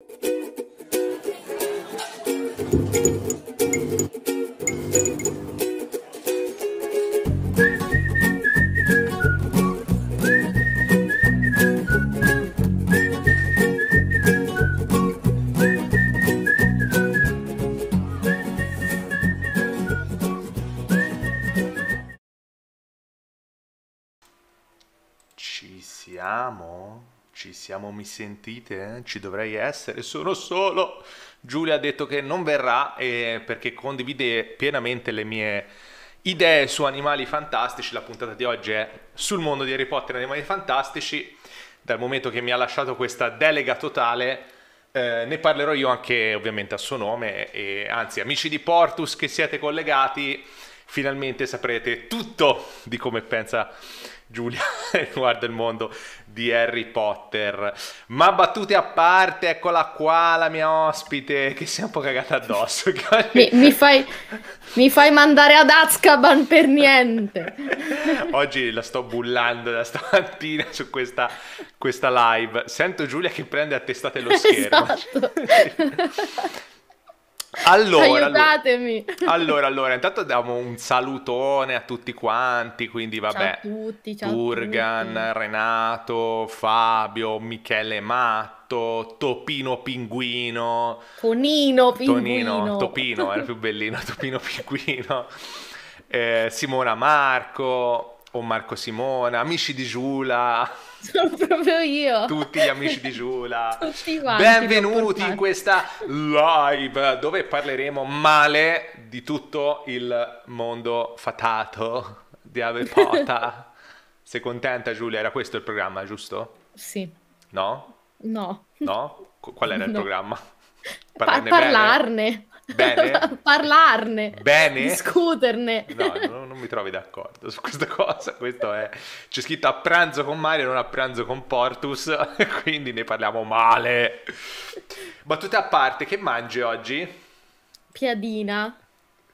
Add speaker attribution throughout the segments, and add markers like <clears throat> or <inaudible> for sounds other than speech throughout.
Speaker 1: Thank you. Ci siamo, mi sentite? Eh? Ci dovrei essere, sono solo. Giulia ha detto che non verrà eh, perché condivide pienamente le mie idee su Animali Fantastici. La puntata di oggi è sul mondo di Harry Potter e Animali Fantastici. Dal momento che mi ha lasciato questa delega totale, eh, ne parlerò io anche ovviamente a suo nome. E, anzi, amici di Portus che siete collegati, finalmente saprete tutto di come pensa Giulia <laughs> guarda il mondo di Harry Potter. Ma battute a parte, eccola qua la mia ospite che si è un po' cagata addosso.
Speaker 2: mi, mi, fai, mi fai mandare ad Azkaban per niente.
Speaker 1: Oggi la sto bullando da stamattina su questa, questa live. Sento Giulia che prende a testate lo <laughs> schermo. Esatto. <laughs> Allora,
Speaker 2: Aiutatemi! Allora,
Speaker 1: allora, intanto diamo un salutone a tutti quanti, quindi vabbè. Ciao a
Speaker 2: tutti, ciao Urgan, a
Speaker 1: tutti. Renato, Fabio, Michele Matto, Topino Pinguino.
Speaker 2: Tonino Pinguino. Tonino, Topino, era più
Speaker 1: bellino, <laughs> Topino Pinguino. Eh, Simona Marco, o Marco Simona, Amici di Giula. Sono
Speaker 3: proprio io. Tutti
Speaker 1: gli amici di Giula. <laughs>
Speaker 3: Tutti quanti. Benvenuti
Speaker 1: in questa live dove parleremo male di tutto il mondo fatato di Ave <laughs> Pota. Sei contenta Giulia? Era questo il programma, giusto? Sì. No? No. No? Qual era il no. programma? Parlarne. Pa- parlarne. Bene.
Speaker 2: <laughs> Parlarne. Bene. Discuterne. No,
Speaker 1: no, non mi trovi d'accordo su questa cosa. Questo è... C'è scritto a pranzo con Mario, non a pranzo con Portus, <laughs> quindi ne parliamo male. Battute a parte, che mangi oggi?
Speaker 2: Piadina.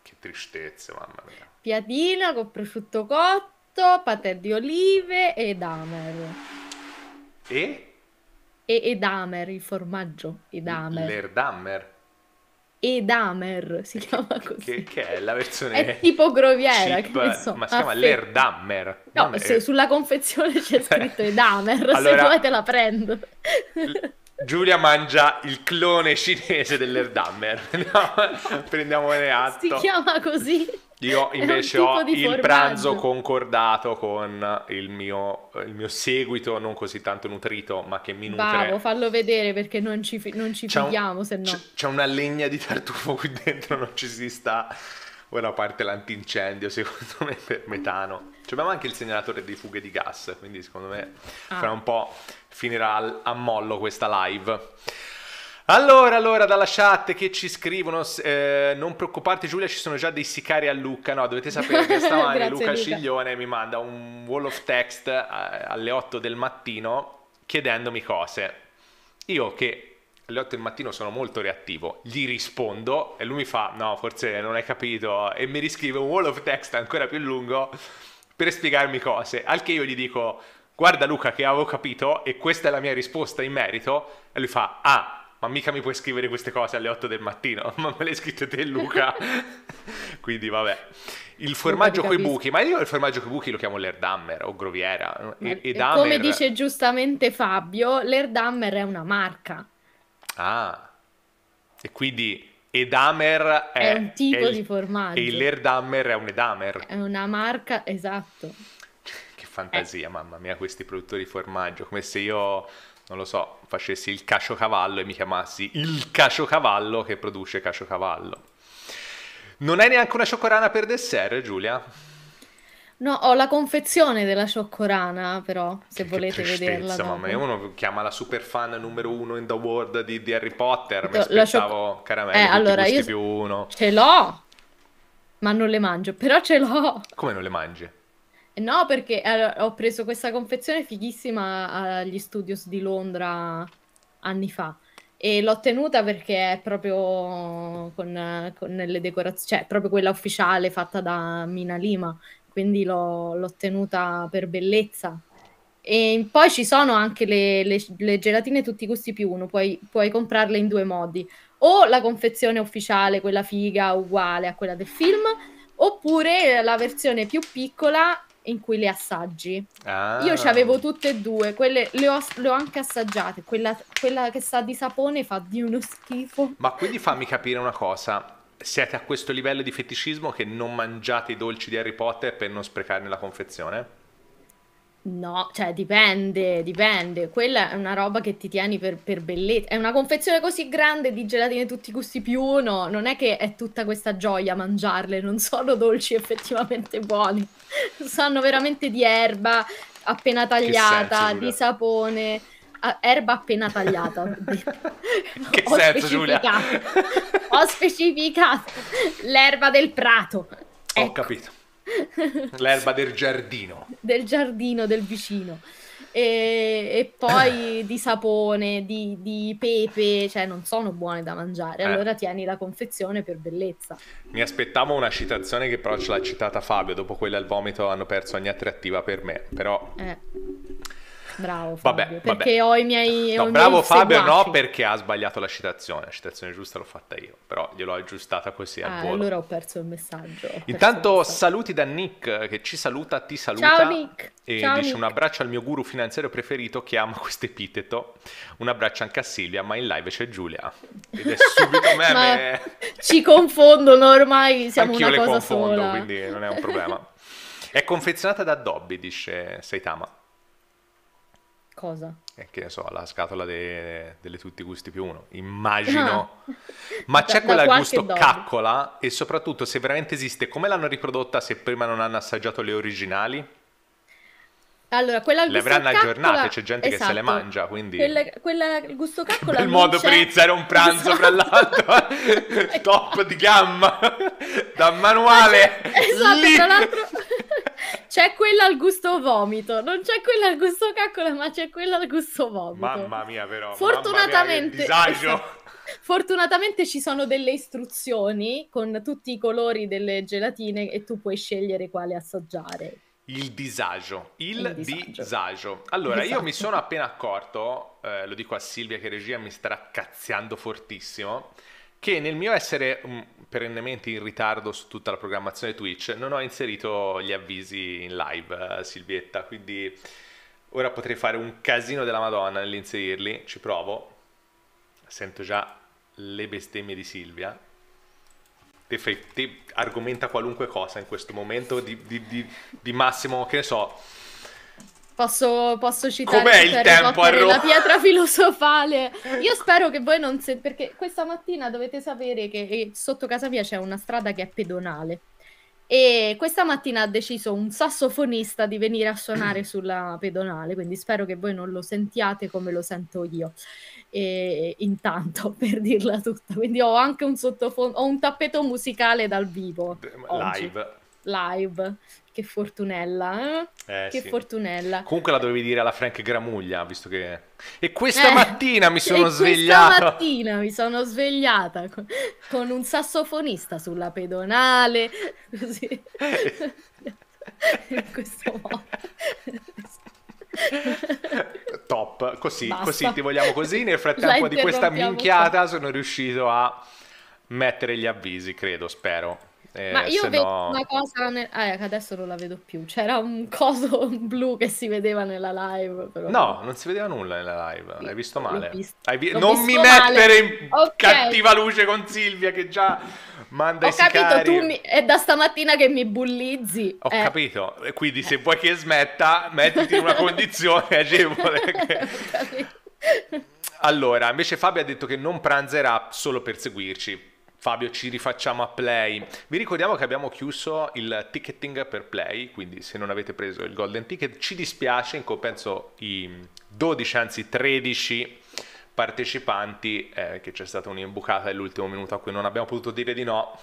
Speaker 1: Che tristezza, mamma mia.
Speaker 2: Piadina con prosciutto cotto, patè di olive e damer. E? E edamer, il formaggio edamer.
Speaker 1: L'erdammer?
Speaker 2: Edamer si chiama
Speaker 1: così. Che, che è la versione... È
Speaker 2: tipo groviera, cheap, che so, Ma si chiama ah,
Speaker 1: l'Erdammer. No, è... sulla
Speaker 2: confezione c'è scritto <laughs> Edamer, allora, se volete la prendo.
Speaker 1: Giulia mangia il clone cinese dell'Erdammer. <laughs> prendiamone atto. Si chiama così. Io invece ho il formaggio. pranzo concordato con il mio, il mio, seguito, non così tanto nutrito, ma che mi nutre. Bravo,
Speaker 2: fallo vedere perché non ci, non ci c'è fidiamo, un, se no.
Speaker 1: C'è una legna di tartufo qui <laughs> dentro, non ci si sta. Ora parte l'antincendio, secondo me, per metano abbiamo anche il segnalatore di fughe di gas, quindi secondo me ah. fra un po' finirà a mollo questa live. Allora, allora, dalla chat che ci scrivono, eh, non preoccuparti Giulia, ci sono già dei sicari a Luca, no, dovete sapere che <laughs> stamani Luca, Luca Sciglione mi manda un wall of text a, eh, alle 8 del mattino chiedendomi cose. Io che alle 8 del mattino sono molto reattivo, gli rispondo e lui mi fa, no, forse non hai capito, e mi riscrive un wall of text ancora più lungo per spiegarmi cose, al che io gli dico guarda Luca che avevo capito e questa è la mia risposta in merito, e lui fa ah ma mica mi puoi scrivere queste cose alle 8 del mattino, <laughs> ma me le hai scritte te Luca. <laughs> Quindi vabbè. Il formaggio coi buchi, ma io il formaggio coi buchi lo chiamo l'Erdammer o Groviera. E, eh, e eh, Damer... Come dice
Speaker 2: giustamente Fabio, l'Erdammer è una marca.
Speaker 1: Ah, e quindi Edamer è, è un tipo è, di
Speaker 2: formaggio. E il
Speaker 1: Lerdamer è un Edamer. È
Speaker 2: una marca, esatto.
Speaker 1: Che fantasia, eh. mamma mia, questi produttori di formaggio. Come se io, non lo so, facessi il caciocavallo e mi chiamassi il caciocavallo che produce caciocavallo. Non hai neanche una cioccolana per dessert, Giulia?
Speaker 2: No, ho la confezione della cioccorana, però, se che volete tristezza, vederla. Dopo. Mamma mia, uno
Speaker 1: chiama la super fan numero uno in the world di, di Harry Potter. Mi aspettavo cioc... caramelli, eh, allora io più uno.
Speaker 2: Ce l'ho, ma non le mangio, però ce l'ho.
Speaker 1: Come non le mangi?
Speaker 2: No, perché allora, ho preso questa confezione fighissima agli studios di Londra anni fa e l'ho tenuta perché è proprio con, con le decorazioni, cioè proprio quella ufficiale fatta da Mina Lima quindi l'ho, l'ho tenuta per bellezza. E poi ci sono anche le, le, le gelatine tutti i gusti più uno, puoi, puoi comprarle in due modi, o la confezione ufficiale, quella figa uguale a quella del film, oppure la versione più piccola in cui le assaggi.
Speaker 3: Ah. Io ci avevo
Speaker 2: tutte e due, quelle le ho, le ho anche assaggiate. Quella, quella, che sta di sapone fa di uno schifo.
Speaker 1: Ma quindi fammi capire una cosa siete a questo livello di feticismo che non mangiate i dolci di Harry Potter per non sprecarne la confezione?
Speaker 2: No, cioè dipende, dipende. Quella è una roba che ti tieni per, per, bellezza. È una confezione così grande di gelatine tutti i gusti più uno. Non è che è tutta questa gioia mangiarle, non sono dolci effettivamente buoni. Sono veramente di erba appena tagliata, senso, di sapone erba appena tagliata. <laughs>
Speaker 3: che <laughs>
Speaker 1: ho senso, Giulia?
Speaker 2: ho specificato l'erba del prato.
Speaker 1: Ho ecco. capito. L'erba del giardino.
Speaker 2: Del giardino, del vicino. E, e, poi <laughs> di sapone, di, di, pepe, cioè non sono buone da mangiare. Eh. Allora eh. tieni la confezione per bellezza.
Speaker 1: Mi aspettavo una citazione che però ce l'ha citata Fabio, dopo quella al vomito hanno perso ogni attrattiva per me, però...
Speaker 2: Eh. Bravo Fabio,
Speaker 1: vabbè, perché vabbè. ho i miei... No, i bravo miei Fabio no, perché ha sbagliato la citazione, la citazione giusta l'ho fatta io, però gliel'ho aggiustata così ah, volo. allora
Speaker 2: ho perso il messaggio. Intanto
Speaker 1: il messaggio. saluti da Nick, che ci saluta, ti saluta. Ciao Nick! E Ciao, dice Nick. un abbraccio al mio guru finanziario preferito che ama questo epiteto, un abbraccio anche a Silvia, ma in live c'è Giulia. Ed è subito meme.
Speaker 2: <laughs> ci confondono ormai, siamo Anch'io una cosa Anch'io le confondo, quindi non è un problema.
Speaker 1: È confezionata da Dobby, dice Saitama. Cosa? Eh, che ne so, la scatola de, delle tutti i gusti più uno, immagino. Ah. <laughs> Ma da, c'è quella al gusto dog. caccola e soprattutto se veramente esiste, come l'hanno riprodotta se prima non hanno assaggiato le originali?
Speaker 2: Allora, quella le avranno aggiornate, c'è gente esatto. che se le esatto. mangia, quindi... Quella, quella il gusto <laughs> caccola... Il modo per
Speaker 1: iniziare un pranzo, esatto. fra l'altro, <laughs> top di gamma, da manuale.
Speaker 2: Esatto, lì. tra l'altro <laughs> c'è quella al gusto vomito, non c'è quella al gusto caccola, ma c'è quella al gusto vomito. Mamma
Speaker 1: mia, però, Fortunatamente... Mamma mia, esatto.
Speaker 2: Fortunatamente ci sono delle istruzioni con tutti i colori delle gelatine e tu puoi scegliere quale assaggiare.
Speaker 1: Il disagio, il, il disagio. disagio. Allora, disagio. io mi sono appena accorto, eh, lo dico a Silvia che regia mi starà cazziando fortissimo, che nel mio essere um, perennemente in ritardo su tutta la programmazione Twitch non ho inserito gli avvisi in live, eh, Silvietta, quindi ora potrei fare un casino della Madonna nell'inserirli, ci provo. Sento già le bestemmie di Silvia che fai, te argomenta qualunque cosa in questo momento di, di, di, di massimo, che ne so.
Speaker 2: Posso, posso citare Com'è il tempo a Roma? la pietra filosofale. Io spero che voi non siete, perché questa mattina dovete sapere che eh, sotto casa mia c'è una strada che è pedonale e questa mattina ha deciso un sassofonista di venire a suonare <clears throat> sulla pedonale, quindi spero che voi non lo sentiate come lo sento io. E, intanto, <laughs> per dirla tutta, quindi ho anche un sottofondo, ho un tappeto musicale dal vivo. Live. Oggi. Live. Che fortunella, eh? eh che sì. fortunella.
Speaker 1: Comunque la dovevi dire alla Frank Gramuglia, visto che... E questa eh, mattina mi sono svegliata. Questa
Speaker 2: mattina mi sono svegliata con, con un sassofonista sulla pedonale, così. <laughs> In questo modo.
Speaker 1: Top, così, così ti vogliamo così. Nel frattempo di questa minchiata sono riuscito a mettere gli avvisi, credo, spero. Eh, Ma io vedo no... una
Speaker 2: cosa, nel... ah, eh, adesso non la vedo più, c'era un <laughs> coso blu che si vedeva nella
Speaker 1: live. Però. No, non si vedeva nulla nella live, l'hai visto male. Visto. Vi... Non visto mi male. mettere in okay. cattiva luce con Silvia che già manda Ho i capito, sicari. tu mi...
Speaker 2: è da stamattina che mi bullizzi.
Speaker 1: Ho eh. capito, quindi se vuoi che smetta, mettiti in una <laughs> condizione agevole. Che... allora, invece Fabio ha detto che non pranzerà solo per seguirci Fabio, ci rifacciamo a Play. Vi ricordiamo che abbiamo chiuso il ticketing per Play, quindi se non avete preso il Golden Ticket ci dispiace, in compenso i 12, anzi 13 partecipanti, eh, che c'è stata un'imbucata all'ultimo minuto a cui non abbiamo potuto dire di no,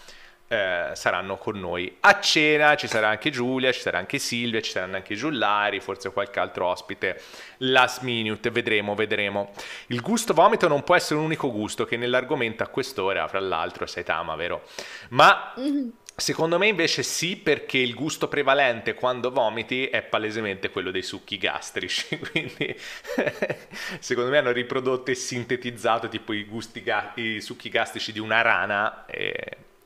Speaker 1: eh, saranno con noi a cena, ci sarà anche Giulia, ci sarà anche Silvia, ci saranno anche Giullari, forse qualche altro ospite last minute, vedremo, vedremo. Il gusto vomito non può essere un unico gusto che nell'argomento a quest'ora, fra l'altro, sei tama, vero? Ma... Mm-hmm. Secondo me invece sì, perché il gusto prevalente quando vomiti è palesemente quello dei succhi gastrici, <laughs> quindi <laughs> secondo me hanno riprodotto e sintetizzato tipo i, gusti ga- i succhi gastrici di una rana e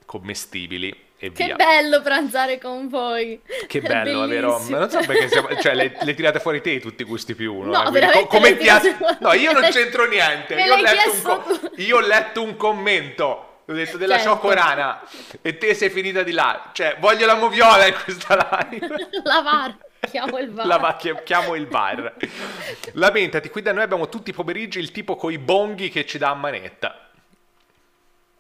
Speaker 1: commestibili e via. Che
Speaker 2: bello pranzare con voi! Che bello, vero? Ma non so perché siamo... Cioè, le,
Speaker 1: le, tirate fuori te tutti gusti più, uno. no eh? co- come ti piace... No, io non c'entro niente. Io ho, co- io ho, letto un commento. Ho detto della certo. ciocorana e te sei finita di là. Cioè, voglio la moviola in questa live.
Speaker 2: <laughs> la VAR. Chiamo il bar. La,
Speaker 1: chiamo il bar. Lamentati, qui da noi abbiamo tutti i pomeriggi il tipo coi bonghi che ci dà a manetta.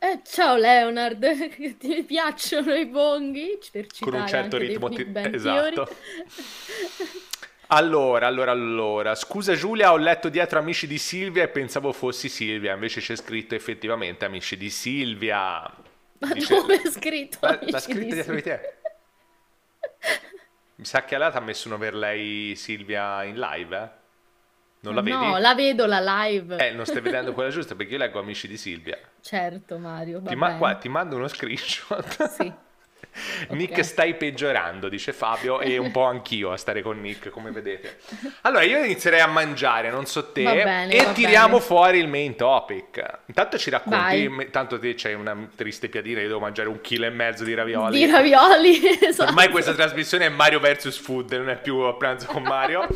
Speaker 2: Eh, ciao Leonard, <laughs> ti piacciono i bonghi? Per Con un certo ritmo, ti... esatto.
Speaker 1: <laughs> allora, allora, allora, scusa Giulia, ho letto dietro Amici di Silvia e pensavo fossi Silvia, invece c'è scritto effettivamente Amici di Silvia.
Speaker 2: Ma Dice... dove è scritto? La, l'ha scritto di dietro di te.
Speaker 1: Mi sa che Alata ha messo uno per lei Silvia in live, eh? Non la vedi? No, la
Speaker 2: vedo la live. Eh, non stai vedendo
Speaker 1: quella <laughs> giusta perché io leggo Amici di Silvia.
Speaker 2: Certo, Mario. Ti ma-
Speaker 1: qua, ti mando uno screenshot. Sì. Okay. Nick stai peggiorando, dice Fabio, e un po' anch'io a stare con Nick, come vedete. Allora, io inizierei a mangiare, non so te, bene, e tiriamo bene. fuori il main topic. Intanto ci racconti, Vai. tanto te c'hai una triste piadina, io devo mangiare un chilo e mezzo di ravioli. Di ravioli,
Speaker 2: <laughs> esatto. Ormai questa
Speaker 1: trasmissione è Mario vs. Food, non è più a pranzo con Mario.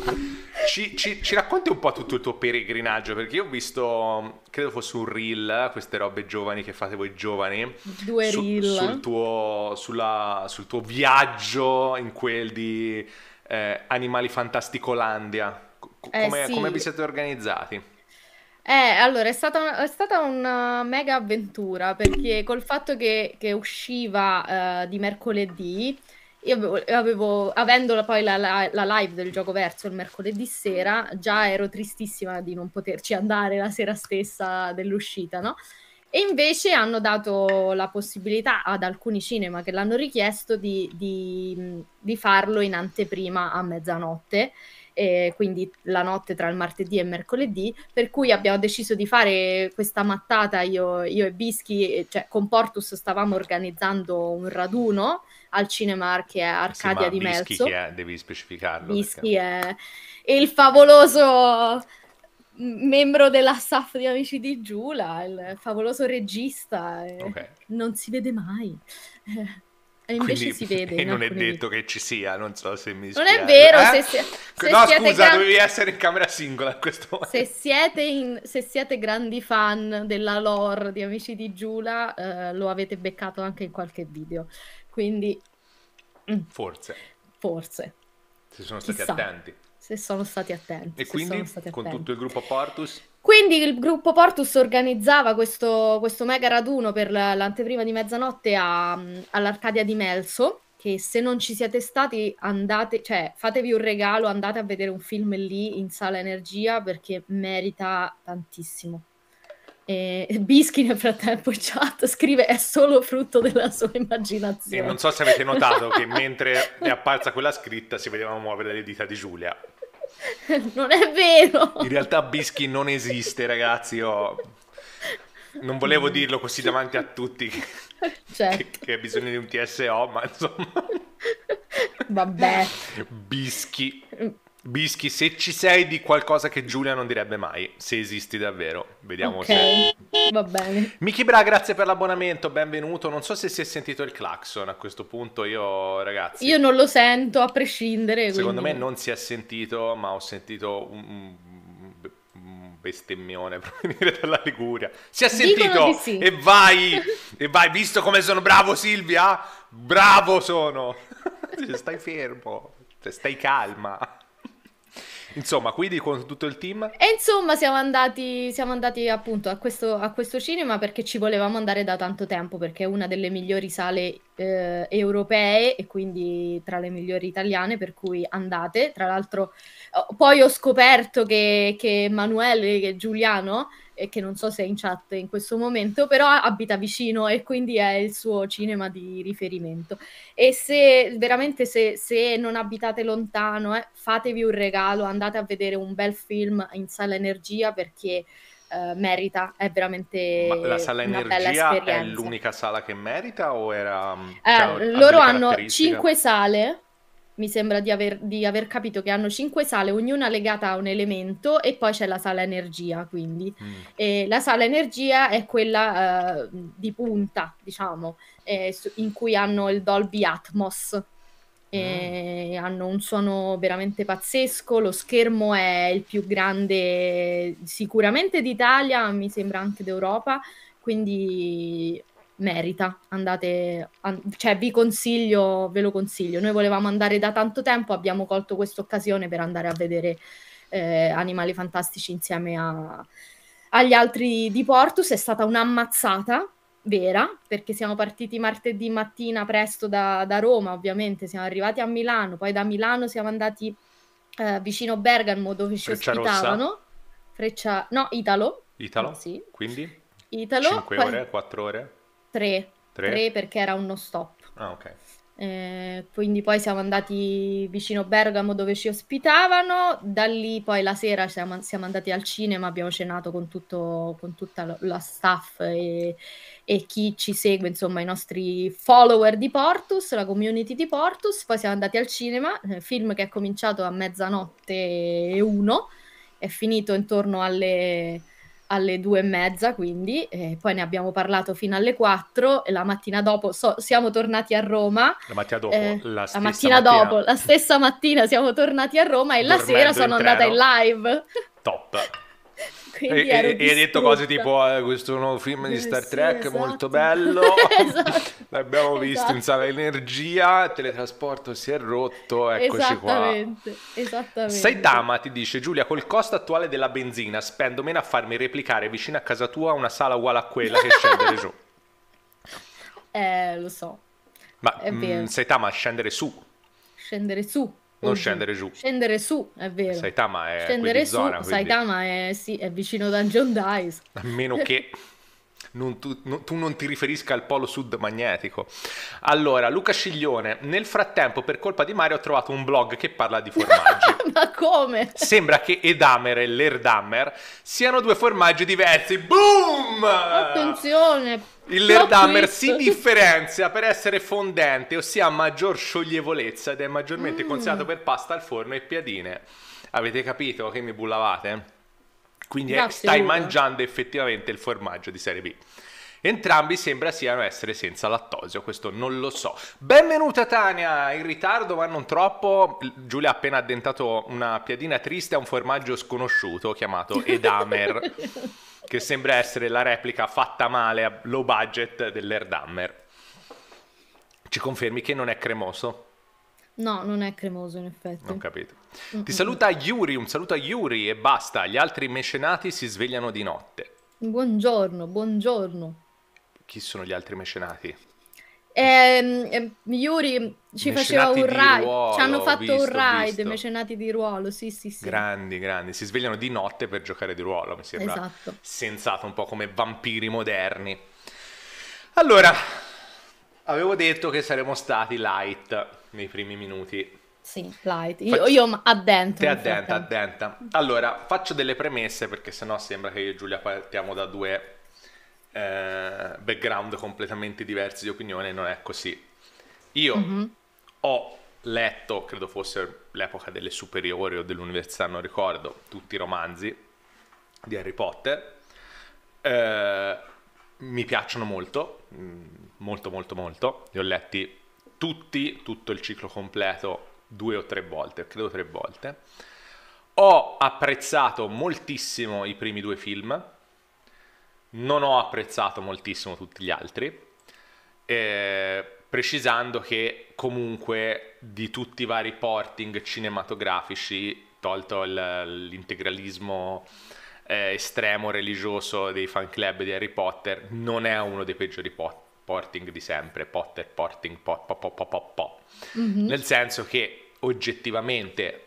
Speaker 1: ci, ci, ci racconti un po' tutto il tuo peregrinaggio, perché io ho visto, credo fosse un reel, queste robe giovani che fate voi giovani.
Speaker 3: Due su, reel. Sul
Speaker 1: tuo, sulla sulla, sul tuo viaggio in quel di eh, Animali Fantasticolandia. C- eh, come, eh sì. come vi siete organizzati?
Speaker 2: Eh, allora, è stata, è stata, una mega avventura perché col fatto che, che usciva uh, di mercoledì, io avevo, avevo avendo poi la, la, la, live del gioco verso il mercoledì sera, già ero tristissima di non poterci andare la sera stessa dell'uscita, no? E invece hanno dato la possibilità ad alcuni cinema che l'hanno richiesto di, di, di farlo in anteprima a mezzanotte, eh, quindi la notte tra il martedì e il mercoledì, per cui abbiamo deciso di fare questa mattata io, io e Bischi, cioè con Portus stavamo organizzando un raduno al cinema che è Arcadia sì, di Bischi Melzo. Bischi chi è?
Speaker 1: Devi specificarlo. Bischi
Speaker 2: perché... è... il favoloso membro della staff di Amici di Giula, il favoloso regista, eh, okay. non si vede mai. <laughs> E invece Quindi, si vede. E <laughs> non è detto
Speaker 1: video. che ci sia, non so se mi spiego. Non è vero, eh? se, se, se No, siete scusa, gran... dovevi essere in camera singola a questo momento. Se
Speaker 2: siete, in, se siete grandi fan della lore di Amici di Giula, eh, lo avete beccato anche in qualche video. Quindi...
Speaker 1: Mm, forse. Forse. Se sono stati Chissà. attenti
Speaker 2: se sono stati attenti.
Speaker 1: E quindi con tutto il gruppo Portus?
Speaker 2: Quindi il gruppo Portus organizzava questo, questo mega raduno per l'anteprima di mezzanotte a, all'Arcadia di Melso, che se non ci siete stati andate, cioè fatevi un regalo, andate a vedere un film lì in sala energia perché merita tantissimo. Bischi nel frattempo in chat scrive è solo frutto della sua immaginazione. E non so se avete notato che <laughs>
Speaker 1: mentre è apparsa quella scritta si vedevano muovere le dita di Giulia.
Speaker 2: <laughs> Non è vero!
Speaker 1: In realtà Bischi non esiste, ragazzi. Io non volevo dirlo così davanti a tutti certo. che, che bisogno di un TSO, ma insomma... Vabbè. Bischi. Bischi, se ci sei di qualcosa che Giulia non direbbe mai, se esisti davvero, vediamo okay.
Speaker 2: se... va bene.
Speaker 1: Miki Bra, grazie per l'abbonamento, benvenuto. Non so se si è sentito il clacson a questo punto, io ragazzi... Io
Speaker 2: non lo sento, a prescindere. Secondo
Speaker 1: quindi... me non si è sentito, ma ho sentito un, un bestemmione <laughs> provenire dalla Liguria. Si è sentito! Sì. E vai! <laughs> e vai, visto come sono bravo Silvia? Bravo sono! <laughs> Cioè, stai fermo, cioè, stai calma. Insomma, quindi con tutto il team?
Speaker 2: E insomma siamo andati, siamo andati appunto a questo, a questo, cinema perché ci volevamo andare da tanto tempo, perché è una delle migliori sale eh, europee e quindi tra le migliori italiane, per cui andate. Tra l'altro oh, poi ho scoperto che, che Emanuele, che Giuliano e che non so se è in chat in questo momento, però abita vicino e quindi è il suo cinema di riferimento. E se veramente se, se non abitate lontano, eh, fatevi un regalo, andate a vedere un bel film in sala energia perché eh, merita, è veramente Ma la sala energia è l'unica
Speaker 1: sala che merita o era... Eh, cioè, eh, loro hanno cinque
Speaker 2: sale mi sembra di aver, di aver, capito che hanno cinque sale, ognuna legata a un elemento e poi c'è la sala energia, quindi mm. la sala energia è quella eh, di punta, diciamo, eh, su, in cui hanno il Dolby Atmos. Mm. hanno un suono veramente pazzesco, lo schermo è il più grande sicuramente d'Italia, mi sembra anche d'Europa, quindi merita. Andate, an- cioè vi consiglio, ve lo consiglio. Noi volevamo andare da tanto tempo, abbiamo colto questa occasione per andare a vedere eh, Animali Fantastici insieme a, agli altri di Portus. È stata un'ammazzata vera, perché siamo partiti martedì mattina presto da, da Roma, ovviamente, siamo arrivati a Milano, poi da Milano siamo andati eh, vicino Bergamo dove ci Freccia ospitavano. Rossa. Freccia, no, Italo.
Speaker 1: Italo? Sì. Quindi? Italo. 5 ore, 4 ore?
Speaker 2: Tre. Tre. Tre perché era uno stop. Ah, ok. Eh, quindi poi siamo andati vicino Bergamo dove ci ospitavano, da lì poi la sera siamo, siamo andati al cinema, abbiamo cenato con, tutto, con tutta la staff e, e, chi ci segue, insomma i nostri follower di Portus, la community di Portus, poi siamo andati al cinema, eh, film che è cominciato a mezzanotte e uno, è finito intorno alle alle due e mezza, quindi eh, poi ne abbiamo parlato fino alle quattro e la mattina dopo so, siamo tornati a Roma.
Speaker 1: La mattina dopo, eh, la, la mattina, mattina, dopo, la
Speaker 2: stessa mattina siamo tornati a Roma e Dormendo la sera sono andata in live.
Speaker 1: Top. Quindi e, hai detto cose tipo eh, questo nuovo film di eh, Star sì, Trek esatto. molto bello <laughs> esatto. l'abbiamo esatto. visto esatto. in sala energia il teletrasporto si è rotto eccoci esattamente,
Speaker 3: qua esattamente Saitama
Speaker 1: ti dice Giulia col costo attuale della benzina spendo meno a farmi replicare vicino a casa tua una sala uguale a quella che scende giù
Speaker 2: <laughs> eh lo so
Speaker 1: ma mh, mm, Saitama scendere su
Speaker 2: scendere su non scendere giù. Scendere su, è vero. Saitama è scendere su, zona, Saitama è, sì, è vicino a Dungeon Dice. A
Speaker 1: meno che <laughs> non, tu, non, tu, non ti riferisca al polo sud magnetico. Allora, Luca Sciglione, nel frattempo per colpa di Mario ho trovato un blog che parla di formaggi. <laughs> <laughs>
Speaker 2: Ma come?
Speaker 1: Sembra che Edamer e l'Erdammer siano due formaggi diversi. Boom! Attenzione! Il Lerdamer si differenzia per essere fondente, ossia ha maggior scioglievolezza ed è maggiormente mm. consigliato per pasta al forno e piadine. Avete capito che mi bullavate? Quindi Grazie, stai Luca. mangiando effettivamente il formaggio di serie B. Entrambi sembra siano essere senza lattosio, questo non lo so. Benvenuta Tania, in ritardo ma non troppo. Giulia ha appena addentato una piadina triste a un formaggio sconosciuto chiamato Edamer, <laughs> che sembra essere la replica fatta male a low budget dell'Erdammer. Ci confermi che non è cremoso?
Speaker 2: No, non è cremoso in effetti. Non
Speaker 1: capito. Ti saluta Yuri, un saluto a Yuri e basta, gli altri mecenati si svegliano di notte.
Speaker 2: Buongiorno, buongiorno
Speaker 1: chi sono gli altri mecenati?
Speaker 2: Eh, Yuri
Speaker 1: ci mecenati faceva un ride, ruolo, ci hanno fatto visto, un ride,
Speaker 2: mecenati di ruolo, sì, sì, sì.
Speaker 1: Grandi, grandi, si svegliano di notte per giocare di ruolo, mi sembra esatto. sensato, un po' come vampiri moderni. Allora, avevo detto che saremmo stati light nei primi minuti.
Speaker 2: Sì, light. Io, faccio... io addento. Te addenta,
Speaker 1: addenta. Allora, faccio delle premesse perché sennò sembra che io e Giulia partiamo da due eh, background completamente diversi di opinione, non è così. Io mm-hmm. ho letto, credo fosse l'epoca delle superiori o dell'università, non ricordo, tutti i romanzi di Harry Potter. Eh, mi piacciono molto, mm, molto molto molto. Li ho letti tutti, tutto il ciclo completo, due o tre volte, credo tre volte. Ho apprezzato moltissimo i primi due film, non ho apprezzato moltissimo tutti gli altri, eh, precisando che comunque di tutti i vari porting cinematografici, tolto il, l'integralismo eh, estremo religioso dei fan club di Harry Potter, non è uno dei peggiori po- porting di sempre, Potter, porting, pop, pop, pop, pop, pop. Mm-hmm. Nel senso che oggettivamente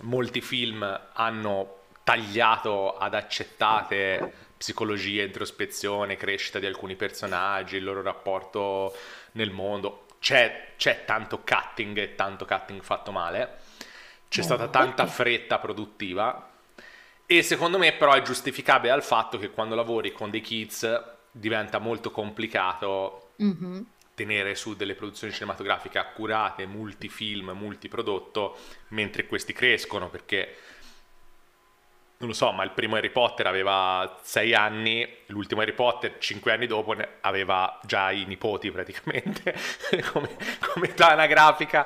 Speaker 1: molti film hanno tagliato ad accettate psicologia, introspezione, crescita di alcuni personaggi, il loro rapporto nel mondo. C'è, c'è tanto cutting e tanto cutting fatto male. C'è oh, stata tanta fretta produttiva. E secondo me, però, è giustificabile al fatto che quando lavori con dei kids diventa molto complicato mm-hmm. tenere su delle produzioni cinematografiche accurate, multifilm, multiprodotto, mentre questi crescono perché non lo so, ma il primo Harry Potter aveva sei anni, l'ultimo Harry Potter cinque anni dopo aveva già i nipoti praticamente <laughs> come, come età anagrafica,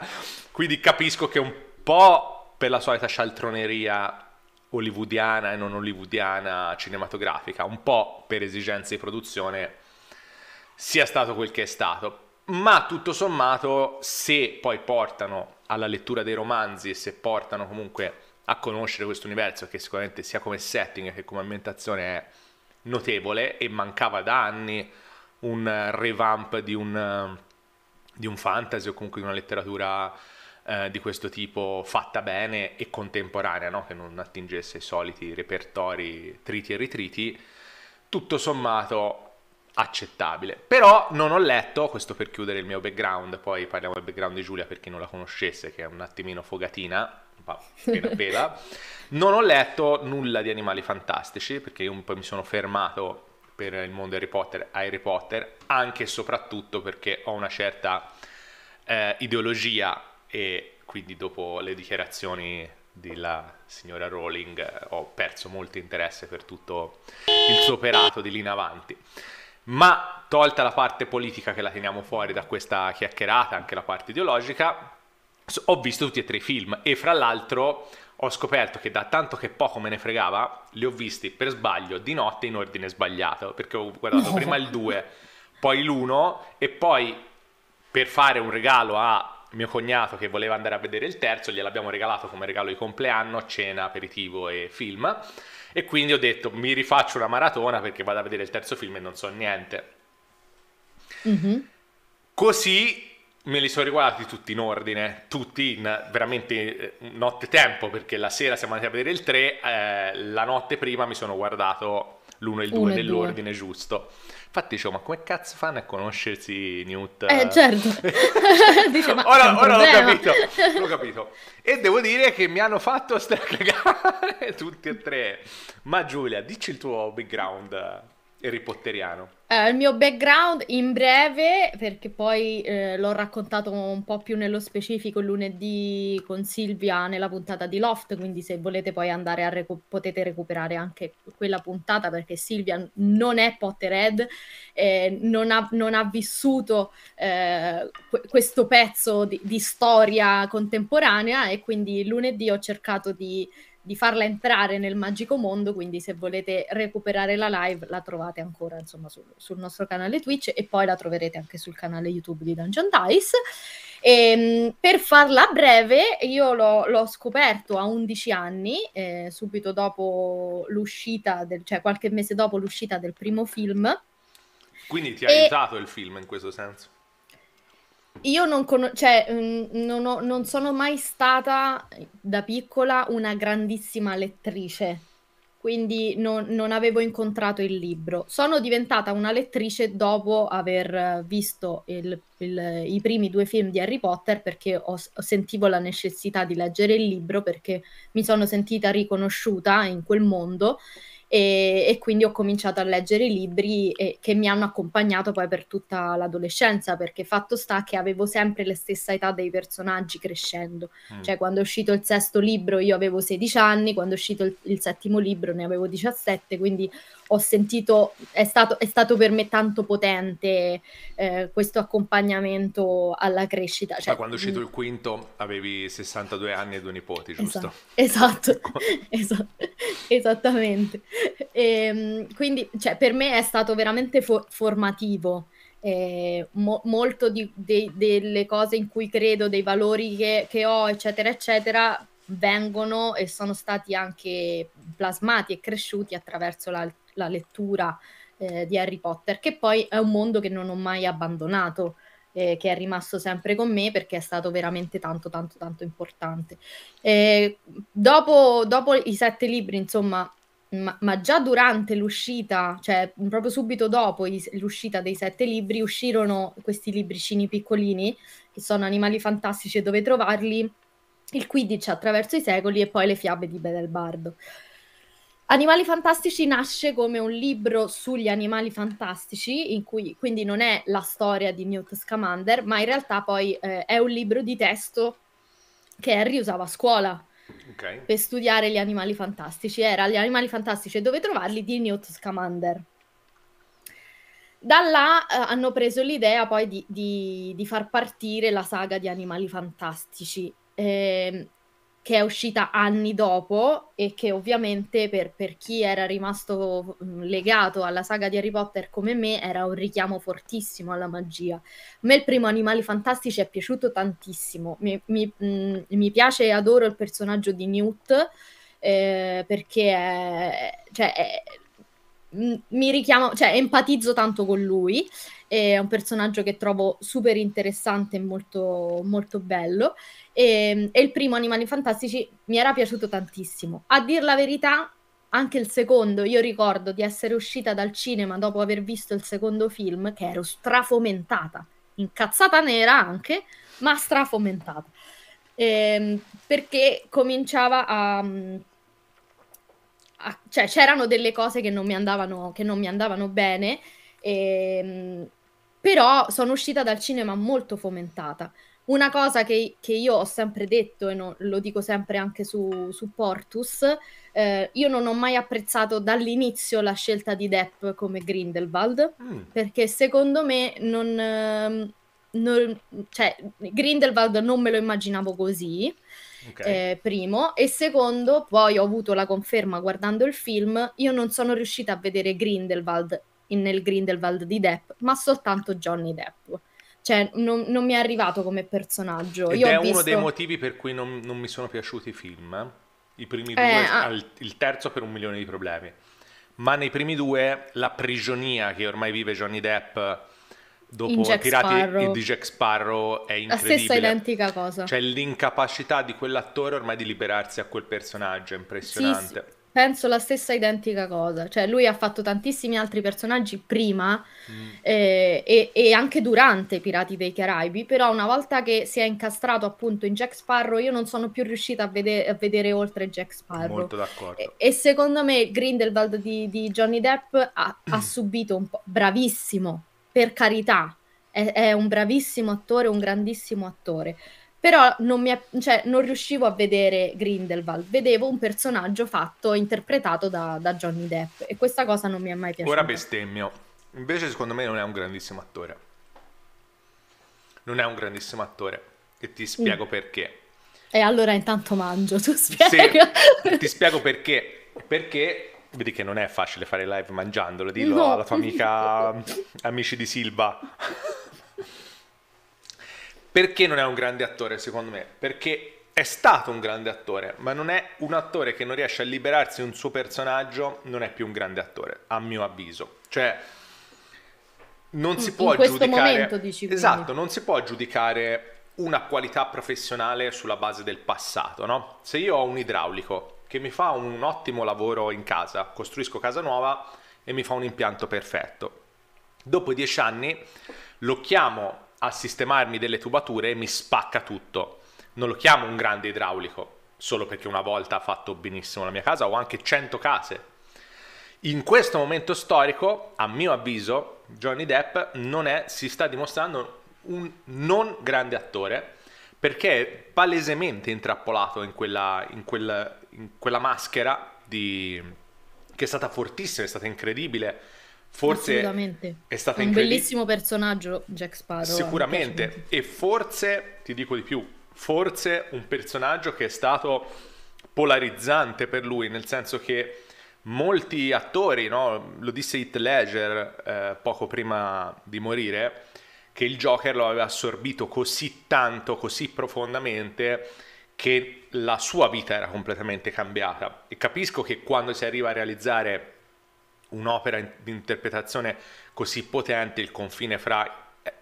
Speaker 1: quindi capisco che un po' per la solita scialtroneria hollywoodiana e non hollywoodiana cinematografica, un po' per esigenze di produzione sia stato quel che è stato. Ma tutto sommato, se poi portano alla lettura dei romanzi, se portano comunque a conoscere questo universo che sicuramente sia come setting che come ambientazione è notevole e mancava da anni un revamp di un, di un fantasy o comunque di una letteratura eh, di questo tipo fatta bene e contemporanea, no? che non attingesse i soliti repertori triti e ritriti, tutto sommato accettabile. Però non ho letto, questo per chiudere il mio background, poi parliamo del background di Giulia per chi non la conoscesse, che è un attimino fogatina, appena appena. non ho letto nulla di Animali Fantastici, perché io poi mi sono fermato per il mondo Harry Potter a Harry Potter, anche e soprattutto perché ho una certa eh, ideologia e quindi dopo le dichiarazioni della signora Rowling eh, ho perso molto interesse per tutto il suo operato di lì in avanti. Ma tolta la parte politica che la teniamo fuori da questa chiacchierata, anche la parte ideologica, ho visto tutti e tre i film e fra l'altro ho scoperto che da tanto che poco me ne fregava, li ho visti per sbaglio di notte in ordine sbagliato, perché ho guardato prima il 2, <laughs> poi l'1 e poi per fare un regalo a mio cognato che voleva andare a vedere il terzo, gliel'abbiamo regalato come regalo di compleanno, cena, aperitivo e film. E quindi ho detto mi rifaccio una maratona perché vado a vedere il terzo film e non so niente. Mm-hmm. Così me li sono riguardati tutti in ordine, tutti in veramente eh, notte tempo, perché la sera siamo andati a vedere il 3, eh, la notte prima mi sono guardato l'1 e il 2 nell'ordine giusto. Infatti dicevo, ma come cazzo fanno a conoscersi Newt? Eh, certo.
Speaker 3: <laughs> Dice, ora, ora l'ho capito,
Speaker 1: l'ho capito. E devo dire che mi hanno fatto stracagare <laughs> tutti e tre. Ma Giulia, dici il tuo background Harry Potteriano?
Speaker 2: Eh, il mio background in breve, perché poi eh, l'ho raccontato un po' più nello specifico lunedì con Silvia nella puntata di Loft, quindi se volete poi andare a recu- potete recuperare anche quella puntata perché Silvia non è Potterhead, eh, non, ha, non, ha, vissuto eh, que- questo pezzo di, di storia contemporanea e quindi lunedì ho cercato di di farla entrare nel magico mondo, quindi se volete recuperare la live la trovate ancora insomma sul, sul nostro canale Twitch e poi la troverete anche sul canale YouTube di Dungeon Dice. E, ehm, per farla breve, io l'ho, l'ho scoperto a 11 anni, eh, subito dopo l'uscita, del, cioè qualche mese dopo l'uscita del primo film.
Speaker 1: Quindi ti ha e... aiutato il film in questo senso?
Speaker 2: Io non, con- cioè, mm, non, ho- non sono mai stata da piccola una grandissima lettrice, quindi non, non avevo incontrato il libro. Sono diventata una lettrice dopo aver visto il- il- i primi due film di Harry Potter perché ho- sentivo la necessità di leggere il libro perché mi sono sentita riconosciuta in quel mondo e, e, quindi ho cominciato a leggere i libri e, che mi hanno accompagnato poi per tutta l'adolescenza, perché fatto sta che avevo sempre la stessa età dei personaggi crescendo, mm. cioè quando è uscito il sesto libro io avevo 16 anni, quando è uscito il, il settimo libro ne avevo 17, quindi ho sentito, è stato, è stato per me tanto potente eh, questo accompagnamento alla crescita. Cioè, Ma quando è uscito mm. il
Speaker 1: quinto avevi 62 anni e due nipoti, giusto?
Speaker 2: Esatto, esatto, <laughs> <laughs> esatto esattamente. <laughs> e, ehm, quindi cioè, per me è stato veramente fo- formativo. Eh, mo- molto di, de- delle cose in cui credo, dei valori che, che ho, eccetera, eccetera, vengono e sono stati anche plasmati e cresciuti attraverso la, la lettura eh, di Harry Potter, che poi è un mondo che non ho mai abbandonato. Eh, che è rimasto sempre con me perché è stato veramente tanto tanto tanto importante. Eh, dopo, dopo i sette libri, insomma, ma, ma, già durante l'uscita, cioè proprio subito dopo i, l'uscita dei sette libri, uscirono questi libricini piccolini, che sono Animali fantastici e dove trovarli, il Quidditch attraverso i secoli e poi le fiabe di Bedelbardo. Animali Fantastici nasce come un libro sugli animali fantastici, in cui quindi non è la storia di Newt Scamander, ma in realtà poi eh, è un libro di testo che Harry usava a scuola okay. per studiare gli animali fantastici. Era Gli animali fantastici e dove trovarli di Newt Scamander. Da là eh, hanno preso l'idea poi di, di, di, far partire la saga di animali fantastici. Eh, che è uscita anni dopo e che ovviamente per, per, chi era rimasto mm, legato alla saga di Harry Potter come me era un richiamo fortissimo alla magia. A me il primo Animali Fantastici è piaciuto tantissimo, mi, mi, mh, mm, mi piace e adoro il personaggio di Newt eh, perché è, cioè, è, mm, mi richiamo, cioè empatizzo tanto con lui è un personaggio che trovo super interessante e molto, molto bello. E, ehm, e il primo Animali Fantastici mi era piaciuto tantissimo. A dir la verità, anche il secondo, io ricordo di essere uscita dal cinema dopo aver visto il secondo film, che ero strafomentata, incazzata nera anche, ma strafomentata. Ehm, perché cominciava a, mm, a, cioè c'erano delle cose che non mi andavano, non mi andavano bene e, ehm, però sono uscita dal cinema molto fomentata. Una cosa che, che io ho sempre detto e non, lo dico sempre anche su, su Portus, eh, io non ho mai apprezzato dall'inizio la scelta di Depp come Grindelwald, mm. perché secondo me non, ehm, non, cioè, Grindelwald non me lo immaginavo così. Okay. Eh, primo, e secondo, poi ho avuto la conferma guardando il film, io non sono riuscita a vedere Grindelwald in, nel Grindelwald di Depp, ma soltanto Johnny Depp. Cioè, non, non mi è arrivato come personaggio. Ed Io è visto... uno dei motivi
Speaker 1: per cui non, non, mi sono piaciuti i film. I primi eh, due, eh, al, il terzo per un milione di problemi. Ma nei primi due la prigionia che ormai vive Johnny Depp dopo Pirati Sparrow. di Jack Sparrow è incredibile. La stessa identica cosa. Cioè l'incapacità di quell'attore ormai di liberarsi a quel personaggio è impressionante. Sì, sì
Speaker 2: penso la stessa identica cosa. Cioè, lui ha fatto tantissimi altri personaggi prima mm. eh, e, e, anche durante Pirati dei Caraibi, però una volta che si è incastrato appunto in Jack Sparrow, io non sono più riuscita a, vede- a vedere oltre Jack Sparrow. Molto d'accordo. E, e secondo me Grindelwald di, di Johnny Depp ha, ha <clears throat> subito un po'... Bravissimo, per carità, è, è un bravissimo attore, un grandissimo attore però non, mi è, cioè, non riuscivo a vedere Grindelwald, vedevo un personaggio fatto, interpretato da, da Johnny Depp e questa cosa non mi è mai piaciuta. Ora
Speaker 1: bestemmio, invece secondo me non è un grandissimo attore. Non è un grandissimo attore e ti spiego mm. perché.
Speaker 2: E allora intanto mangio, tu spiega.
Speaker 1: Sì, ti spiego perché, perché vedi che non è facile fare live mangiandolo, dillo no. alla tua amica <laughs> amici di Silva. Perché non è un grande attore, secondo me? Perché è stato un grande attore, ma non è un attore che non riesce a liberarsi di un suo personaggio, non è più un grande attore, a mio avviso. Cioè, non si in, può in giudicare... Momento, dici, esatto, non si può giudicare una qualità professionale sulla base del passato, no? Se io ho un idraulico che mi fa un ottimo lavoro in casa, costruisco casa nuova e mi fa un impianto perfetto, dopo dieci anni lo chiamo a sistemarmi delle tubature e mi spacca tutto. Non lo chiamo un grande idraulico, solo perché una volta ha fatto benissimo la mia casa o anche 100 case. In questo momento storico, a mio avviso, Johnny Depp non è, si sta dimostrando un non grande attore perché è palesemente intrappolato in quella, in quella, in quella maschera di, che è stata fortissima, è stata incredibile Forse è stato un bellissimo
Speaker 2: personaggio Jack Sparrow. Sicuramente,
Speaker 1: e forse, ti dico di più, forse un personaggio che è stato polarizzante per lui, nel senso che molti attori, no? lo disse Heath Ledger eh, poco prima di morire, che il Joker lo aveva assorbito così tanto, così profondamente, che la sua vita era completamente cambiata. E capisco che quando si arriva a realizzare un'opera di interpretazione così potente, il confine fra eh,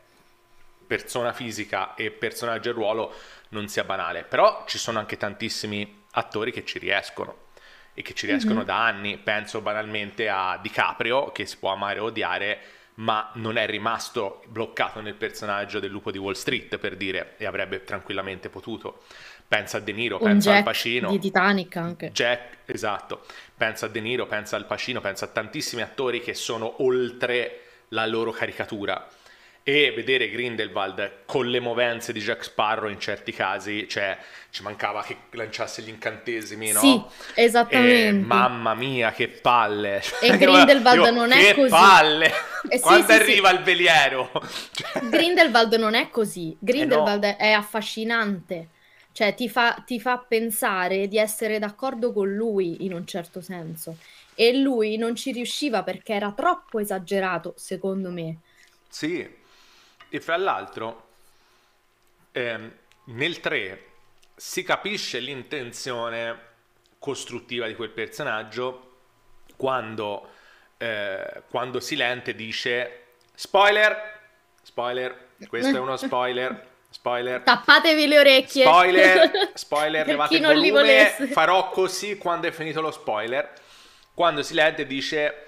Speaker 1: persona fisica e personaggio e ruolo non sia banale, però ci sono anche tantissimi attori che ci riescono e che ci riescono mm-hmm. da anni, penso banalmente a DiCaprio che si può amare o odiare, ma non è rimasto bloccato nel personaggio del lupo di Wall Street per dire e avrebbe tranquillamente potuto. Pensa a De Niro, Un pensa Jack al Pacino. Di Titanic anche. Jack, esatto pensa a De Niro, pensa al Pacino, pensa a tantissimi attori che sono oltre la loro caricatura. E vedere Grindelwald con le movenze di Jack Sparrow in certi casi, cioè ci mancava che lanciasse gli incantesimi, no? Sì,
Speaker 2: esattamente. E, mamma
Speaker 1: mia, che palle! E Grindelwald io, non è che così. Che palle! Eh, Quando sì, arriva sì. il veliero! <laughs>
Speaker 2: Cioè Grindelwald non è così. Grindelwald eh no. è affascinante cioè ti fa, ti fa pensare di essere d'accordo con lui in un certo senso. E lui non ci riusciva perché era troppo esagerato, secondo me.
Speaker 1: Sì, e fra l'altro ehm, nel 3 si capisce l'intenzione costruttiva di quel personaggio quando, eh, quando Silente dice spoiler, spoiler, questo è uno spoiler, <laughs> Spoiler.
Speaker 2: Tappatevi le orecchie. Spoiler,
Speaker 1: spoiler, <laughs> levate chi non volume. Li volesse. Farò così quando è finito lo spoiler. Quando si legge dice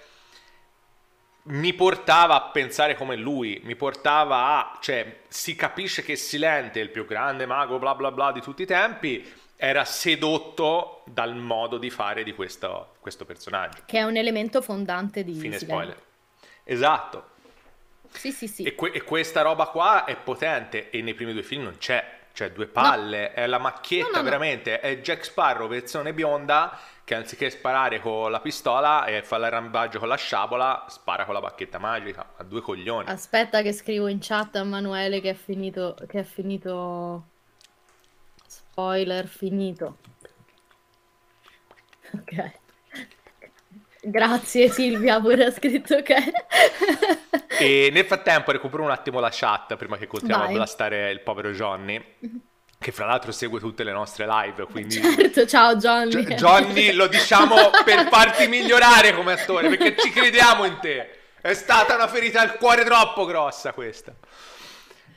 Speaker 1: mi portava a pensare come lui, mi portava a... cioè si capisce che Silente, il più grande mago bla bla bla di tutti i tempi, era sedotto dal modo di fare di questo, questo personaggio.
Speaker 2: Che è un elemento fondante di... Fine Silente. spoiler.
Speaker 1: Esatto. Sì, sì, sì. E, que- e questa roba qua è potente e nei primi due film non c'è cioè due palle, no. è la macchietta no, no, veramente, è Jack Sparrow versione bionda che anziché sparare con la pistola e fare l'arrambaggio con la sciabola, spara con la bacchetta magica, a due coglioni.
Speaker 2: Aspetta che scrivo in chat a Manuele che è finito, che è finito... spoiler finito. Ok. Grazie Silvia, pure ha scritto che... <laughs>
Speaker 1: e nel frattempo recupero un attimo la chat prima che continuiamo Vai. a blastare il povero Johnny. Mhm. Che fra l'altro segue tutte le nostre live, quindi...
Speaker 2: Certo, ciao Johnny! G- Johnny lo diciamo per farti migliorare come attore,
Speaker 1: perché ci crediamo in te! È stata una ferita al cuore troppo grossa questa!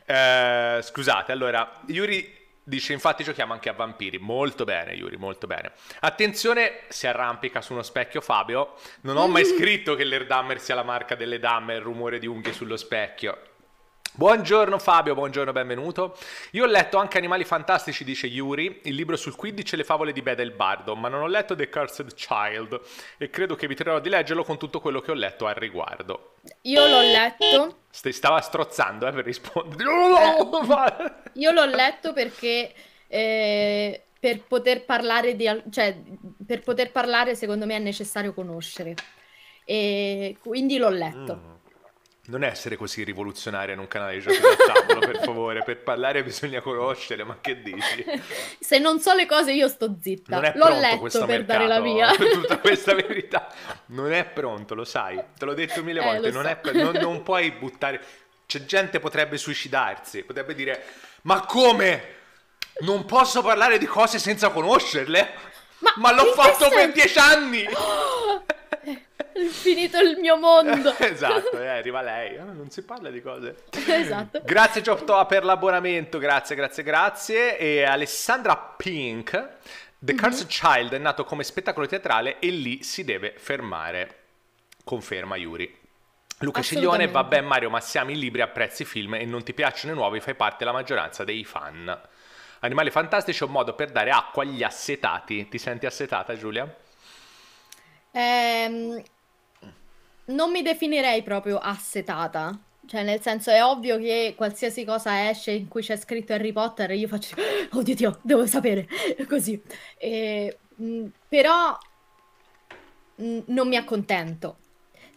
Speaker 1: Eh, scusate, allora, Yuri Dice infatti giochiamo anche a vampiri, molto bene Yuri, molto bene. Attenzione, si arrampica su uno specchio Fabio, non ho mai scritto che l'Airdammer sia la marca delle damme, il rumore di unghie sullo specchio. Buongiorno Fabio, buongiorno, benvenuto. Io ho letto anche Animali Fantastici, dice Yuri, il libro sul Quidditch e le favole di Beda il Bardo, ma non ho letto The Cursed Child e credo che eviterò di leggerlo con tutto quello che ho letto al riguardo.
Speaker 2: Io l'ho letto.
Speaker 1: St- stava strozzando eh, per rispondere.
Speaker 2: Eh, <laughs> io l'ho letto perché... Eh, per poter parlare di... cioè, per poter parlare secondo me è necessario conoscere. E quindi l'ho letto. Mm
Speaker 1: non essere così rivoluzionaria in un canale di giochi da tavolo, per favore, per parlare bisogna conoscere, ma che dici?
Speaker 2: <laughs> Se non so le cose io sto zitta, l'ho letto per mercato, dare la mia. <laughs> tutta
Speaker 1: <laughs> questa verità, non è pronto, lo sai, te l'ho detto mille eh, volte, non, so. per, non, non puoi buttare, c'è cioè, gente potrebbe suicidarsi, potrebbe dire, ma come? Non posso parlare di cose senza conoscerle? Ma, ma l'ho fatto per dieci anni!
Speaker 2: Oh! <gasps> finito il mio mondo. <laughs> esatto,
Speaker 1: eh, arriva lei. Ah, non si parla di cose. esatto. <laughs> Grazie Giottoa per l'abbonamento, grazie, grazie, grazie. E Alessandra Pink, The mhm. Cursed mm-hmm. Child è nato come spettacolo teatrale e lì si deve fermare. Conferma Yuri. Luca Ciglione, vabbè Mario, ma siamo in libri, apprezzi i film e non ti piacciono i nuovi, fai parte della maggioranza dei fan. Animali fantastici è un modo per dare acqua agli assetati. Ti senti assetata Giulia?
Speaker 2: Ehm, non mi definirei proprio assetata. Cioè, nel senso, è ovvio che qualsiasi cosa esce in cui c'è scritto Harry Potter, io faccio, <gasps> Oddio, oh, Dio devo sapere, <laughs> così. E, mh, mm, però mh, mm, non mi accontento.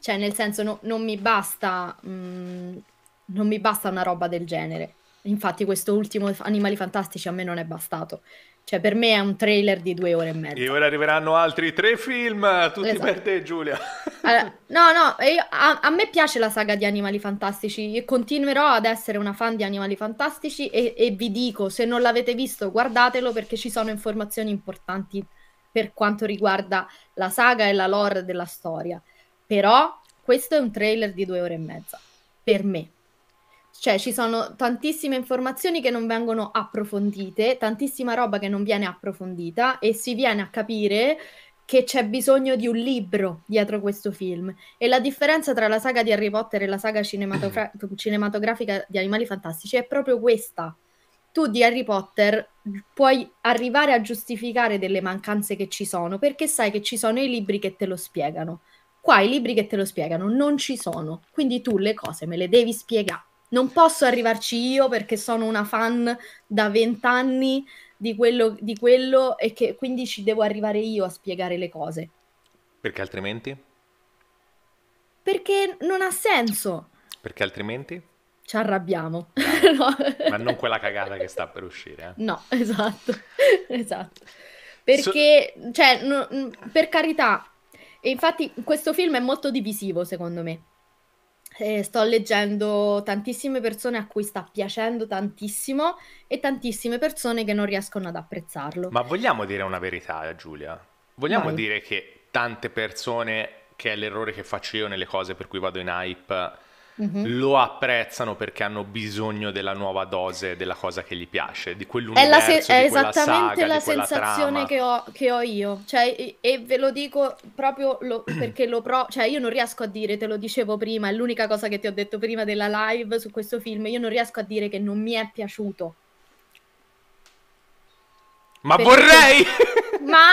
Speaker 2: Cioè, nel senso, no, non mi basta... Mh, mm, non mi basta una roba del genere. Infatti, questo ultimo Animali Fantastici a me non è bastato. Cioè, per me è un trailer di due ore e mezza.
Speaker 1: E ora arriveranno altri tre film, tutti esatto. per te, Giulia.
Speaker 2: Allora, no, no, io, a, a, me piace la saga di Animali Fantastici. Io continuerò ad essere una fan di Animali Fantastici e, e vi dico, se non l'avete visto, guardatelo perché ci sono informazioni importanti per quanto riguarda la saga e la lore della storia. Però questo è un trailer di due ore e mezza, per me. Cioè, ci sono tantissime informazioni che non vengono approfondite, tantissima roba che non viene approfondita e si viene a capire che c'è bisogno di un libro dietro questo film. E la differenza tra la saga di Harry Potter e la saga cinematogra- <clears throat> cinematografica di Animali Fantastici è proprio questa. Tu di Harry Potter puoi arrivare a giustificare delle mancanze che ci sono perché sai che ci sono i libri che te lo spiegano. Qua i libri che te lo spiegano non ci sono, quindi tu le cose me le devi spiegare non posso arrivarci io perché sono una fan da vent'anni di quello, di quello e che quindi ci devo arrivare io a spiegare le cose.
Speaker 1: Perché altrimenti?
Speaker 2: Perché non ha senso.
Speaker 1: Perché altrimenti?
Speaker 2: Ci arrabbiamo. <laughs>
Speaker 1: no. Ma non quella cagata che sta per uscire. Eh?
Speaker 2: No, <laughs> esatto. <laughs> esatto. Perché, so... cioè, no, per carità, e infatti questo film è molto divisivo secondo me eh, sto leggendo tantissime persone a cui sta piacendo tantissimo e tantissime persone che non riescono ad apprezzarlo. Ma
Speaker 1: vogliamo dire una verità, Giulia? Vogliamo Vai. dire che tante persone, che è l'errore che faccio io nelle cose per cui vado in hype, Mm-hmm. lo apprezzano perché hanno bisogno della nuova dose della cosa che gli piace, di quell'universo, è, la se- è esattamente saga, la sensazione che
Speaker 2: ho, che ho, io, cioè, e, e ve lo dico proprio lo, <clears throat> perché lo provo, cioè io non riesco a dire, te lo dicevo prima, è l'unica cosa che ti ho detto prima della live su questo film, io non riesco a dire che non mi è piaciuto.
Speaker 3: Ma perché... vorrei!
Speaker 2: <laughs> Ma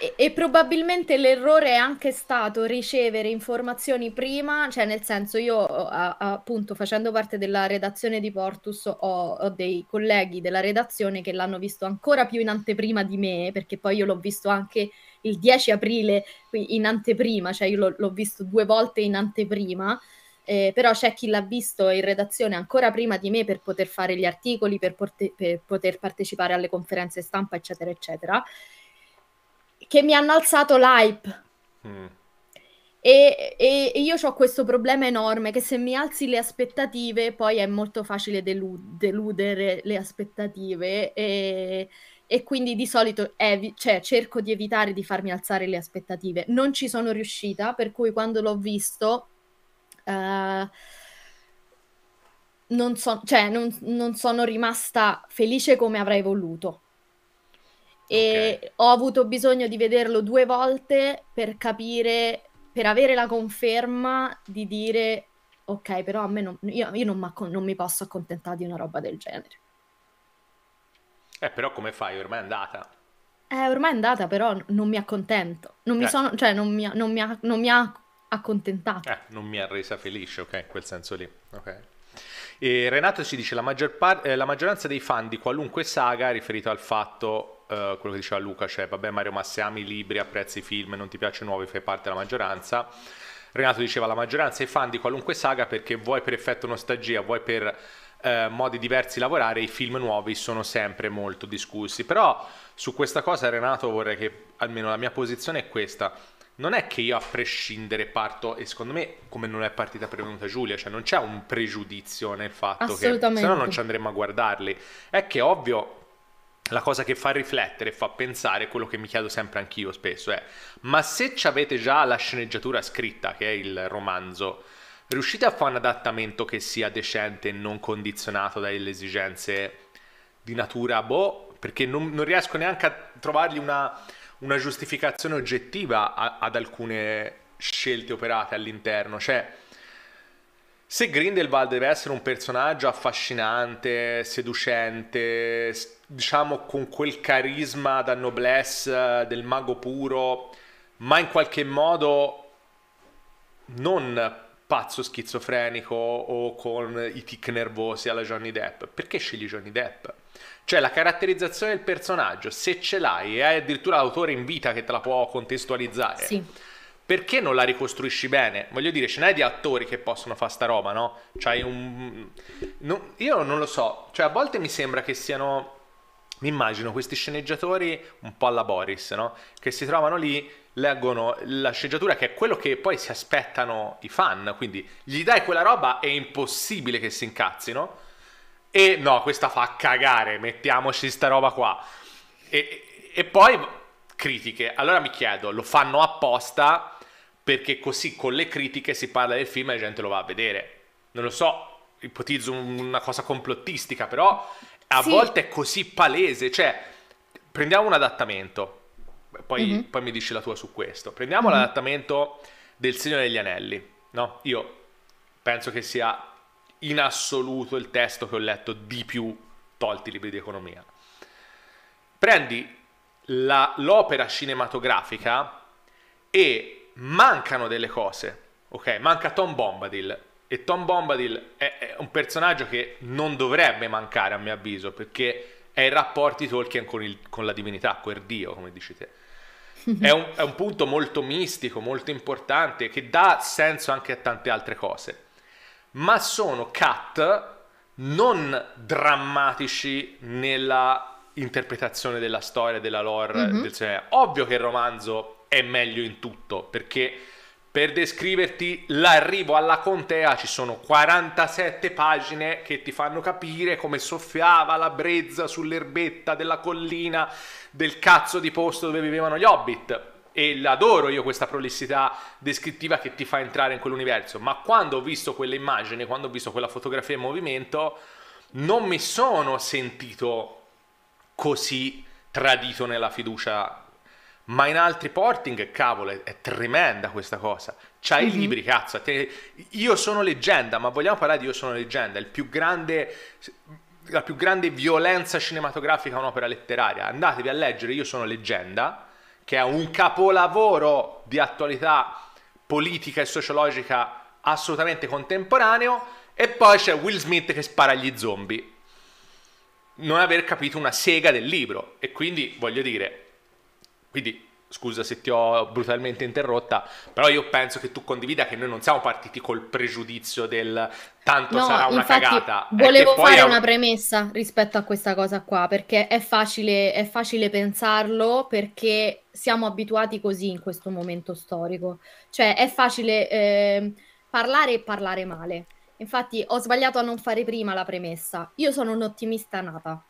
Speaker 2: e, e, probabilmente l'errore è anche stato ricevere informazioni prima, cioè nel senso io a, a, appunto facendo parte della redazione di Portus ho, ho, dei colleghi della redazione che l'hanno visto ancora più in anteprima di me, perché poi io l'ho visto anche il 10 aprile in anteprima, cioè io l'ho, l'ho visto due volte in anteprima. Eh, però c'è chi l'ha visto in redazione ancora prima di me per poter fare gli articoli, per, porte- per poter partecipare alle conferenze stampa, eccetera, eccetera che mi hanno alzato l'hype. Mm. E, e, io ho questo problema enorme che se mi alzi le aspettative poi è molto facile delu- deludere le aspettative e, e quindi di solito evi- cioè, cerco di evitare di farmi alzare le aspettative. Non ci sono riuscita, per cui quando l'ho visto... Uh, non, so- cioè, non, non sono rimasta felice come avrei voluto e okay. ho avuto bisogno di vederlo due volte per capire, per avere la conferma di dire ok, però a me non, io, io non, non mi posso accontentare di una roba del genere.
Speaker 1: Eh, però come fai? Ormai è andata.
Speaker 2: Eh, ormai è andata, però non mi accontento. Non eh. mi sono, cioè, non mi, ha, non mi ha, non mi ha accontentata.
Speaker 1: Eh, non mi ha resa felice, ok, in quel senso lì. Ok. E Renato ci dice la, maggior par- eh, la maggioranza dei fan di qualunque saga è riferito al fatto, eh, quello che diceva Luca, cioè vabbè Mario ma se ami i libri, apprezzi i film, non ti piace nuovi, fai parte della maggioranza. Renato diceva la maggioranza dei fan di qualunque saga perché vuoi per effetto nostalgia, vuoi per eh, modi diversi lavorare, i film nuovi sono sempre molto discussi. Però su questa cosa Renato vorrei che almeno la mia posizione è questa non è che io a prescindere parto e secondo me come non è partita prevenuta Giulia, cioè non c'è un pregiudizio nel fatto che se no non ci andremo a guardarli. È che ovvio la cosa che fa riflettere, fa pensare, quello che mi chiedo sempre anch'io spesso è ma se ci avete già la sceneggiatura scritta, che è il romanzo, riuscite a fare un adattamento che sia decente e non condizionato dalle esigenze di natura boh, perché non, non riesco neanche a trovargli una una giustificazione oggettiva a, ad alcune scelte operate all'interno. Cioè, se Grindelwald deve essere un personaggio affascinante, seducente, diciamo con quel carisma da noblesse del mago puro, ma in qualche modo non pazzo schizofrenico o con i tic nervosi alla Johnny Depp, perché scegli Johnny Depp? Cioè la caratterizzazione del personaggio, se ce l'hai e hai addirittura l'autore in vita che te la può contestualizzare, sì. perché non la ricostruisci bene? Voglio dire, ce n'hai di attori che possono fare sta roba, no? C'hai un... No, io non lo so, cioè a volte mi sembra che siano... Mi immagino questi sceneggiatori un po' alla Boris, no? Che si trovano lì, leggono la sceneggiatura che è quello che poi si aspettano i fan, quindi gli dai quella roba, è impossibile che si incazzino e no, questa fa cagare, mettiamoci sta roba qua. E, e poi critiche. Allora mi chiedo, lo fanno apposta perché così con le critiche si parla del film e la gente lo va a vedere. Non lo so, ipotizzo una cosa complottistica, però a sì. volte è così palese. Cioè, prendiamo un adattamento, poi, mm-hmm. poi mi dici la tua su questo. Prendiamo mm-hmm. l'adattamento del Signore degli Anelli, no? Io penso che sia in assoluto il testo che ho letto di più tolti i libri di economia. Prendi la, l'opera cinematografica e mancano delle cose, ok? Manca Tom Bombadil e Tom Bombadil è, è un personaggio che non dovrebbe mancare a mio avviso perché è il rapporto di Tolkien con, il, con la divinità, quel dio, come dici te. <laughs> È un, è un punto molto mistico, molto importante, che dà senso anche a tante altre cose ma sono cut non drammatici nella interpretazione della storia, della lore, mm-hmm. del cinema. Ovvio che il romanzo è meglio in tutto, perché per descriverti l'arrivo alla contea ci sono 47 pagine che ti fanno capire come soffiava la brezza sull'erbetta della collina del cazzo di posto dove vivevano gli hobbit e l'adoro io questa prolessità descrittiva che ti fa entrare in quell'universo, ma quando ho visto quelle immagini, quando ho visto quella fotografia in movimento, non mi sono sentito così tradito nella fiducia. Ma in altri porting, cavolo, è, è tremenda questa cosa. C'hai mm-hmm. i libri, cazzo. Te, io sono leggenda, ma vogliamo parlare di Io sono leggenda, il più grande la più grande violenza cinematografica a un'opera letteraria. Andatevi a leggere Io sono leggenda che è un capolavoro di attualità politica e sociologica assolutamente contemporaneo, e poi c'è Will Smith che spara agli zombie. Non aver capito una sega del libro, e quindi voglio dire, quindi scusa se ti ho brutalmente interrotta, però io penso che tu condivida che noi non siamo partiti col pregiudizio del tanto no, sarà una cagata. Volevo fare un... una
Speaker 2: premessa rispetto a questa cosa qua, perché è facile, è facile pensarlo perché siamo abituati così in questo momento storico. Cioè è facile eh, parlare e parlare male. Infatti ho sbagliato a non fare prima la premessa. Io sono un'ottimista nata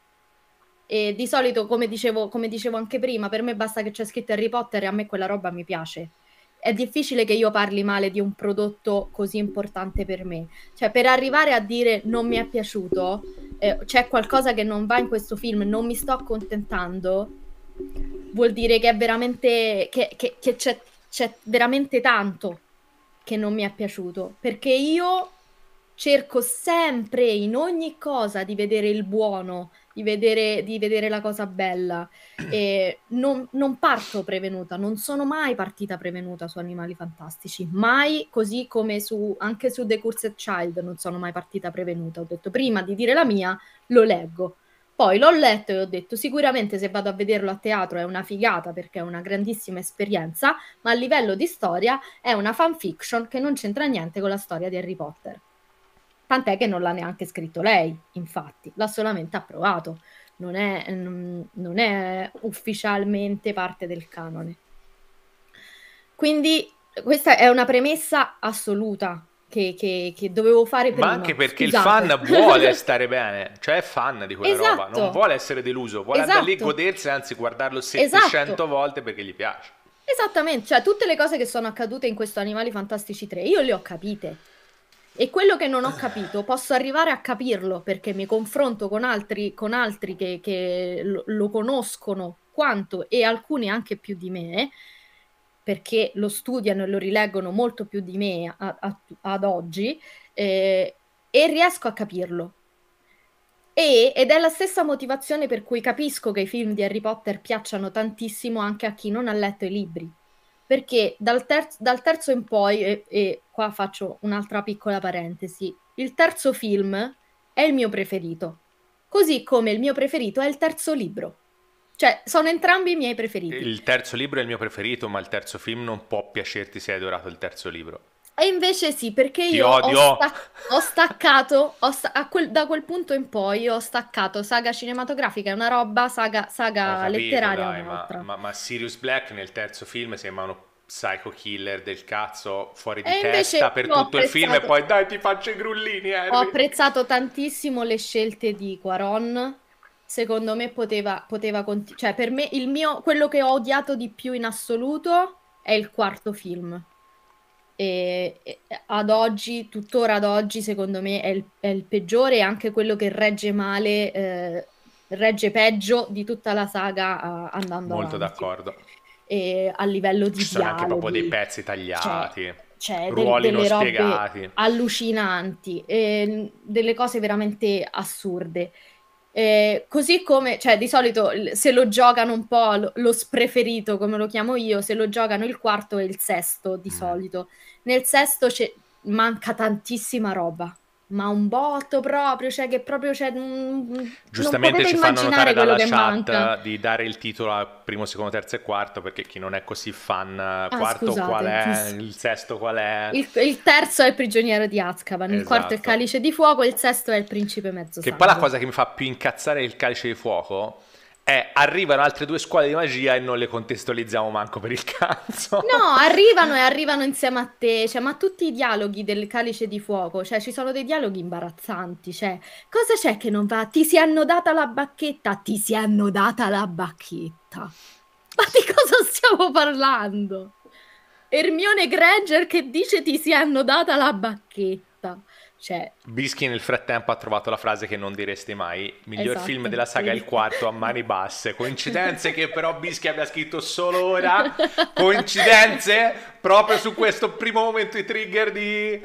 Speaker 2: e di solito, come dicevo, come dicevo anche prima, per me basta che c'è scritto Harry Potter e a me quella roba mi piace. È difficile che io parli male di un prodotto così importante per me. Cioè, per arrivare a dire non mi è piaciuto, eh, c'è qualcosa che non va in questo film, non mi sto accontentando, vuol dire che è veramente. che, che, che c'è, c'è veramente tanto che non mi è piaciuto. Perché io cerco sempre in ogni cosa di vedere il buono di vedere, di vedere la cosa bella. <clears throat> E non, non, parto prevenuta, non sono mai partita prevenuta su Animali Fantastici, mai così come su, anche su The Cursed Child non sono mai partita prevenuta. Ho detto prima di dire la mia, lo leggo. Poi l'ho letto e ho detto sicuramente se vado a vederlo a teatro è una figata perché è una grandissima esperienza, ma a livello di storia è una fanfiction che non c'entra niente con la storia di Harry Potter tant'è che non l'ha neanche scritto lei, infatti, l'ha solamente approvato, non è, non è ufficialmente parte del canone. Quindi questa è una premessa assoluta che, che, che, dovevo fare prima. Ma anche perché Scusate. il fan vuole <laughs>
Speaker 1: stare bene, cioè è fan di quella esatto. roba, non esatto. vuole essere deluso, vuole esatto. andare lì esatto. godersi, anzi guardarlo 700 esatto. volte perché gli piace.
Speaker 2: Esattamente, cioè tutte le cose che sono accadute in questo Animali Fantastici 3, io le ho capite. E quello che non ho eh. capito, posso arrivare a capirlo perché mi confronto con altri, con altri che, che lo, conoscono quanto e alcuni anche più di me, perché lo studiano e lo rileggono molto più di me a, a, ad oggi, eh, e riesco a capirlo. E, ed è la stessa motivazione per cui capisco che i film di Harry Potter piacciono tantissimo anche a chi non ha letto i libri perché dal terzo, dal terzo in poi, e, e qua faccio un'altra piccola parentesi, il terzo film è il mio preferito, così come il mio preferito è il terzo libro. Cioè, sono entrambi i miei preferiti. Il
Speaker 1: terzo libro è il mio preferito, ma il terzo film non può piacerti se hai adorato il terzo libro.
Speaker 2: E invece sì, perché io odio. Ho, sta- ho staccato, ho sta- quel- da quel punto in poi ho staccato saga cinematografica è una roba, saga, saga capito, letteraria dai, ma, ma,
Speaker 1: ma, Sirius Black nel terzo film sembra uno psycho killer del cazzo fuori di e testa per tutto il film e poi dai ti faccio i grullini Harry. Eh, ho apprezzato
Speaker 2: tantissimo le scelte di Quaron secondo me poteva, poteva continuare. Cioè, per me il mio, quello che ho odiato di più in assoluto è il quarto film e, ad oggi, tuttora ad oggi, secondo me è il, è il peggiore e anche quello che regge male, eh, regge peggio di tutta la saga uh, andando Molto avanti. d'accordo. E a livello di Ci sono anche proprio
Speaker 1: dei pezzi tagliati. Cioè,
Speaker 2: cioè, ruoli del, non spiegati. allucinanti, eh, delle cose veramente assurde. Eh, così come, cioè, di solito se lo giocano un po' lo, lo, spreferito, come lo chiamo io, se lo giocano il quarto e il sesto di mm. solito. Nel sesto c'è, manca tantissima roba. Ma un botto proprio, cioè che proprio c'è. Cioè, Giustamente ci fanno notare dalla chat manca.
Speaker 1: di dare il titolo a primo, secondo, terzo e quarto, perché chi non è così fan, ah, quarto scusate, qual è, il sesto qual è. Il,
Speaker 2: il terzo è il prigioniero di Azkaban, esatto. il quarto è il esatto. calice di fuoco, il sesto è il principe mezzo. Che poi la cosa
Speaker 1: che mi fa più incazzare è il calice di fuoco eh, arrivano altre due scuole di magia e non le contestualizziamo manco per il cazzo. <laughs> No, arrivano e
Speaker 2: arrivano insieme a te, cioè, ma tutti i dialoghi del calice di fuoco, cioè, ci sono dei dialoghi imbarazzanti, cioè, cosa c'è che non va? Ti si è annodata la bacchetta, ti si è annodata la bacchetta. Ma di cosa stiamo parlando? Ermione Granger che dice ti si è annodata la bacchetta. Cioè...
Speaker 1: Bischi nel frattempo ha trovato la frase che non diresti mai. Miglior esatto, film della saga sì. il quarto a mani basse. Coincidenze che però Bischi abbia scritto solo ora.
Speaker 3: Coincidenze
Speaker 1: proprio su questo primo momento di trigger di...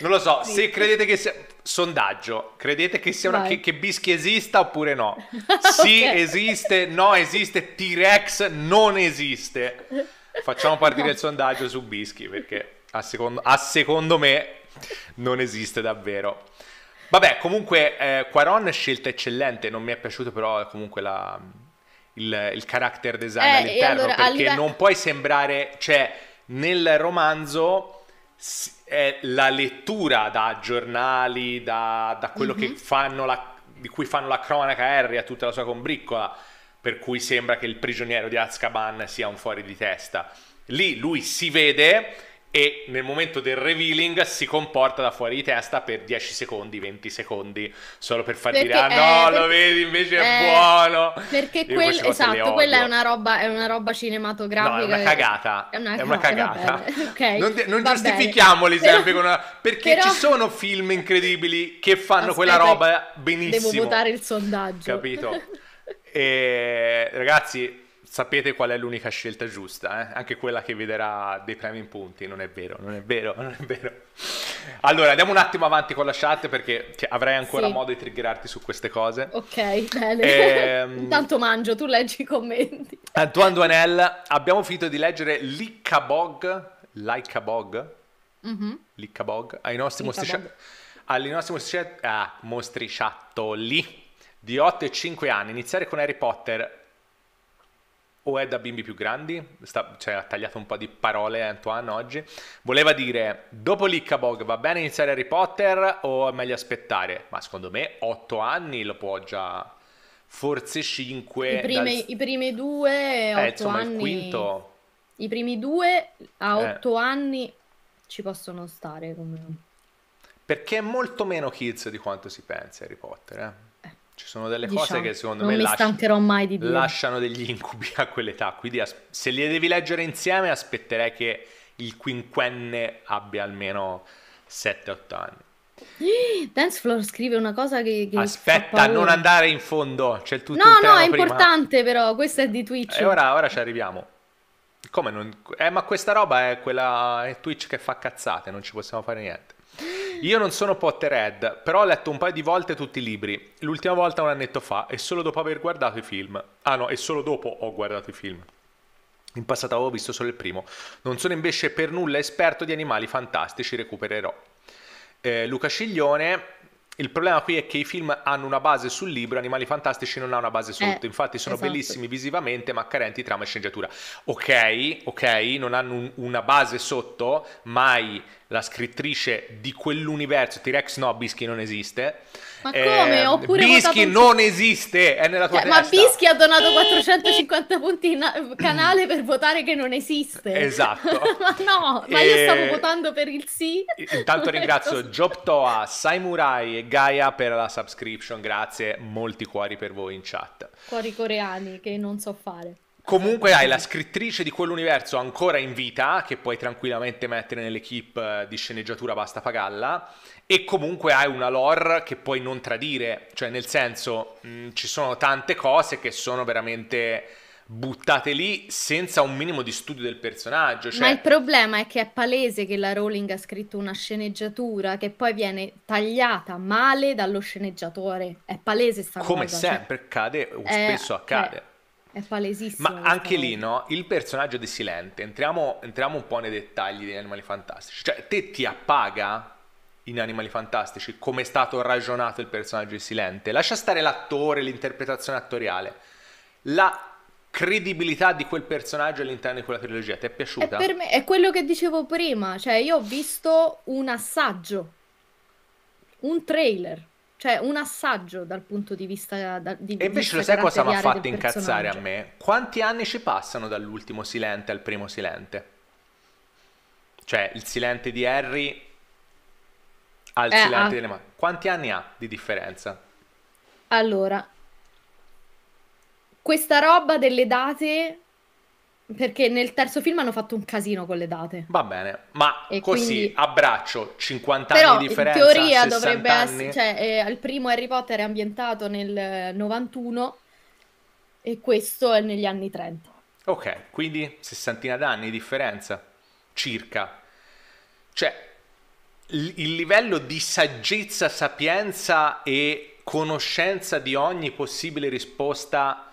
Speaker 1: Non lo so, sì. se credete che sia... Sondaggio, credete che, sia una... che, che Bischi esista oppure no?
Speaker 3: <laughs> Sì, okay.
Speaker 1: esiste, no, esiste, T-Rex non esiste. Facciamo partire no. il sondaggio su Bischi perché a secondo, a secondo me non esiste davvero. Vabbè, comunque, eh, Quaron scelta eccellente, non mi è piaciuto però eh, comunque la, il, il character design eh, all'interno, allora, perché livello... non puoi sembrare, cioè, nel romanzo è la lettura da giornali, da, da quello mm-hmm. la, di cui fanno la cronaca Harry a tutta la sua combriccola, per cui sembra che il prigioniero di Azkaban sia un fuori di testa. Lì lui si vede e nel momento del revealing si comporta da fuori di testa per 10 secondi, 20 secondi, solo per far perché, dire ah no, eh, perché, lo vedi invece eh, è buono. Perché quel, esatto, quella è
Speaker 2: una roba, è una roba cinematografica. No, è una cagata. È una, è una cagata. <laughs> okay, non, non giustifichiamoli bene. con
Speaker 1: <laughs> una... Perché però... ci sono film incredibili che fanno Aspetta, quella roba benissimo. Devo votare
Speaker 2: il sondaggio. Capito?
Speaker 1: <laughs> E, eh, ragazzi, sapete qual è l'unica scelta giusta, eh? anche quella che vi darà dei premi in punti, non è vero, non è vero, non è vero. Allora, andiamo un attimo avanti con la chat perché cioè, avrai ancora sì. modo di triggerarti su queste cose.
Speaker 2: Ok, bene. E... Ehm, <laughs> Intanto mangio, tu leggi i commenti.
Speaker 1: Antoine Duanel, abbiamo finito di leggere Lickabog, Lickabog, mm-hmm. Lickabog, ai nostri mostri ai nostri ah, mostriciattoli ah, di 8 e 5 anni, iniziare con Harry Potter o è da bimbi più grandi, Sta, cioè ha tagliato un po' di parole Antoine oggi, voleva dire dopo l'Iccabog va bene iniziare Harry Potter o è meglio aspettare? Ma secondo me 8 anni lo può già, forse 5. I primi, dal... i
Speaker 2: primi due, 8 eh, insomma, anni... Il quinto... I primi due a 8 eh. anni ci possono stare come...
Speaker 1: Perché è molto meno kids di quanto si pensa Harry Potter, eh? Ci sono delle diciamo, cose che secondo me lasci-
Speaker 2: di lasciano
Speaker 1: degli incubi a quell'età, quindi as- se li devi leggere insieme aspetterei che il quinquenne abbia almeno 7-8
Speaker 2: anni. <gasps> Dancefloor scrive una cosa che, che aspetta, non
Speaker 1: andare in fondo. C'è tutto no, il no, è prima. importante,
Speaker 2: però. Questo è di Twitch. E ora,
Speaker 1: ora ci arriviamo. Come non... Eh, ma questa roba è quella. È Twitch che fa cazzate, non ci possiamo fare niente. Io non sono Potterhead, però ho letto un paio di volte tutti i libri, l'ultima volta un annetto fa, e solo dopo aver guardato i film. Ah no, e solo dopo ho guardato i film. In passato avevo visto solo il primo. Non sono invece per nulla esperto di animali fantastici, recupererò. Eh, Luca Ciglione... Il problema qui è che i film hanno una base sul libro, Animali Fantastici non ha una base sul eh, infatti sono esatto. bellissimi visivamente ma carenti trama e sceneggiatura. Ok, ok, non hanno un, una base sotto, mai la scrittrice di quell'universo, T-Rex no, Bischi non esiste. Ma come? Eh, Oppure Bischi votato... non esiste, è nella tua cioè, Ma Bischi
Speaker 2: ha donato 450 eh, eh. punti in canale per votare che non esiste. Esatto. <laughs> ma no, ma e... io stavo votando per il sì. Intanto <laughs> ringrazio
Speaker 1: Job Toa, Saimurai e Gaia per la subscription, grazie, molti cuori per voi in chat.
Speaker 2: Cuori coreani che non so fare.
Speaker 1: Comunque hai la scrittrice di quell'universo ancora in vita, che puoi tranquillamente mettere nell'equipe eh, di sceneggiatura Basta Pagalla, e comunque hai una lore che puoi non tradire, cioè nel senso mh, mm, ci sono tante cose che sono veramente buttate lì senza un minimo di studio del personaggio. Cioè... Ma il
Speaker 2: problema è che è palese che la Rowling ha scritto una sceneggiatura che poi viene tagliata male dallo sceneggiatore. È palese sta Come cosa. Come cioè
Speaker 1: sempre cioè... accade, eh, spesso eh, accade. Eh
Speaker 2: è palesissimo. Ma
Speaker 1: anche lì, no? Il personaggio di Silente, entriamo, entriamo un po' nei dettagli degli Animali Fantastici. Cioè, te ti appaga in Animali Fantastici come è stato ragionato il personaggio di Silente. Lascia stare l'attore, l'interpretazione attoriale. La credibilità di quel personaggio all'interno di quella trilogia. Ti è piaciuta? È, me,
Speaker 2: è quello che dicevo prima, cioè io ho visto un assaggio, un trailer cioè un assaggio dal punto di vista da, di, E invece lo sai cosa mi ha fatto incazzare a
Speaker 1: me? Quanti anni ci passano dall'ultimo Silente al primo Silente? Cioè il Silente di Harry al eh, Silente ah. delle mani. Quanti anni ha di differenza?
Speaker 2: Allora, questa roba delle date perché nel terzo film hanno fatto un casino con
Speaker 1: le date. Va bene, ma e così quindi... abbraccio 50 Però, anni di differenza. In teoria dovrebbe essere. Cioè,
Speaker 2: eh, il primo Harry Potter è ambientato nel 91 e questo è negli anni 30.
Speaker 1: Ok, quindi sessantina d'anni di differenza circa. Cioè, l- il livello di saggezza, sapienza e conoscenza di ogni possibile risposta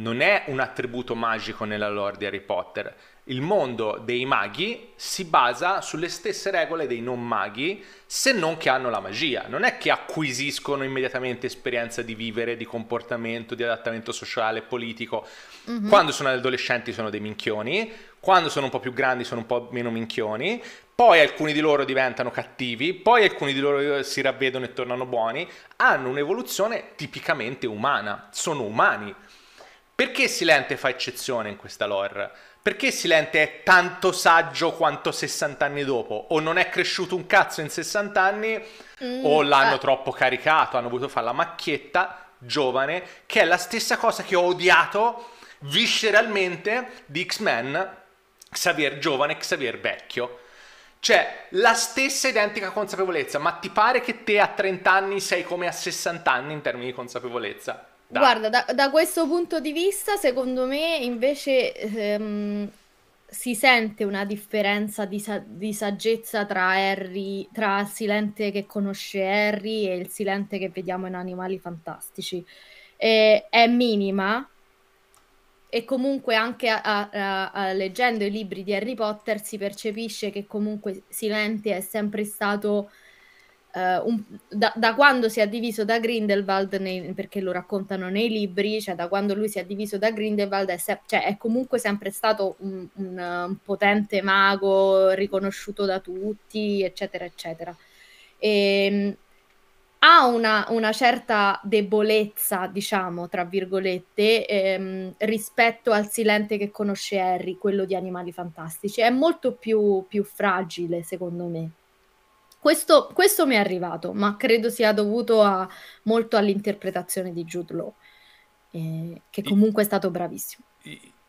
Speaker 1: non è un attributo magico nella lore di Harry Potter. Il mondo dei maghi si basa sulle stesse regole dei non maghi, se non che hanno la magia. Non è che acquisiscono immediatamente esperienza di vivere, di comportamento, di adattamento sociale, politico. Mm-hmm. Quando sono adolescenti sono dei minchioni, quando sono un po' più grandi sono un po' meno minchioni, poi alcuni di loro diventano cattivi, poi alcuni di loro eh, si ravvedono e tornano buoni. Hanno un'evoluzione tipicamente umana, sono umani perché Silente fa eccezione in questa lore? Perché Silente è tanto saggio quanto 60 anni dopo? O non è cresciuto un cazzo in 60 anni,
Speaker 3: mm, o l'hanno ah.
Speaker 1: troppo caricato, hanno voluto fare la macchietta giovane, che è la stessa cosa che ho odiato visceralmente di X-Men, Xavier giovane, e Xavier vecchio. Cioè, la stessa identica consapevolezza, ma ti pare che te a 30 anni sei come a 60 anni in termini di consapevolezza? Dai. Guarda,
Speaker 2: da, da, questo punto di vista, secondo me invece ehm, si sente una differenza di, sa- di saggezza tra, Harry, tra il silente che conosce Harry e il silente che vediamo in Animali Fantastici. Eh, è minima, e comunque anche a, a, a, leggendo i libri di Harry Potter si percepisce che comunque Silente è sempre stato Uh, un, da, da, quando si è diviso da Grindelwald, nei, perché lo raccontano nei libri, cioè da quando lui si è diviso da Grindelwald, è, se, cioè, è comunque sempre stato un, un, un, potente mago riconosciuto da tutti, eccetera, eccetera. E, ehm, ha una, una, certa debolezza, diciamo, tra virgolette, ehm, rispetto al silente che conosce Harry, quello di Animali Fantastici. È molto più, più fragile, secondo me. Questo, questo, mi è arrivato, ma credo sia dovuto a, molto all'interpretazione di Jude Law, eh, che comunque è stato bravissimo.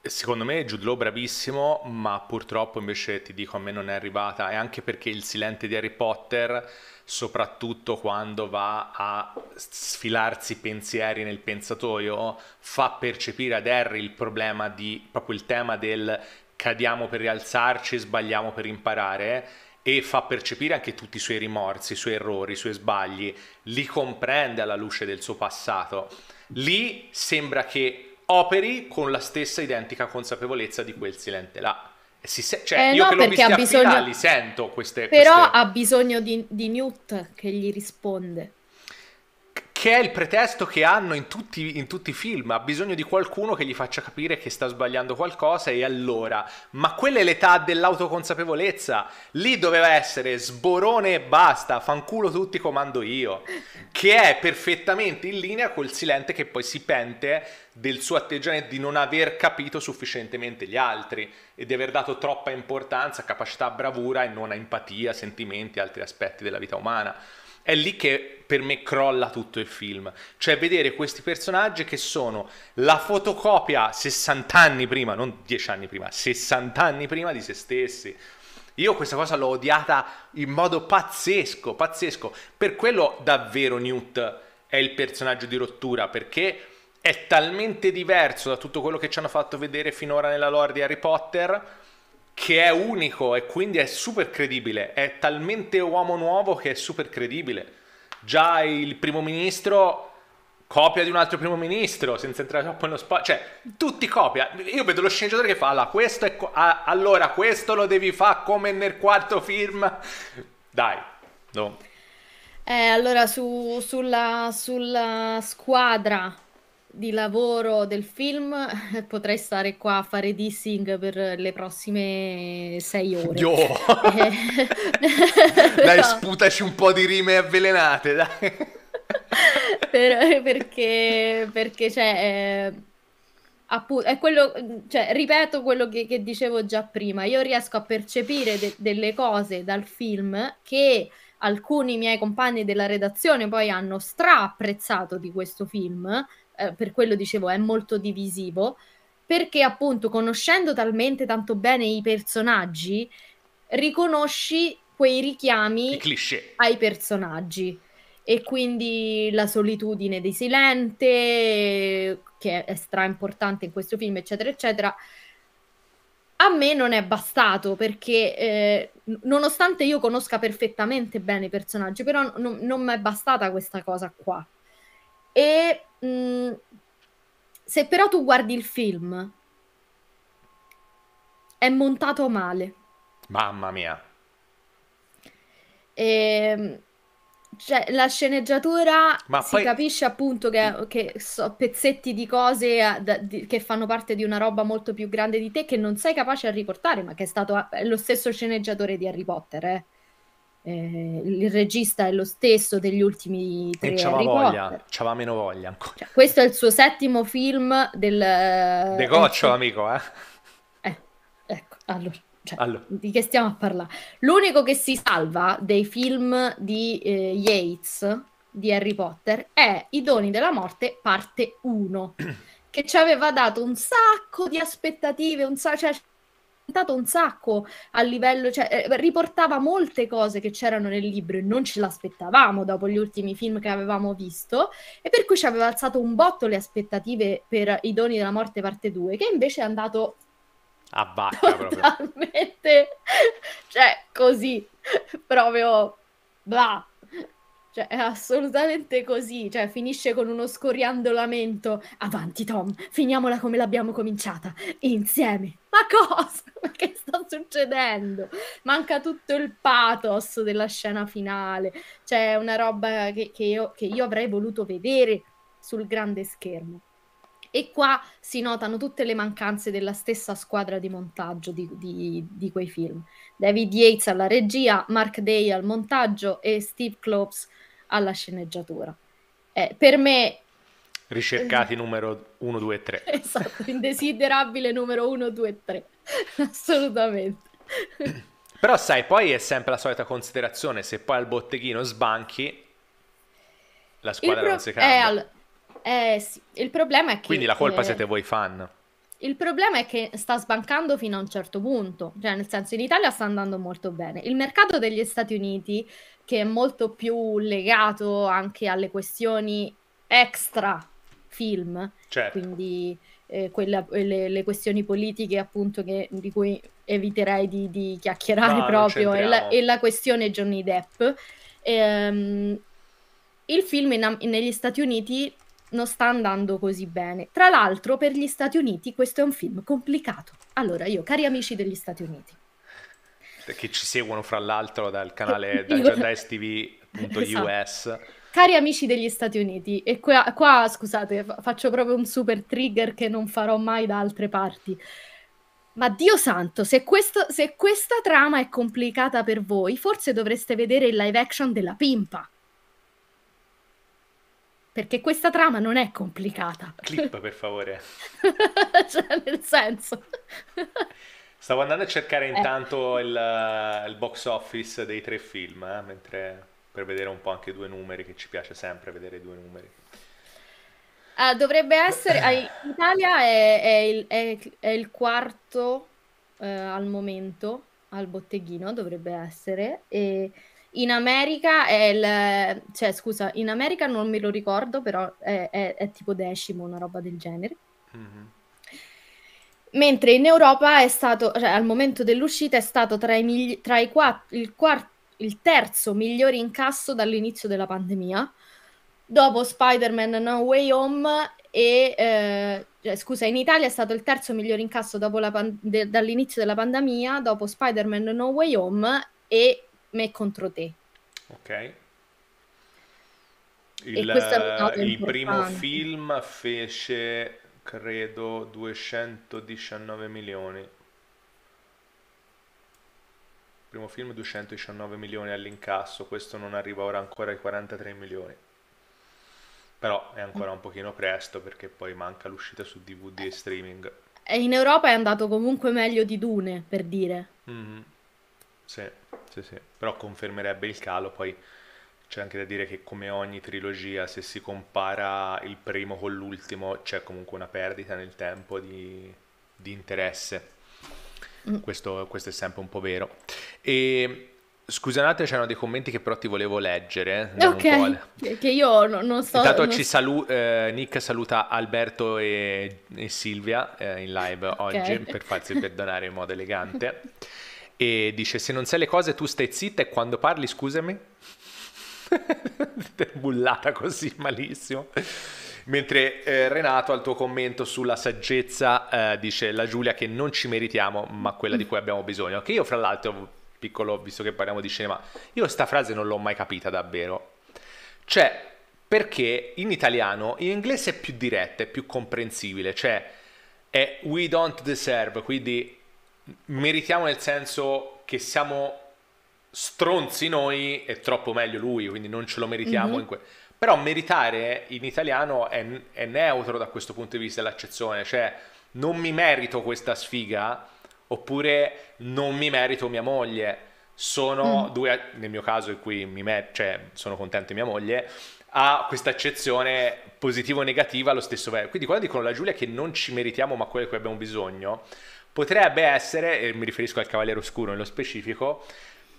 Speaker 1: Secondo me Jude Law bravissimo, ma purtroppo invece ti dico a me non è arrivata, e anche perché il silente di Harry Potter, soprattutto quando va a sfilarsi pensieri nel pensatoio, fa percepire ad Harry il problema di proprio il tema del cadiamo per rialzarci, sbagliamo per imparare e fa percepire anche tutti i suoi rimorsi, i suoi errori, i suoi sbagli, li comprende alla luce del suo passato. Lì sembra che operi con la stessa identica consapevolezza di quel silente là. Si se- cioè, eh io no, che l'ho visti ha bisogno... a sento queste... Però
Speaker 2: queste... ha bisogno di, di Newt che gli risponde
Speaker 1: che è il pretesto che hanno in tutti, in tutti, i film. Ha bisogno di qualcuno che gli faccia capire che sta sbagliando qualcosa e allora. Ma quella è l'età dell'autoconsapevolezza. Lì doveva essere sborone e basta, fanculo tutti comando io. Che è perfettamente in linea col silente che poi si pente del suo atteggiamento di non aver capito sufficientemente gli altri e di aver dato troppa importanza, capacità, bravura e non a empatia, sentimenti e altri aspetti della vita umana. È lì che per me crolla tutto il film. Cioè vedere questi personaggi che sono la fotocopia 60 anni prima, non 10 anni prima, 60 anni prima di se stessi. Io questa cosa l'ho odiata in modo pazzesco, pazzesco. Per quello davvero Newt è il personaggio di rottura, perché è talmente diverso da tutto quello che ci hanno fatto vedere finora nella lore di Harry Potter che è unico e quindi è super credibile, è talmente uomo nuovo che è super credibile. Già il primo ministro copia di un altro primo ministro, senza entrare troppo nello spazio, cioè tutti copia. Io vedo lo sceneggiatore che fa, allora questo, co- ah, allora, questo lo devi fare come nel quarto film. Dai, no.
Speaker 2: Eh, allora su, sulla, sulla squadra di lavoro del film <laughs> potrei stare qua a fare dissing per le prossime sei <laughs> ore. Yo! <laughs>
Speaker 1: dai, no. sputaci un po' di rime avvelenate, dai.
Speaker 2: per, perché, perché cioè, eh, appunto, è quello, cioè, ripeto quello che, che, dicevo già prima, io riesco a percepire de- delle cose dal film che alcuni miei compagni della redazione poi hanno straapprezzato di questo film eh, per quello dicevo è molto divisivo, perché appunto conoscendo talmente tanto bene i personaggi, riconosci quei richiami ai personaggi. E quindi la solitudine di Silente, che è stra importante in questo film, eccetera, eccetera. A me non è bastato perché, eh, nonostante io conosca perfettamente bene i personaggi, però non, non mi è bastata questa cosa qua. E mh, mm, se però tu guardi il film, è montato male.
Speaker 1: Mamma mia.
Speaker 2: E, ehm, cioè, la sceneggiatura Ma si poi... capisce appunto che, che so, pezzetti di cose eh, da, di, che fanno parte di una roba molto più grande di te che non sei capace a riportare, ma che è stato eh, lo stesso sceneggiatore di Harry Potter. Eh eh, il regista è lo stesso degli
Speaker 1: ultimi tre e c'aveva Harry voglia, c'aveva meno voglia ancora. Cioè,
Speaker 2: questo è il suo settimo film del... Eh, De Goccio,
Speaker 1: eh, amico, eh? eh
Speaker 2: ecco, allora, cioè, allora. di che stiamo a parlare? L'unico che si salva dei film di eh, Yates, di Harry Potter, è I doni della morte, parte 1. <clears throat> che ci aveva dato un sacco di aspettative, un sacco, cioè, raccontato un sacco a livello, cioè eh, riportava molte cose che c'erano nel libro e non ce l'aspettavamo dopo gli ultimi film che avevamo visto e per cui ci aveva alzato un botto le aspettative per I doni della morte parte 2 che invece è andato
Speaker 1: a bacca proprio.
Speaker 2: <laughs> cioè così proprio bla cioè, è assolutamente così, cioè finisce con uno scoriandolamento. Avanti Tom, finiamola come l'abbiamo cominciata, insieme. Ma cosa? <laughs> Ma che sta succedendo? Manca tutto il pathos della scena finale. C'è cioè, una roba che, che, io, che io avrei voluto vedere sul grande schermo. E qua si notano tutte le mancanze della stessa squadra di montaggio di, di, di quei film. David Yates alla regia, Mark Day al montaggio e Steve Klops alla sceneggiatura. Eh, per me
Speaker 1: ricercati numero 1, 2 e 3.
Speaker 2: Esatto, indesiderabile numero 1, 2 e 3. Assolutamente.
Speaker 1: Però sai, poi è sempre la solita considerazione, se poi al botteghino sbanchi, la squadra pro- non si cambia. Al...
Speaker 2: Eh sì, il problema è che... Quindi la colpa eh, siete voi fan. Il problema è che sta sbancando fino a un certo punto, cioè nel senso in Italia sta andando molto bene. Il mercato degli Stati Uniti, che è molto più legato anche alle questioni extra film, certo. quindi eh, quella, le, le, questioni politiche appunto che, di cui eviterei di, di chiacchierare no, proprio, e la, e la, questione Johnny Depp. Ehm, il film in, negli Stati Uniti non sta andando così bene. Tra l'altro, per gli Stati Uniti questo è un film complicato. Allora, io, cari amici degli Stati Uniti,
Speaker 1: che ci seguono fra l'altro dal canale <laughs> DangerDestv.us. Esatto.
Speaker 2: Cari amici degli Stati Uniti, e qua, qua scusate, faccio proprio un super trigger che non farò mai da altre parti. Ma Dio santo, se, questo, se questa trama è complicata per voi, forse dovreste vedere il live action della Pimpa perché questa trama non è complicata.
Speaker 1: Clip, <laughs> per favore.
Speaker 2: cioè, nel senso. <laughs>
Speaker 1: Stavo andando a cercare eh. intanto eh. il, il, box office dei tre film, eh, mentre, per vedere un po' anche i due numeri, che ci piace sempre vedere i due numeri.
Speaker 2: Uh, dovrebbe essere, in Italia è, è, il, è, è il, quarto uh, al momento, al botteghino dovrebbe essere, e in America è il... cioè scusa, in America non me lo ricordo, però è, è, è tipo decimo, una roba del genere. Mm-hmm. Mentre in Europa è stato, cioè, al momento dell'uscita è stato tra, i, migli- tra i quatt- il, quart- il terzo migliore incasso dall'inizio della pandemia, dopo Spider-Man No Way Home e eh, cioè, scusa, in Italia è stato il terzo migliore incasso pan- de- dall'inizio della pandemia, dopo Spider-Man No Way Home e me contro te.
Speaker 1: Ok. Il, eh, il primo film fece, credo, 219 milioni. Il primo film 219 milioni all'incasso, questo non arriva ora ancora ai 43 milioni. Però è ancora un pochino presto perché poi manca l'uscita su DVD e streaming.
Speaker 2: E in Europa è andato comunque meglio di Dune, per dire.
Speaker 1: Mm-hmm. Sì. Sì, sì, però confermerebbe il calo, poi c'è anche da dire che come ogni trilogia, se si compara il primo con l'ultimo, c'è comunque una perdita nel tempo di, di interesse. Mm. Questo, questo, è sempre un po' vero. E scusate, c'erano dei commenti che però ti volevo leggere. Eh, ok,
Speaker 2: che io no, non so. Intanto non...
Speaker 1: Salu- eh, Nick saluta Alberto e, e Silvia eh, in live okay. oggi per farsi perdonare in modo elegante. <laughs> e dice se non sai le cose tu stai zitta e quando parli scusami <laughs> bullata così malissimo mentre eh, Renato al tuo commento sulla saggezza eh, dice la Giulia che non ci meritiamo ma quella di cui abbiamo bisogno che io fra l'altro piccolo visto che parliamo di cinema io questa frase non l'ho mai capita davvero cioè perché in italiano in inglese è più diretta è più comprensibile cioè è we don't deserve quindi meritiamo nel senso che siamo stronzi noi e troppo meglio lui, quindi non ce lo meritiamo. Mm-hmm. Que... Però meritare in italiano è, è, neutro da questo punto di vista l'accezione, cioè non mi merito questa sfiga oppure non mi merito mia moglie. Sono mm. due, nel mio caso in cui mi mer- cioè, sono contento di mia moglie, ha questa accezione positiva o negativa allo stesso tempo. Quindi quando dicono la Giulia che non ci meritiamo ma quello di cui abbiamo bisogno, potrebbe essere, e mi riferisco al Cavaliere Oscuro nello specifico,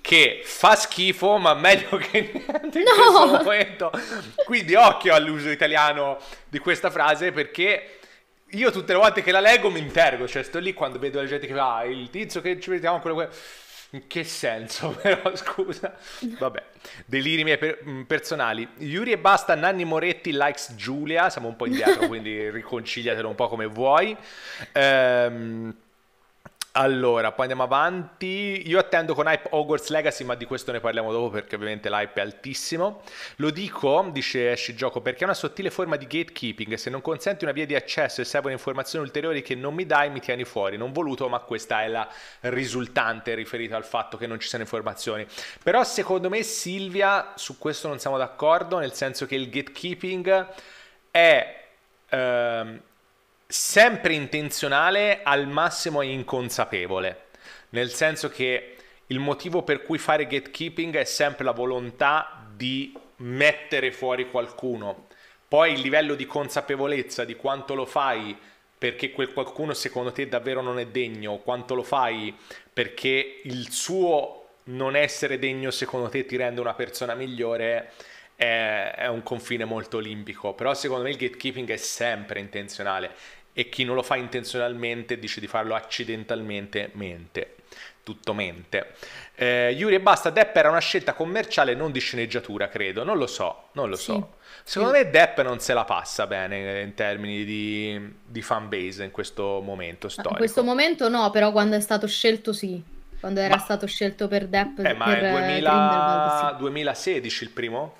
Speaker 1: che fa schifo, ma meglio che <laughs> niente in questo momento. Quindi occhio all'uso italiano di questa frase perché io tutte le volte che la leggo mi interrogo, cioè sto lì quando vedo la gente che va, ah, il tizio che ci vediamo, quello che... In che senso <laughs> però, scusa? Vabbè, deliri miei per- mm, personali. Yuri e basta, Nanni Moretti likes Giulia, siamo un po' indietro, <laughs> quindi riconciliatelo un po' come vuoi. Ehm... Allora, poi andiamo avanti. Io attendo con hype Hogwarts Legacy, ma di questo ne parliamo dopo perché ovviamente l'hype è altissimo. Lo dico, dice Esci Gioco, perché è una sottile forma di gatekeeping. Se non consenti una via di accesso e servono informazioni ulteriori che non mi dai, mi tieni fuori. Non voluto, ma questa è la risultante riferita al fatto che non ci siano informazioni. Però secondo me Silvia, su questo non siamo d'accordo, nel senso che il gatekeeping è... Ehm, sempre intenzionale, al massimo è inconsapevole, nel senso che il motivo per cui fare gatekeeping è sempre la volontà di mettere fuori qualcuno. Poi il livello di consapevolezza di quanto lo fai perché quel qualcuno secondo te davvero non è degno, quanto lo fai perché il suo non essere degno secondo te ti rende una persona migliore è, è un confine molto olimpico, però secondo me il gatekeeping è sempre intenzionale e chi non lo fa intenzionalmente dice di farlo accidentalmente mente. Tutto mente. Eh, Yuri e basta, Depp era una scelta commerciale, non di sceneggiatura, credo. Non lo so, non lo sì. so. Secondo sì. me Depp non se la passa bene in termini di, di fanbase in questo momento storico. In questo
Speaker 2: momento no, però quando è stato scelto sì. Quando era ma... stato scelto per Depp. Eh, per ma è 2000...
Speaker 1: sì. 2016 il primo?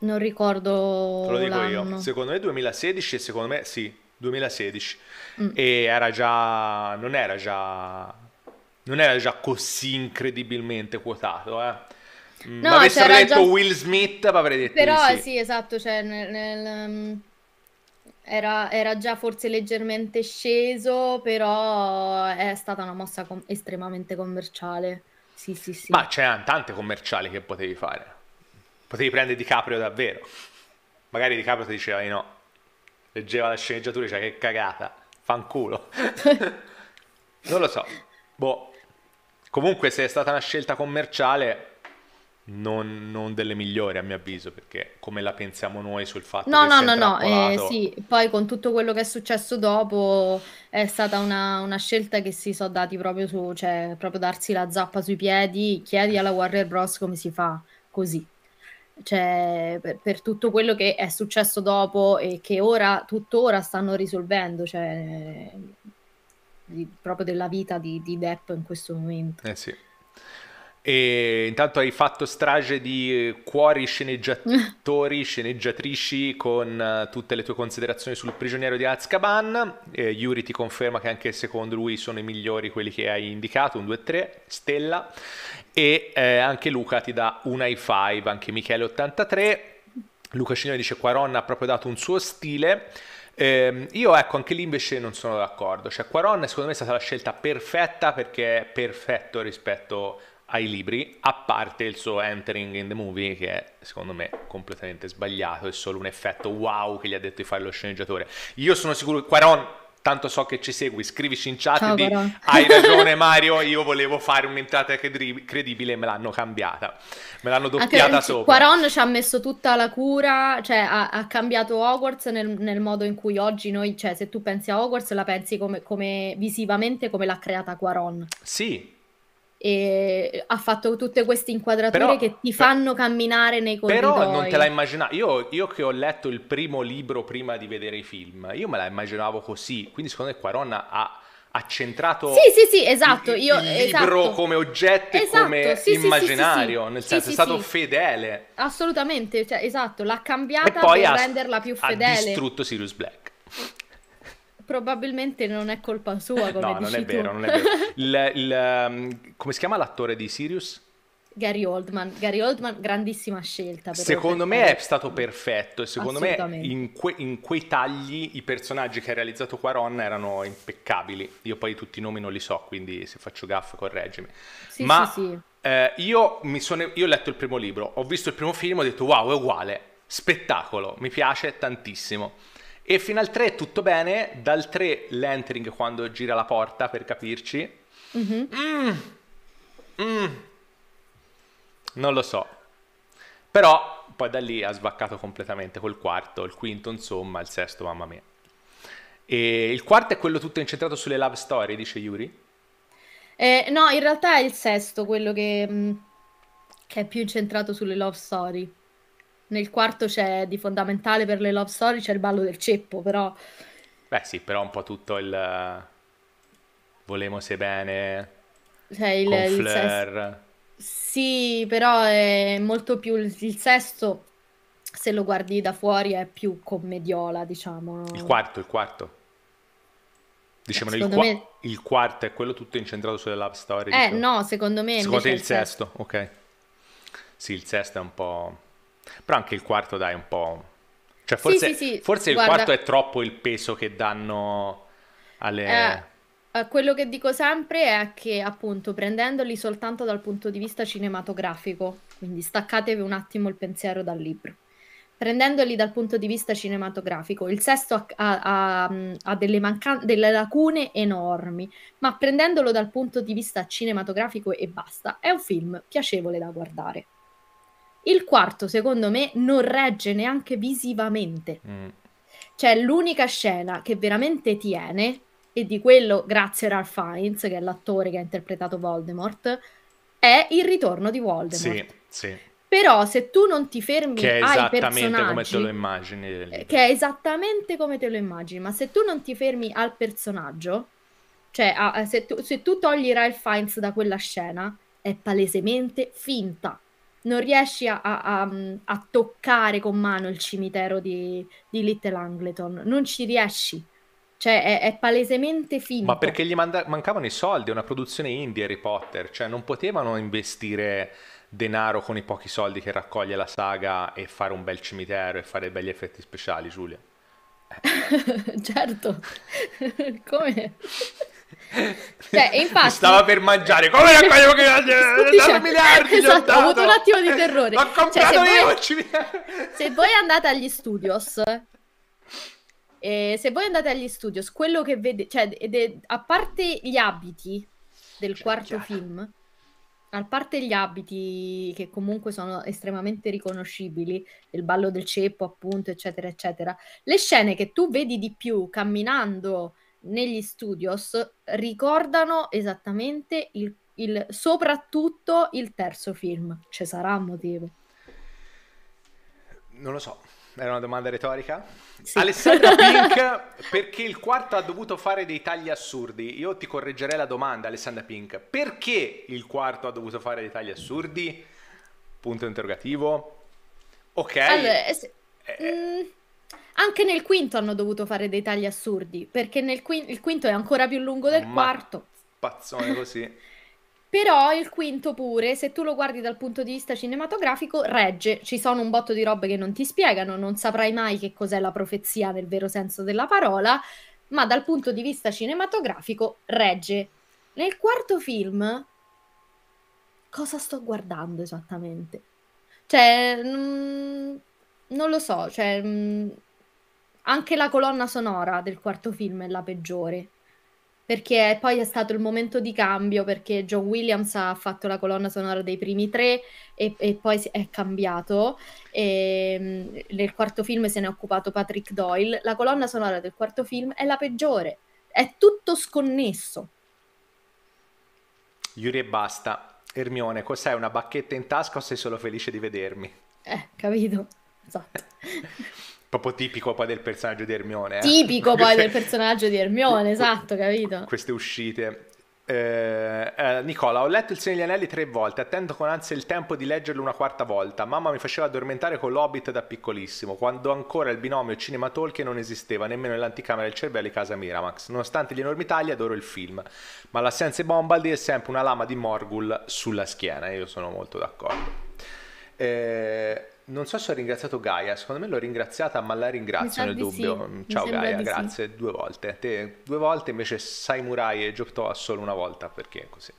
Speaker 2: Non ricordo. Te lo dico l'anno. io.
Speaker 1: Secondo me 2016 e secondo me sì, 2016. Mm. E era già. Non era già. Non era già così incredibilmente quotato, eh. Mm, no, Ma avessi detto già... Will Smith, avrei detto Però sì. sì,
Speaker 2: esatto, cioè nel, nel... Ehm, era, era, già forse leggermente sceso, però è stata una mossa com- estremamente
Speaker 1: commerciale. Sì, sì, sì. Ma c'erano tante commerciali che potevi fare potevi prendere DiCaprio davvero. Magari DiCaprio ti diceva di no. Leggeva la sceneggiatura e diceva che cagata, fanculo. <laughs> non lo so. Boh. Comunque se è stata una scelta commerciale, non, non, delle migliori a mio avviso, perché come la pensiamo noi sul fatto no, che no, no, no, eh, sì,
Speaker 2: poi con tutto quello che è successo dopo è stata una, una scelta che si sono dati proprio su, cioè proprio darsi la zappa sui piedi, chiedi alla Warner Bros come si fa così cioè, per, per, tutto quello che è successo dopo e che ora, tuttora stanno risolvendo, cioè, di, proprio della vita di, di Depp in questo momento.
Speaker 1: Eh sì. E intanto hai fatto strage di eh, cuori sceneggiatori, <laughs> sceneggiatrici con eh, tutte le tue considerazioni sul prigioniero di Azkaban. Eh, Yuri ti conferma che anche secondo lui sono i migliori quelli che hai indicato, un 2, 3, Stella. E eh, anche Luca ti dà un high five, anche Michele 83. Luca Cignone dice Quaron ha proprio dato un suo stile. Eh, io ecco, anche lì invece non sono d'accordo. Cioè, Quaron secondo me è stata la scelta perfetta perché è perfetto rispetto a ai libri, a parte il suo entering in the movie che è secondo me completamente sbagliato, è solo un effetto wow che gli ha detto di fare lo sceneggiatore. Io sono sicuro che Quaron, tanto so che ci segui, scrivici in chat Ciao, di Quaron. hai ragione <laughs> Mario, io volevo fare un'entrata credibile e me l'hanno cambiata, me l'hanno doppiata Anche, sopra. Quaron
Speaker 2: ci ha messo tutta la cura, cioè ha, ha cambiato Hogwarts nel, nel, modo in cui oggi noi, cioè se tu pensi a Hogwarts la pensi come, come visivamente come l'ha creata Quaron. Sì, e ha fatto tutte queste inquadrature però, che ti fanno camminare nei corridoi. Però non te la
Speaker 1: immaginavo, io, io, che ho letto il primo libro prima di vedere i film, io me la immaginavo così, quindi secondo me Quaron ha accentrato sì, sì,
Speaker 2: sì, esatto, il, io, il libro esatto.
Speaker 1: come oggetto esatto, come sì, immaginario, sì, sì, nel senso è stato fedele.
Speaker 2: Assolutamente, cioè, esatto, l'ha cambiata per renderla più fedele. E ha distrutto
Speaker 1: Sirius Black
Speaker 2: probabilmente non è colpa sua, eh, come no, non è vero, non è vero.
Speaker 1: <laughs> Il, il, ehm, come si chiama l'attore di Sirius?
Speaker 2: Gary Oldman. Gary Oldman, grandissima scelta. secondo me fare...
Speaker 1: è stato perfetto e secondo me in, que- in, quei tagli i personaggi che ha realizzato Quaron erano impeccabili. Io poi tutti i nomi non li so, quindi se faccio gaff correggimi. Sì, Ma sì, sì. Eh, io, sono... io ho letto il primo libro, ho visto il primo film, ho detto wow, è uguale, spettacolo, mi piace tantissimo. E fino al 3 tutto bene, dal 3 l'entering quando gira la porta per capirci.
Speaker 3: Mm-hmm. Mm.
Speaker 1: Mm. Non lo so. Però poi da lì ha svaccato completamente col quarto, il quinto insomma, il sesto mamma mia. E il quarto è quello tutto incentrato sulle love story, dice Yuri?
Speaker 2: Eh, no, in realtà è il sesto quello che, mm, che è più incentrato sulle love story nel quarto c'è di fondamentale per le love story, c'è il ballo del ceppo, però...
Speaker 1: Beh sì, però un po' tutto il... Volemo se bene...
Speaker 2: Cioè il, il sesto... Sì, però è molto più il, il, sesto, se lo guardi da fuori, è più commediola, diciamo. Il
Speaker 1: quarto, il quarto. Dicevano il, qua- me... il quarto è quello tutto incentrato sulle love story. Eh, diciamo.
Speaker 2: no, secondo me... Secondo te il sesto.
Speaker 1: sesto, ok. Sì, il sesto è un po' Però anche il quarto dai un po'... Cioè forse, sì, sì, sì. forse Guarda, il quarto è troppo il peso che danno alle...
Speaker 2: Eh, eh, quello che dico sempre è che appunto prendendoli soltanto dal punto di vista cinematografico, quindi staccatevi un attimo il pensiero dal libro. Prendendoli dal punto di vista cinematografico, il sesto ha, ha, ha, ha delle, mancan- delle lacune enormi, ma prendendolo dal punto di vista cinematografico e basta, è un film piacevole da guardare. Il quarto, secondo me, non regge neanche visivamente. Mm. Cioè, l'unica scena che veramente tiene, e di quello grazie a Ralph Fiennes, che è l'attore che ha interpretato Voldemort, è il ritorno di Voldemort. Sì, sì. Però se tu non ti fermi che è esattamente come te lo
Speaker 1: immagini. Eh, eh,
Speaker 2: che è esattamente come te lo immagini, ma se tu non ti fermi al personaggio, cioè a, se, tu, se tu togli Ralph Fiennes da quella scena, è palesemente finta non riesci a, a, a, toccare con mano il cimitero di, di Little Angleton, non ci riesci. Cioè, è, è palesemente finto. Ma perché
Speaker 1: gli manda- mancavano i soldi? È una produzione indie Harry Potter, cioè non potevano investire denaro con i pochi soldi che raccoglie la saga e fare un bel cimitero e fare belli effetti speciali, Giulia. <laughs>
Speaker 2: certo, <laughs> come?
Speaker 1: <laughs> Cioè, infatti... Stava per mangiare, come la quello che datemi cioè, le Esatto, ho avuto un attimo di terrore. L'ho comprato cioè, se io,
Speaker 2: voi... se voi andate agli studios, eh, se voi andate agli studios, quello che vede, cioè, de, a parte gli abiti del cioè, quarto chiara. film, a parte gli abiti che comunque sono estremamente riconoscibili, il ballo del ceppo, appunto, eccetera, eccetera, le scene che tu vedi di più camminando negli studios ricordano esattamente il, il, soprattutto il terzo film. Ci sarà un motivo?
Speaker 1: Non lo so. Era una domanda retorica. Sì. Alessandra <laughs> Pink, perché il quarto ha dovuto fare dei tagli assurdi? Io ti correggerei la domanda, Alessandra Pink. Perché il quarto ha dovuto fare dei tagli assurdi? Punto interrogativo. Ok. Allora,
Speaker 2: es- eh, mm. Anche nel quinto hanno dovuto fare dei tagli assurdi, perché nel quinto, il quinto è ancora più lungo del Ma quarto.
Speaker 1: Pazzone così. <laughs>
Speaker 2: Però il quinto pure, se tu lo guardi dal punto di vista cinematografico, regge. Ci sono un botto di robe che non ti spiegano, non saprai mai che cos'è la profezia nel vero senso della parola, ma dal punto di vista cinematografico regge. Nel quarto film, cosa sto guardando esattamente? Cioè, mh, mm, non lo so, cioè, mh, mm, anche la colonna sonora del quarto film è la peggiore. Perché poi è stato il momento di cambio, perché John Williams ha fatto la colonna sonora dei primi tre e, e poi è cambiato. E, mh, mm, nel quarto film se ne è occupato Patrick Doyle. La colonna sonora del quarto film è la peggiore. È tutto sconnesso.
Speaker 1: Yuri e basta. Ermione, cos'è una bacchetta in tasca o sei solo felice di vedermi?
Speaker 2: Eh, capito esatto.
Speaker 1: Proprio tipico poi del personaggio di Ermione. Eh? Tipico poi del <laughs>
Speaker 2: personaggio di Ermione, esatto, capito?
Speaker 1: Queste uscite. Eh, eh, Nicola, ho letto Il Signore degli Anelli tre volte, attendo con ansia il tempo di leggerlo una quarta volta. Mamma mi faceva addormentare con l'Hobbit da piccolissimo, quando ancora il binomio Cinema Tolkien non esisteva nemmeno nell'anticamera del cervello di casa Miramax. Nonostante gli enormi tagli, adoro il film, ma l'assenza di Bombaldi è sempre una lama di Morgul sulla schiena. Io sono molto d'accordo. Eh, non so se ho ringraziato Gaia, secondo me l'ho ringraziata, ma la ringrazio nel dubbio. Sì. Ciao Gaia, grazie, sì. due volte. Te due volte, invece Saimurai e Joptoa solo una volta, perché è così.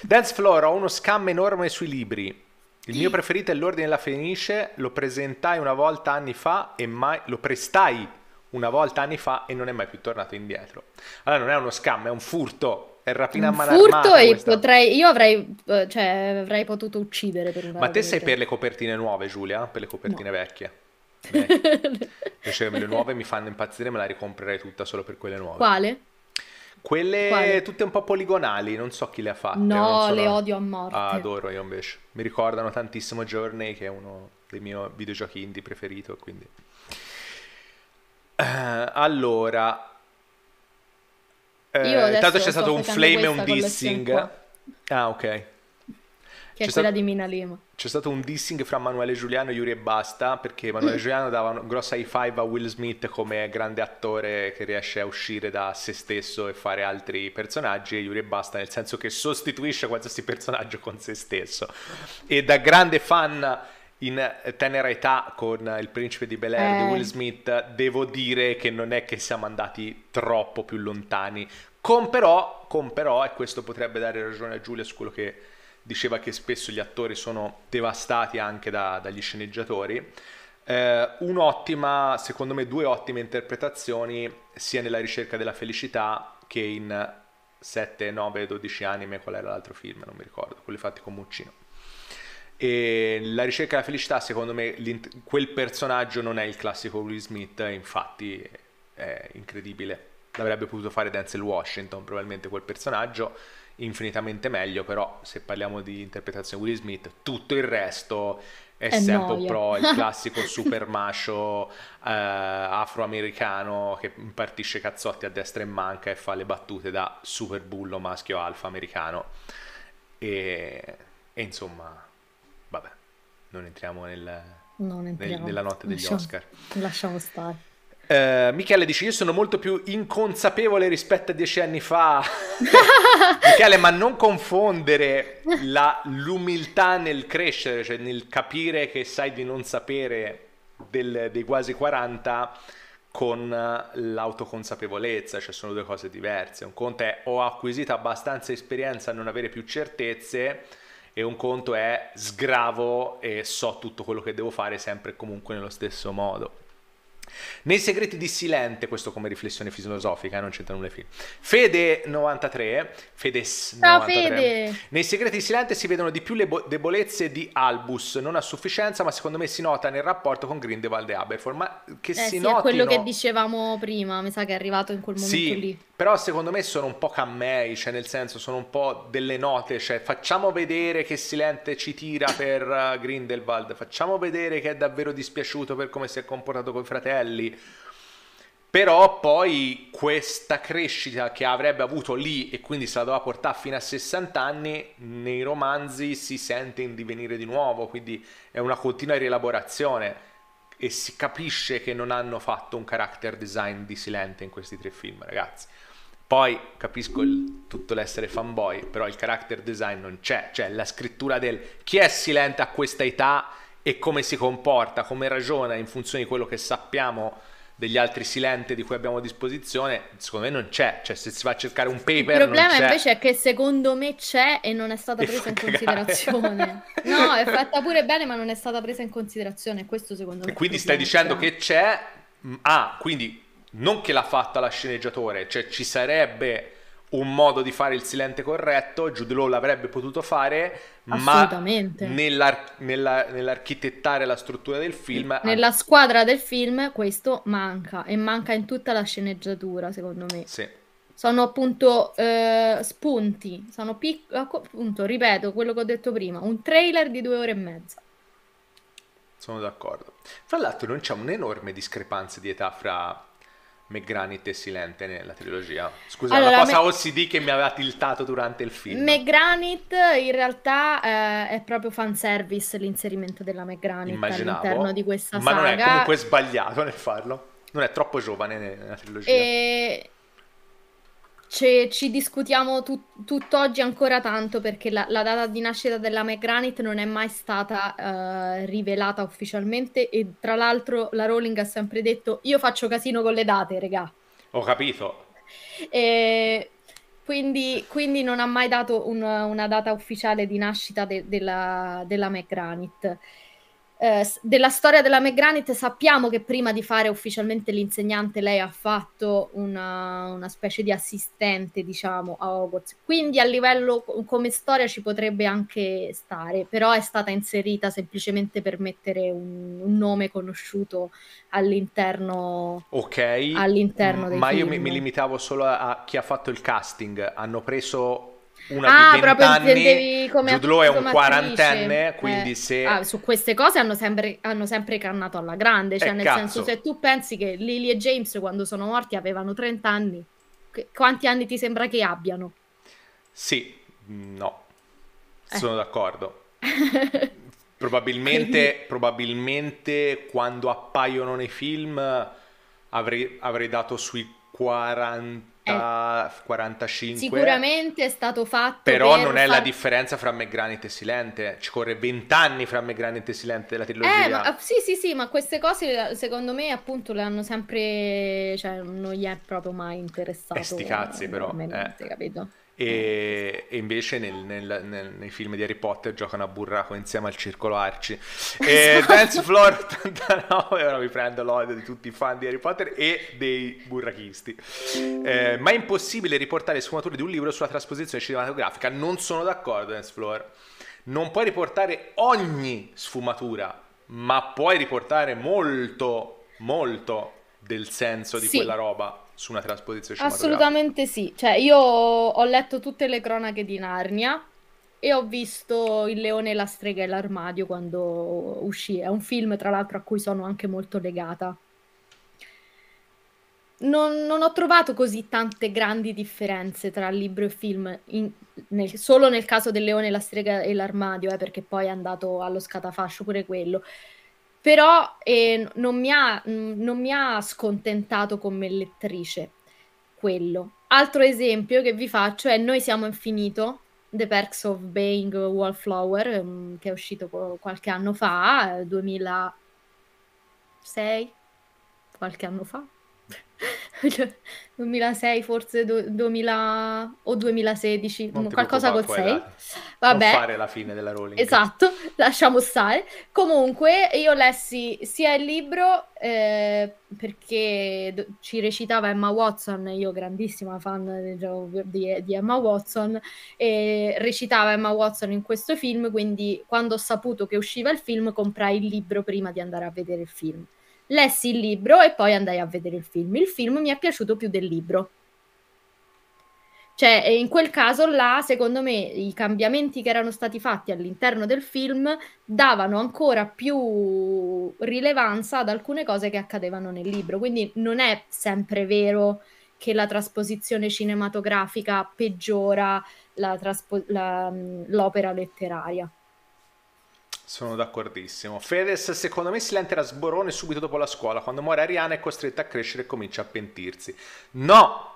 Speaker 1: Dance Floor, ho uno scam enorme sui libri. Il mio preferito è L'Ordine della Fenice, lo presentai una volta anni fa e mai... lo prestai una volta anni fa e non è mai più tornato indietro. Allora non è uno scam, è un furto. È rapina a mano Furto e
Speaker 2: potrei... Io avrei, eh, cioè, avrei potuto uccidere per una Ma te sei per
Speaker 1: le copertine nuove, Giulia? Per le copertine no. vecchie? <laughs> Invece le nuove mi fanno impazzire, me la ricomprerei tutta solo per quelle nuove. Quale? Quelle Quale? tutte un po' poligonali, non so chi le ha fatte. No, sono... le odio a morte. Ah, adoro io invece. Mi ricordano tantissimo Journey, che è uno dei miei videogiochi indie preferito, quindi... Uh, allora, eh, intanto c'è stato un flame e un dissing. Ah, ok. Che c'è è quella sta...
Speaker 2: di Mina Lima.
Speaker 1: C'è stato un dissing fra Manuele Giuliano e Yuri e Basta, perché Manuele mm. <clears throat> Giuliano dava un grosso high five a Will Smith come grande attore che riesce a uscire da se stesso e fare altri personaggi, e Yuri e Basta nel senso che sostituisce qualsiasi personaggio con se stesso. E da grande fan in eh, tenera età con il principe di Bel Air eh. di Will Smith, devo dire che non è che siamo andati troppo più lontani. Con però, con però, e questo potrebbe dare ragione a Giulia su quello che diceva che spesso gli attori sono devastati anche da, dagli sceneggiatori. Eh, un'ottima, secondo me, due ottime interpretazioni sia nella ricerca della felicità che in 7, 9, 12 anime. Qual era l'altro film? Non mi ricordo, quelli fatti con Muccino. E la ricerca della felicità, secondo me, quel personaggio non è il classico Will Smith, infatti è incredibile. L'avrebbe potuto fare Denzel Washington, probabilmente quel personaggio, infinitamente meglio, però se parliamo di interpretazione Will Smith, tutto il resto è, è sempre noia. un pro, il <laughs> classico super macho eh, afroamericano che impartisce cazzotti a destra e manca e fa le battute da super bullo maschio alfa americano. e, e insomma non entriamo nel, non entriamo. nel nella notte degli lasciamo, Oscar.
Speaker 3: Lasciamo stare.
Speaker 1: Uh, Michele dice io sono molto più inconsapevole rispetto a dieci anni fa <laughs> Michele ma non confondere la, l'umiltà nel crescere cioè nel capire che sai di non sapere del, dei quasi 40 con l'autoconsapevolezza cioè sono due cose diverse un conto è ho acquisito abbastanza esperienza a non avere più certezze e un conto è sgravo e so tutto quello che devo fare sempre e comunque nello stesso modo. Nei segreti di Silente, questo come riflessione filosofica, non c'entra nulla film. Fede 93, Fedes 93. Fede. Nei segreti di Silente si vedono di più le bo- debolezze di Albus, non a sufficienza, ma secondo me si nota nel rapporto con Grindelwald e Aberforth, ma che eh, si sì, notino... è quello che
Speaker 2: dicevamo prima, mi sa che è arrivato in quel momento sì, lì.
Speaker 1: Però secondo me sono un po' cammei, cioè nel senso sono un po' delle note, cioè facciamo vedere che Silente ci tira per eh, Grindelwald, facciamo vedere che è davvero dispiaciuto per come si è comportato con i fratelli livelli. Però poi questa crescita che avrebbe avuto lì e quindi se la doveva portare fino a 60 anni, nei romanzi si sente in divenire di nuovo, quindi è una continua rielaborazione e si capisce che non hanno fatto un character design di Silente in questi tre film, ragazzi. Poi capisco il, tutto l'essere fanboy, però il character design non c'è, cioè la scrittura del chi è silente a questa età e come si comporta, come ragiona in funzione di quello che sappiamo degli altri silente di cui abbiamo a disposizione, secondo me non c'è. Cioè, se si va a cercare un paper. Il problema invece
Speaker 2: è che secondo me c'è e non è stata presa in considerazione. <laughs> no, è fatta pure bene, ma non è stata presa in considerazione. Questo secondo me. E quindi stai dicendo cioè.
Speaker 1: che c'è. Mm, ah, quindi non che l'ha fatta la sceneggiatore, cioè ci sarebbe un modo di fare il silente corretto, Jude Law l'avrebbe potuto fare, ma nell'ar- nella- nell'architettare la struttura del film... Nella
Speaker 2: anche... squadra del film questo manca, e manca in tutta la sceneggiatura, secondo me. Sì. Sono appunto eh, spunti, sono piccoli, ah, appunto, ripeto quello che ho detto prima, un trailer di due ore e mezza.
Speaker 1: Sono d'accordo. Fra l'altro non c'è un'enorme discrepanza di età fra e Silente nella trilogia. Scusa, allora, una cosa me... OCD che mi aveva tiltato durante il film.
Speaker 2: McGranit in realtà eh, è proprio fanservice l'inserimento della McGranit all'interno di questa ma saga. Ma non è comunque
Speaker 1: sbagliato nel farlo. Non è troppo giovane nella trilogia.
Speaker 2: E ce- ci discutiamo tut- tutt'oggi ancora tanto perché la-, la data di nascita della McGranit non è mai stata uh, rivelata ufficialmente e tra l'altro la Rowling ha sempre detto io faccio casino con le date, regà.
Speaker 1: Ho capito.
Speaker 2: E quindi, quindi non ha mai dato un- una data ufficiale di nascita de- della, della McGranit. Eh, della storia della McGranit sappiamo che prima di fare ufficialmente l'insegnante lei ha fatto una, una specie di assistente, diciamo, a Hogwarts. Quindi a livello come storia ci potrebbe anche stare, però è stata inserita semplicemente per mettere un, un nome conosciuto all'interno.
Speaker 1: Ok. All'interno mm, ma film. io mi, mi limitavo solo a, a chi ha fatto il casting. Hanno preso una ah, di 20 anni, come Jude Law è un quarantenne, eh. quindi eh. se... Ah,
Speaker 2: su queste cose hanno sempre, hanno sempre cannato alla grande, cioè eh, nel cazzo. senso se tu pensi che Lily e James quando sono morti avevano 30 anni, quanti anni ti sembra che abbiano?
Speaker 1: Sì, mm, no, eh. sono d'accordo. <laughs> probabilmente, probabilmente quando appaiono nei film avrei, avrei dato sui 40 eh, 45. Sicuramente
Speaker 2: è stato fatto. Però per non è far... la
Speaker 1: differenza fra McGranit e Silente. Ci corre 20 anni fra McGranit e Silente della trilogia. Eh, ma, ah,
Speaker 2: sì, sì, sì, ma queste cose secondo me appunto le hanno sempre. cioè, non gli è proprio mai
Speaker 1: interessato. E eh, sti cazzi, però. Eh. Capito? e, e invece nel, nel, nel, nei film di Harry Potter giocano a burraco insieme al circolo Arci. E <laughs> esatto. Dance Floor 89, ora mi prendo l'odio di tutti i fan di Harry Potter e dei burrachisti. Eh, ma è impossibile riportare sfumature di un libro sulla trasposizione cinematografica, non sono d'accordo Dance Floor. Non puoi riportare ogni sfumatura, ma puoi riportare molto, molto del senso di sì. quella roba su una trasposizione Assolutamente
Speaker 2: sì, cioè io ho letto tutte le cronache di Narnia e ho visto Il leone, la strega e l'armadio quando uscì, è un film tra l'altro a cui sono anche molto legata. Non, non ho trovato così tante grandi differenze tra libro e film, in, nel, solo nel caso del leone, la strega e l'armadio, eh, perché poi è andato allo scatafascio pure quello però eh, non, mi ha, mhmm, non mi ha scontentato come lettrice quello. Altro esempio che vi faccio è Noi siamo infinito, The Perks of Being Wallflower, ehm, che è uscito qualche anno fa, 2006, eh, qualche anno fa. 2006 <laughs> forse, do, 2000 o 2016, non qualcosa col 6. Vabbè. Non fare
Speaker 1: la fine della Rowling.
Speaker 2: Esatto, <laughs> lasciamo stare. Comunque io lessi sia il libro eh, perché do- ci recitava Emma Watson, io grandissima fan di, di, di Emma Watson, e recitava Emma Watson in questo film, quindi quando ho saputo che usciva il film comprai il libro prima di andare a vedere il film lessi il libro e poi andai a vedere il film. Il film mi è piaciuto più del libro. Cioè, eh, in quel caso là, secondo me, i cambiamenti che erano stati fatti all'interno del film davano ancora più rilevanza ad alcune cose che accadevano nel libro. Quindi non è sempre vero che la trasposizione cinematografica peggiora la traspo- la, mm, l'opera letteraria.
Speaker 1: Sono d'accordissimo. Fedez, secondo me, si lentera sborone subito dopo la scuola. Quando muore Ariana è costretta a crescere e comincia a pentirsi. No!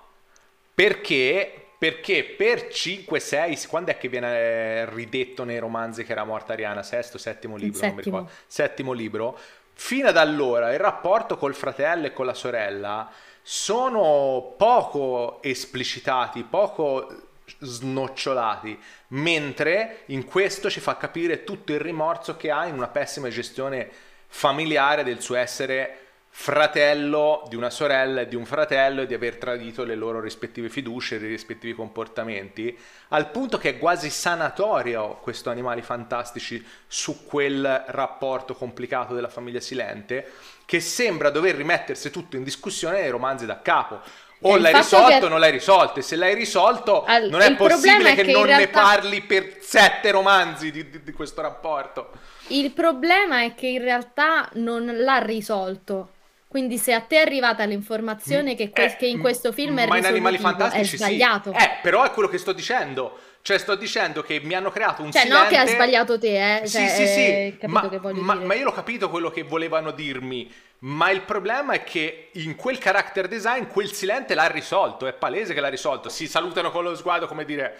Speaker 1: Perché? Perché per 5-6, quando è che viene eh, ridetto nei romanzi che era morta Ariana? Sesto, settimo libro, settimo. non mi ricordo. Settimo libro. Fino ad allora il rapporto col fratello e con la sorella sono poco esplicitati, poco snocciolati, mentre in questo ci fa capire tutto il rimorso che ha in una pessima gestione familiare del suo essere fratello di una sorella e di un fratello e di aver tradito le loro rispettive fiducie, i rispettivi comportamenti, al punto che è quasi sanatorio questo Animali Fantastici su quel rapporto complicato della famiglia Silente, che sembra dover rimettersi tutto in discussione nei romanzi da capo o l'hai risolto che... o non l'hai risolto. E se l'hai risolto, All... non è possibile è che, che non realtà... ne parli per sette romanzi di, di, di questo rapporto.
Speaker 2: Il problema è che in realtà non l'ha risolto quindi se a te è arrivata l'informazione mm, che, que- eh, che in mm, questo film è, è sbagliato. Sì. Eh,
Speaker 1: però è quello che sto dicendo. Cioè sto dicendo che mi hanno creato un cioè, silente... Cioè no che hai sbagliato
Speaker 2: te, eh. Cioè, sì, sì, sì, eh,
Speaker 1: sì. Ma, ma, ma, io l'ho capito quello che volevano dirmi. Ma il problema è che in quel character design quel silente l'ha risolto. È palese che l'ha risolto. Si salutano con lo sguardo come dire...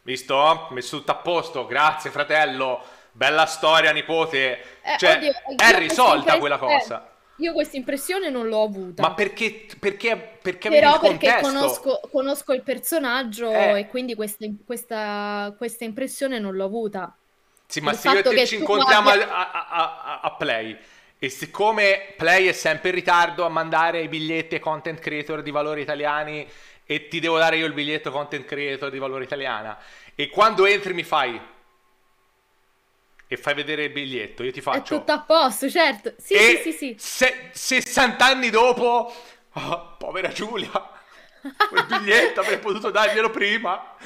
Speaker 1: Visto? Messo tutto a posto. Grazie fratello. Bella storia nipote. Eh, cioè eh, oddio, è risolta quella eh, cosa.
Speaker 2: Io questa impressione non l'ho avuta. Ma
Speaker 1: perché? perché, perché Però perché conosco,
Speaker 2: conosco, il personaggio eh. e quindi questa, questa, questa, impressione non l'ho avuta.
Speaker 1: Sì, ma il se io e te ci incontriamo abbia... a, a, a, Play e siccome Play è sempre in ritardo a mandare i biglietti ai content creator di valore italiani e ti devo dare io il biglietto content creator di valore italiana e quando entri mi fai e fai vedere il biglietto, io ti faccio... È tutto a posto, certo. Sì, e sì, sì, sì. Se- 60 anni dopo... Oh, povera Giulia, quel biglietto avrei potuto darglielo prima.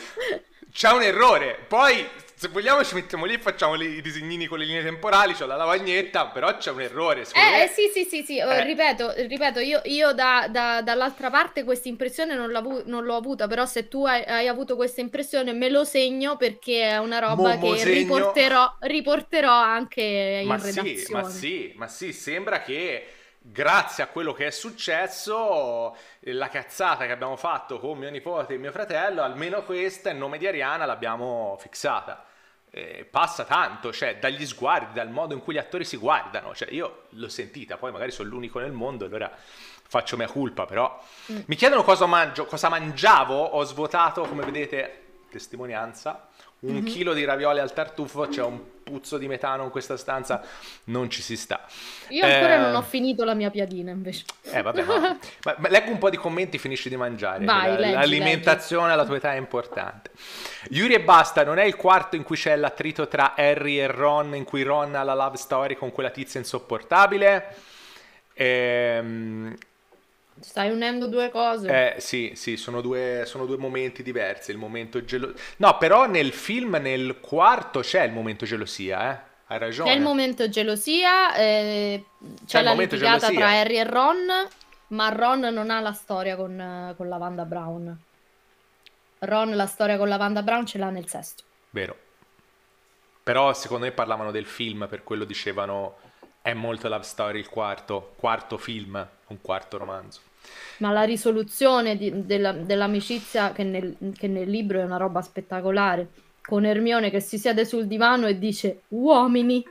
Speaker 1: C'è un errore. Poi se vogliamo ci mettiamo lì e facciamo i disegnini con le linee temporali, c'ho la lavagnetta, però c'è un errore. Eh, me... Eh, sì,
Speaker 2: sì, sì, sì. Eh, eh. ripeto, ripeto, io, io da, da, dall'altra parte questa impressione non, non, l'ho avuta, però se tu hai, hai, avuto questa impressione me lo segno perché è una roba Momo boh, che boh, riporterò, riporterò, anche in ma redazione. Sì, ma
Speaker 1: sì, ma sì, sembra che grazie a quello che è successo, la cazzata che abbiamo fatto con mio nipote e mio fratello, almeno questa in nome di Ariana l'abbiamo fissata eh, passa tanto, cioè dagli sguardi, dal modo in cui gli attori si guardano. Cioè, io l'ho sentita, poi magari sono l'unico nel mondo, allora faccio mia colpa, però. Mm. Mi chiedono cosa mangio, cosa mangiavo, ho svuotato, come vedete, testimonianza, un mm-hmm. chilo di ravioli al tartufo, c'è cioè un puzzo di metano in questa stanza, non ci si sta. Io ancora eh... non ho eh,
Speaker 2: finito la mia piadina invece. Eh vabbè, ma...
Speaker 1: ma, ma leggo un po' di commenti, finisci di mangiare. Vai, la, leggi, l'alimentazione leggi. alla tua età è importante. Yuri e basta, non è il quarto in cui c'è l'attrito tra Harry e Ron, in cui Ron ha la love story con quella tizia insopportabile. Ehm
Speaker 2: Stai unendo due cose.
Speaker 1: Eh, sì, sì, sono due, sono due momenti diversi. Il momento gelosia. No, però nel film, nel quarto, c'è il momento gelosia, eh. Hai ragione. C'è il
Speaker 2: momento gelosia, eh,
Speaker 1: c'è, c'è la litigata gelosia. tra Harry
Speaker 2: e Ron, ma Ron non ha la storia con, con la Wanda Brown. Ron la storia con la Wanda Brown ce l'ha nel sesto.
Speaker 1: Vero. Però secondo me parlavano del film, per quello dicevano è molto love story il quarto, quarto film, un quarto romanzo.
Speaker 2: Ma la risoluzione di, della, dell'amicizia che nel, che nel libro è una roba spettacolare, con Ermione che si siede sul divano e dice uomini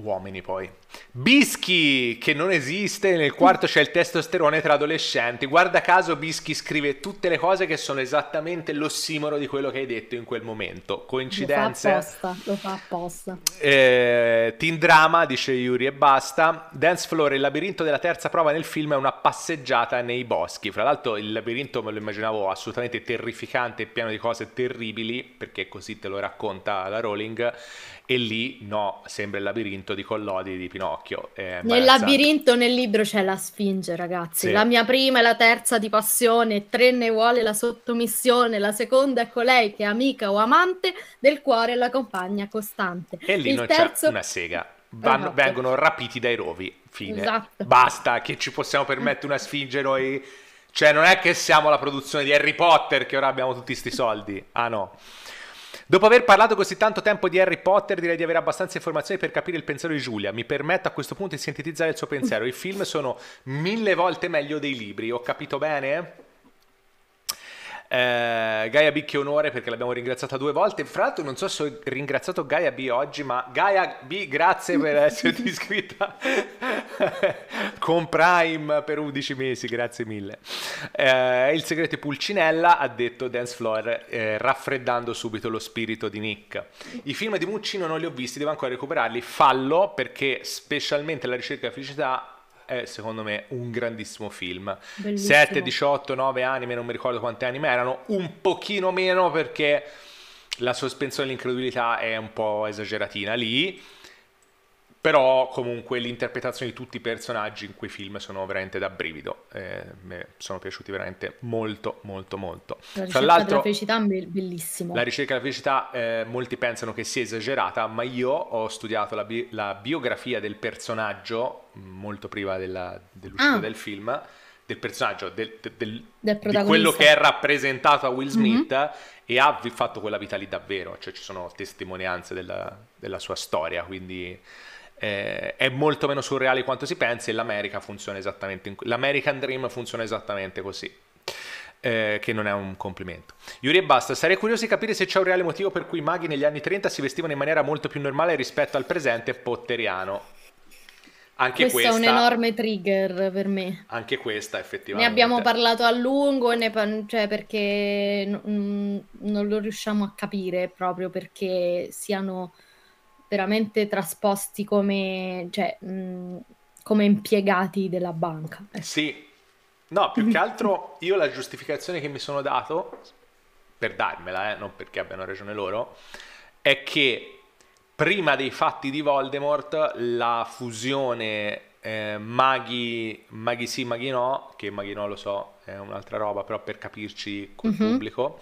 Speaker 1: uomini poi. Bischi, che non esiste, nel quarto c'è il testosterone tra adolescenti. Guarda caso Bischi scrive tutte le cose che sono esattamente l'ossimoro di quello che hai detto in quel momento. Coincidenze? Lo fa
Speaker 2: apposta, lo fa apposta.
Speaker 1: Eh, teen drama, dice Yuri e basta. Dance Floor, il labirinto della terza prova nel film è una passeggiata nei boschi. Fra l'altro il labirinto me lo immaginavo assolutamente terrificante, e pieno di cose terribili, perché così te lo racconta la Rowling e lì no, sembra il labirinto di Collodi di Pinocchio. Eh, nel labirinto
Speaker 2: nel libro c'è la Sfinge, ragazzi. Sì. La mia prima e la terza di passione, tre ne vuole la sottomissione, la seconda è colei che è amica o amante del cuore e la compagna costante. E lì il non terzo... c'è
Speaker 1: una sega. Vanno, esatto. Vengono rapiti dai rovi. Fine. Esatto. Basta che ci possiamo permettere una Sfinge noi. Cioè, non è che siamo la produzione di Harry Potter che ora abbiamo tutti questi soldi. Ah no. Dopo aver parlato così tanto tempo di Harry Potter, direi di avere abbastanza informazioni per capire il pensiero di Giulia. Mi permetto a questo punto di sintetizzare il suo pensiero. I film sono mille volte meglio dei libri, ho capito bene? Eh, Gaia B che onore perché l'abbiamo ringraziata due volte. Fra l'altro non so se ho ringraziato Gaia B oggi, ma Gaia B grazie per esserti <laughs> iscritta <laughs> con Prime per 11 mesi, grazie mille. Eh, il segreto è Pulcinella ha detto Dance Floor eh, raffreddando subito lo spirito di Nick. I film di Muccino non li ho visti, devo ancora recuperarli. Fallo perché specialmente la ricerca di felicità è secondo me un grandissimo film. Bellissimo. 7, 18, 9 anime, non mi ricordo quante anime erano, un pochino meno perché la sospensione dell'incredibilità è un po' esageratina lì però comunque l'interpretazione di tutti i personaggi in quei film sono veramente da brivido eh, mi sono piaciuti veramente molto molto molto la ricerca Tra della
Speaker 2: felicità è bellissima la
Speaker 1: ricerca della felicità eh, molti pensano che sia esagerata ma io ho studiato la, bi- la biografia del personaggio mm, molto prima della, dell'uscita ah. del film del personaggio del, del,
Speaker 2: del di quello che è
Speaker 1: rappresentato a Will mhm. Smith mm-hmm. e ha fatto quella vita lì davvero cioè ci sono testimonianze della, della sua storia quindi eh, è molto meno surreale di quanto si pensi e l'America funziona esattamente, l'American Dream funziona esattamente così. Eh, che non è un complimento. Yuri e basta, sarei curioso di capire se c'è un reale motivo per cui i maghi negli anni 30 si vestivano in maniera molto più normale rispetto al presente potteriano. Anche Questo questa, è un enorme
Speaker 2: trigger per me.
Speaker 1: Anche questa, effettivamente. Ne abbiamo parlato
Speaker 2: a lungo, ne, cioè perché n- non lo riusciamo a capire proprio perché siano veramente trasposti come, cioè, mh, come impiegati della banca.
Speaker 1: Sì, no, più che <laughs> altro io la giustificazione che mi sono dato, per darmela, eh, non perché abbiano ragione loro, è che prima dei fatti di Voldemort la fusione eh, maghi, maghi sì, maghi no, che maghi no lo so, è un'altra roba, però per capirci col mm-hmm. pubblico,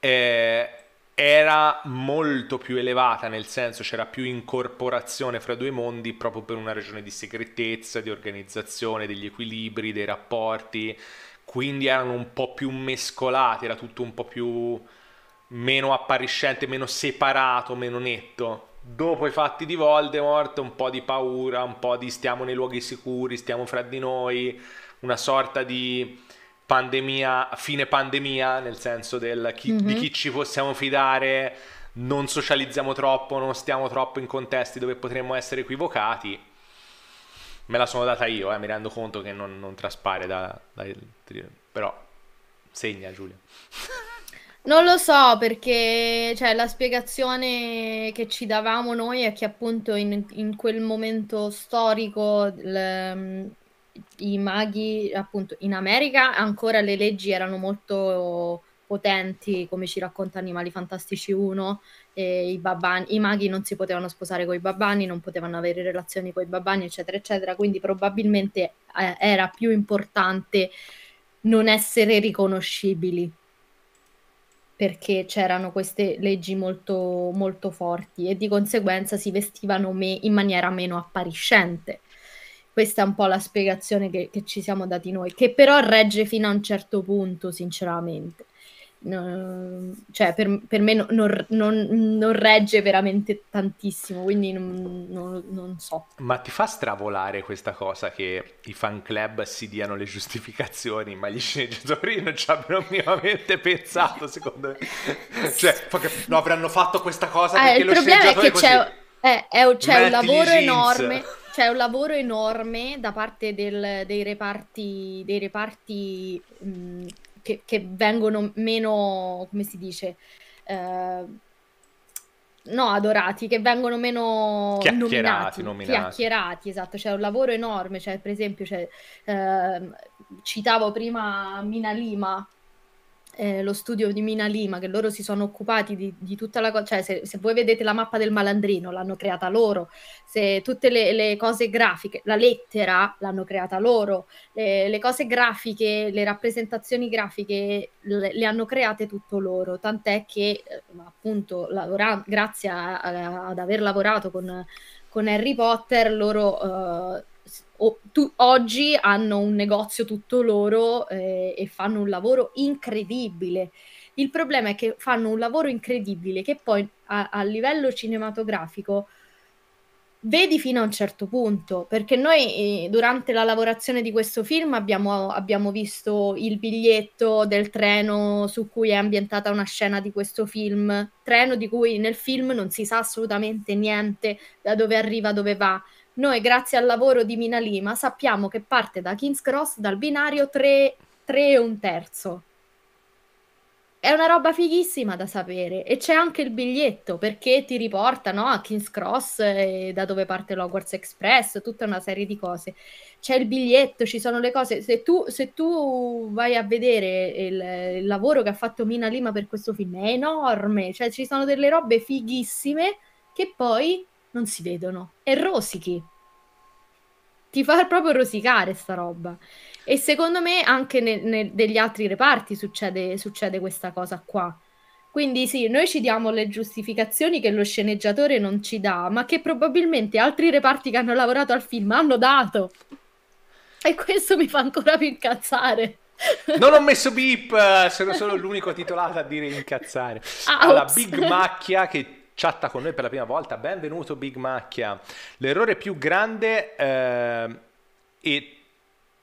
Speaker 1: eh, era molto più elevata, nel senso c'era più incorporazione fra due mondi proprio per una ragione di segretezza, di organizzazione, degli equilibri, dei rapporti, quindi erano un po' più mescolati, era tutto un po' più meno appariscente, meno separato, meno netto. Dopo i fatti di Voldemort, un po' di paura, un po' di stiamo nei luoghi sicuri, stiamo fra di noi, una sorta di pandemia, fine pandemia, nel senso del chi, mm-hmm. di mhm. chi ci possiamo fidare, non socializziamo troppo, non stiamo troppo in contesti dove potremmo essere equivocati. Me la sono data io, eh, mi rendo conto che non, non traspare da, da, Però segna Giulia.
Speaker 2: Non lo so perché cioè, la spiegazione che ci davamo noi è che appunto in, in quel momento storico... L, i maghi, appunto, in America ancora le leggi erano molto potenti, come ci racconta Animali Fantastici 1, i, babbani, i maghi non si potevano sposare con i babbani, non potevano avere relazioni con i babbani, eccetera, eccetera, quindi probabilmente eh, era più importante non essere riconoscibili perché c'erano queste leggi molto, molto forti e di conseguenza si vestivano me- in maniera meno appariscente. Questa è un po' la spiegazione che, che ci siamo dati noi, che però regge fino a un certo punto, sinceramente. No, cioè per, per me no, non, non, regge veramente tantissimo, quindi non, non, so.
Speaker 1: Ma ti fa stravolare questa cosa che i fan club si diano le giustificazioni, ma gli sceneggiatori non ci abbiano minimamente pensato, secondo me. <laughs> cioè, no, avranno fatto questa cosa eh, perché il lo problema è che c'è...
Speaker 2: Eh, è, c'è un lavoro enorme. <laughs> C'è un lavoro enorme da parte del, dei reparti, dei reparti mh, che, che, vengono meno, come si dice, eh, no, adorati, che vengono meno chiacchierati, nominati, nominati. chiacchierati, esatto, c'è un lavoro enorme, cioè per esempio, cioè, eh, citavo prima Mina Lima, eh, lo studio di Mina Lima, che loro si sono occupati di, di tutta la cosa, cioè se, se, voi vedete la mappa del malandrino l'hanno creata loro, se tutte le, le cose grafiche, la lettera l'hanno creata loro, le, le cose grafiche, le rappresentazioni grafiche le, le, hanno create tutto loro, tant'è che eh, appunto lavora- grazie a, a, ad aver lavorato con, con Harry Potter loro... Uh, o, tu, oggi hanno un negozio tutto loro eh, e fanno un lavoro incredibile. Il problema è che fanno un lavoro incredibile che poi a, a livello cinematografico vedi fino a un certo punto, perché noi eh, durante la lavorazione di questo film abbiamo, abbiamo, visto il biglietto del treno su cui è ambientata una scena di questo film, treno di cui nel film non si sa assolutamente niente da dove arriva, dove va. Noi, grazie al lavoro di Mina Lima, sappiamo che parte da King's Cross dal binario 3, 3 e un terzo. È una roba fighissima da sapere e c'è anche il biglietto perché ti riporta no, a King's Cross e da dove parte l'Hogwarts Express, tutta una serie di cose. C'è il biglietto, ci sono le cose. Se tu, se tu vai a vedere il, il, lavoro che ha fatto Mina Lima per questo film, è enorme, cioè ci sono delle robe fighissime che poi non si vedono e rosichi. Ti fa proprio rosicare sta roba. E secondo me anche nel, nel, negli altri reparti succede, succede questa cosa qua. Quindi sì, noi ci diamo le giustificazioni che lo sceneggiatore non ci dà, ma che probabilmente altri reparti che hanno lavorato al film hanno dato. E questo mi fa ancora più incazzare.
Speaker 1: Non ho messo beep, eh, sono solo l'unico titolato a dire incazzare. <laughs> Alla allora, Big Macchia che chatta con noi per la prima volta. Benvenuto Big Macchia. L'errore più grande eh,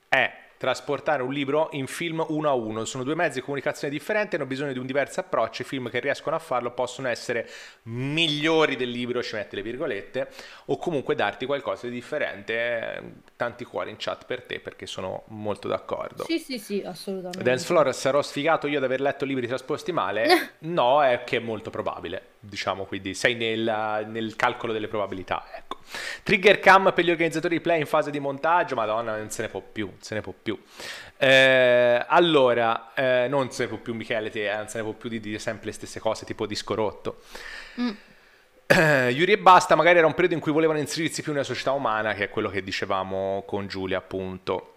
Speaker 1: è trasportare un libro in film uno a uno. Sono due mezzi di comunicazione differenti, hanno bisogno di un diverso approccio. I film che riescono a farlo possono essere migliori del libro, ci mette le virgolette, o comunque darti qualcosa di differente. Tanti cuori in chat per te perché sono molto d'accordo. Sì,
Speaker 2: sì, sì, assolutamente. Dance
Speaker 1: Floor, sarò sfigato io ad aver letto libri trasposti male? <laughs> no, è che è molto probabile diciamo, quindi sei nel, nel, calcolo delle probabilità. Ecco. Trigger cam per gli organizzatori di play in fase di montaggio, madonna, non se ne può più, non se ne può più. Eh, allora, eh, non se ne può più Michele, te, eh, non se ne può più di dire sempre le stesse cose, tipo disco rotto. Mm. Eh, Yuri e basta, magari era un periodo in cui volevano inserirsi più nella società umana, che è quello che dicevamo con Giulia, appunto.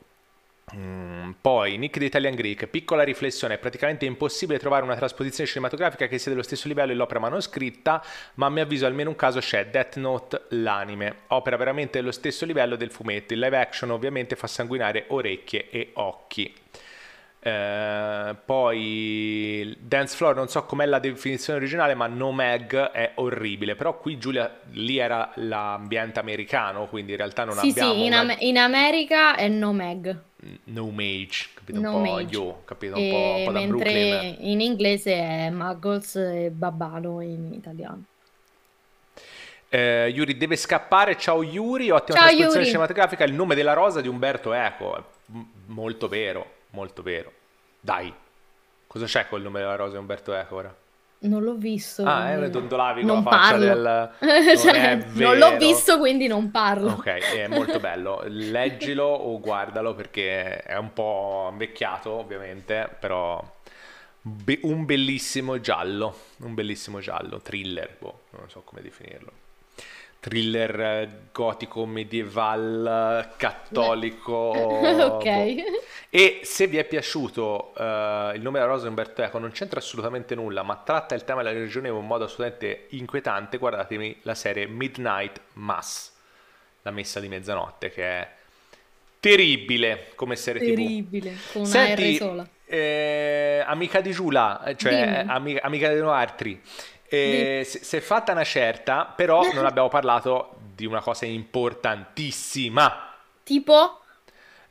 Speaker 1: Mm, poi Nick di Italian Greek, piccola riflessione, è praticamente impossibile trovare una trasposizione cinematografica che sia dello stesso livello dell'opera manoscritta, ma a mio avviso almeno un caso c'è, Death Note l'anime, opera veramente dello stesso livello del fumetto, il live action ovviamente fa sanguinare orecchie e occhi. Eh, poi dance floor non so com'è la definizione originale ma no mag è orribile però qui Giulia lì era l'ambiente americano quindi in realtà non sì, abbiamo sì, in, una...
Speaker 2: in America è no mag
Speaker 1: no mage capito no un po' mage. yo capito un e po', un po da mentre
Speaker 2: in inglese è muggles e babbalo in italiano
Speaker 1: eh, Yuri deve scappare. Ciao Yuri, ottima Ciao, trasposizione Yuri. cinematografica. Il nome della rosa di Umberto Eco. È m- molto vero molto vero. Dai, cosa c'è col nome della rosa di Umberto Eco ora?
Speaker 2: Non l'ho visto.
Speaker 1: Ah, eh, dondolavi con non la faccia parlo. del... <laughs> Non, cioè, non l'ho visto,
Speaker 2: quindi non parlo. Ok, è molto
Speaker 1: bello. Leggilo o guardalo perché è un po' invecchiato, ovviamente, però be- un bellissimo giallo, un bellissimo giallo, thriller, boh, non so come definirlo thriller eh, gotico medieval eh, cattolico. <laughs> ok. Boh. E se vi è piaciuto uh, il nome della Rosa Umberto Eco non c'entra assolutamente nulla, ma tratta il tema della religione in un modo assolutamente inquietante, guardatemi la serie Midnight Mass, la messa di mezzanotte che è terribile come serie terribile,
Speaker 3: TV. con una R sola.
Speaker 1: Eh, amica di Giula, cioè amica, amica di Noartri. E eh, di... se è fatta una certa, però <laughs> non abbiamo parlato di una cosa importantissima. Tipo?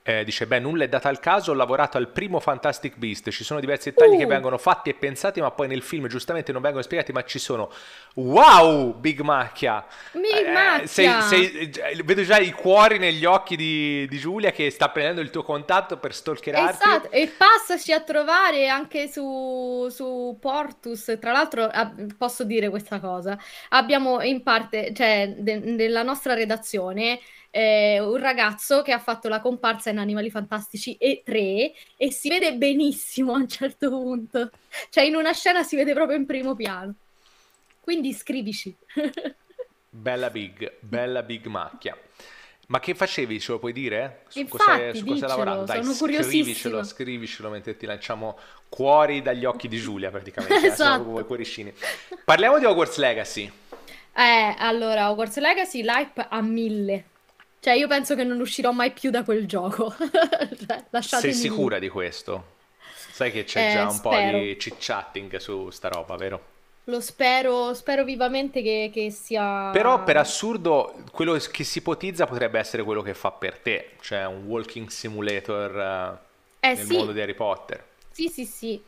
Speaker 1: eh, dice, beh, nulla è data al caso, ho lavorato al primo Fantastic Beast, ci sono diversi dettagli uh. che vengono fatti e pensati, ma poi nel film giustamente non vengono spiegati, ma ci sono... Wow, Big Macchia!
Speaker 2: Big eh, Macchia! Sei,
Speaker 1: sei, eh, vedo già i cuori negli occhi di, di, Giulia che sta prendendo il tuo contatto per stalkerarti. Esatto,
Speaker 2: e passaci a trovare anche su, su Portus, tra l'altro posso dire questa cosa, abbiamo in parte, cioè, de- della nostra redazione eh, un ragazzo che ha fatto la comparsa in Animali Fantastici e 3 e si vede benissimo a un certo punto. Cioè in una scena si vede proprio in primo piano. Quindi scrivici. <laughs>
Speaker 1: bella big, bella big macchia. Ma che facevi? Ce lo puoi dire? Su Infatti, cosa hai lavorato? Dai, sono scrivicelo, scrivicelo mentre ti lanciamo cuori dagli occhi di Giulia praticamente. <laughs> esatto. Eh, cuoricini. Parliamo di Hogwarts Legacy.
Speaker 2: Eh, allora, Hogwarts Legacy, l'hype a mille cioè, io penso che non uscirò mai più da quel gioco. <laughs> cioè, Sei sicura
Speaker 1: di questo? Sai che c'è eh, già un spero. po' di chit-chatting su sta roba, vero?
Speaker 2: Lo spero, spero vivamente che, che, sia... Però per
Speaker 1: assurdo quello che si ipotizza potrebbe essere quello che fa per te, cioè un walking simulator eh, eh nel sì. mondo di Harry Potter.
Speaker 2: Sì, sì, sì.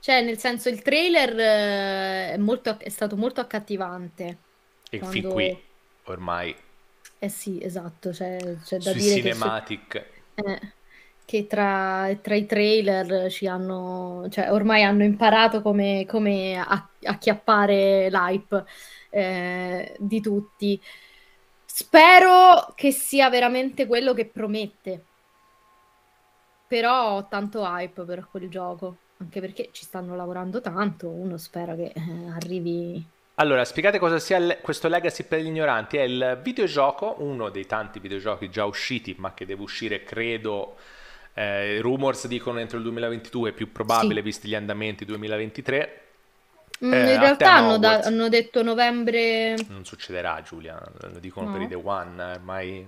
Speaker 2: Cioè nel senso il trailer eh, è, molto, è stato molto accattivante. E quando... fin qui ormai eh sì, esatto, c'è, c'è da sui dire cinematic. Che, su... eh, che tra, tra, i trailer ci hanno, cioè ormai hanno imparato come, come acchiappare l'hype eh, di tutti. Spero che sia veramente quello che promette. Però ho tanto hype per quel gioco, anche perché ci stanno lavorando tanto, uno spera che eh, arrivi
Speaker 1: allora, spiegate cosa sia le- questo Legacy per gli ignoranti. È il videogioco, uno dei tanti videogiochi già usciti, ma che deve uscire, credo, eh, rumors dicono entro il 2022, più probabile sì. visti gli andamenti 2023. Mm, eh, in realtà hanno, da-
Speaker 2: hanno, detto novembre...
Speaker 1: Non succederà Giulia, lo dicono no. per i The One, ormai eh,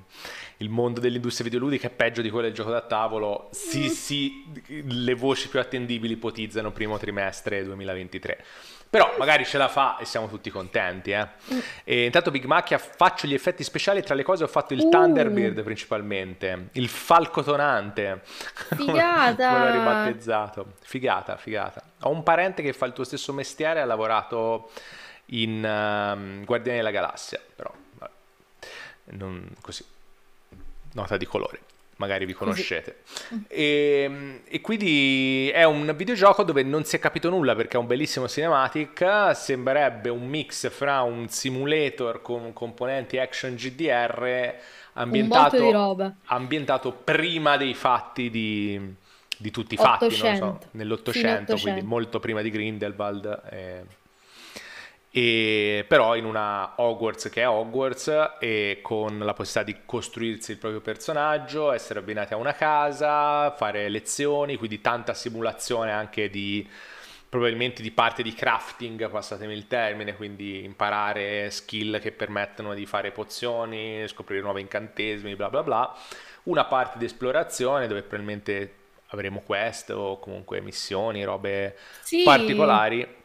Speaker 1: il mondo dell'industria videoludica è peggio di quello del gioco da tavolo, sì mm. sì, le voci più attendibili ipotizzano primo trimestre 2023. Però magari ce la fa e siamo tutti contenti. Eh? E intanto Big Macchia faccio gli effetti speciali. Tra le cose ho fatto il uh. Thunderbird principalmente, il falco tonante.
Speaker 3: Figata! <laughs> Quello
Speaker 1: ribattezzato. Figata, figata. Ho un parente che fa il tuo stesso mestiere, ha lavorato in um, Guardiani della Galassia, però non così. Nota di colore magari vi conoscete. E, ehm, e, quindi è un videogioco dove non si è capito nulla perché è un bellissimo cinematic, sembrerebbe un mix fra un simulator con componenti action GDR ambientato, ambientato prima dei fatti di, di tutti i fatti, so, nell'Ottocento, quindi molto prima di Grindelwald. Eh e però in una Hogwarts che è Hogwarts e con la possibilità di costruirsi il proprio personaggio, essere abbinati a una casa, fare lezioni, quindi tanta simulazione anche di probabilmente di parte di crafting, passatemi il termine, quindi imparare skill che permettono di fare pozioni, scoprire nuovi incantesimi, bla bla bla, una parte di esplorazione dove probabilmente avremo quest o comunque missioni, robe
Speaker 2: sì. particolari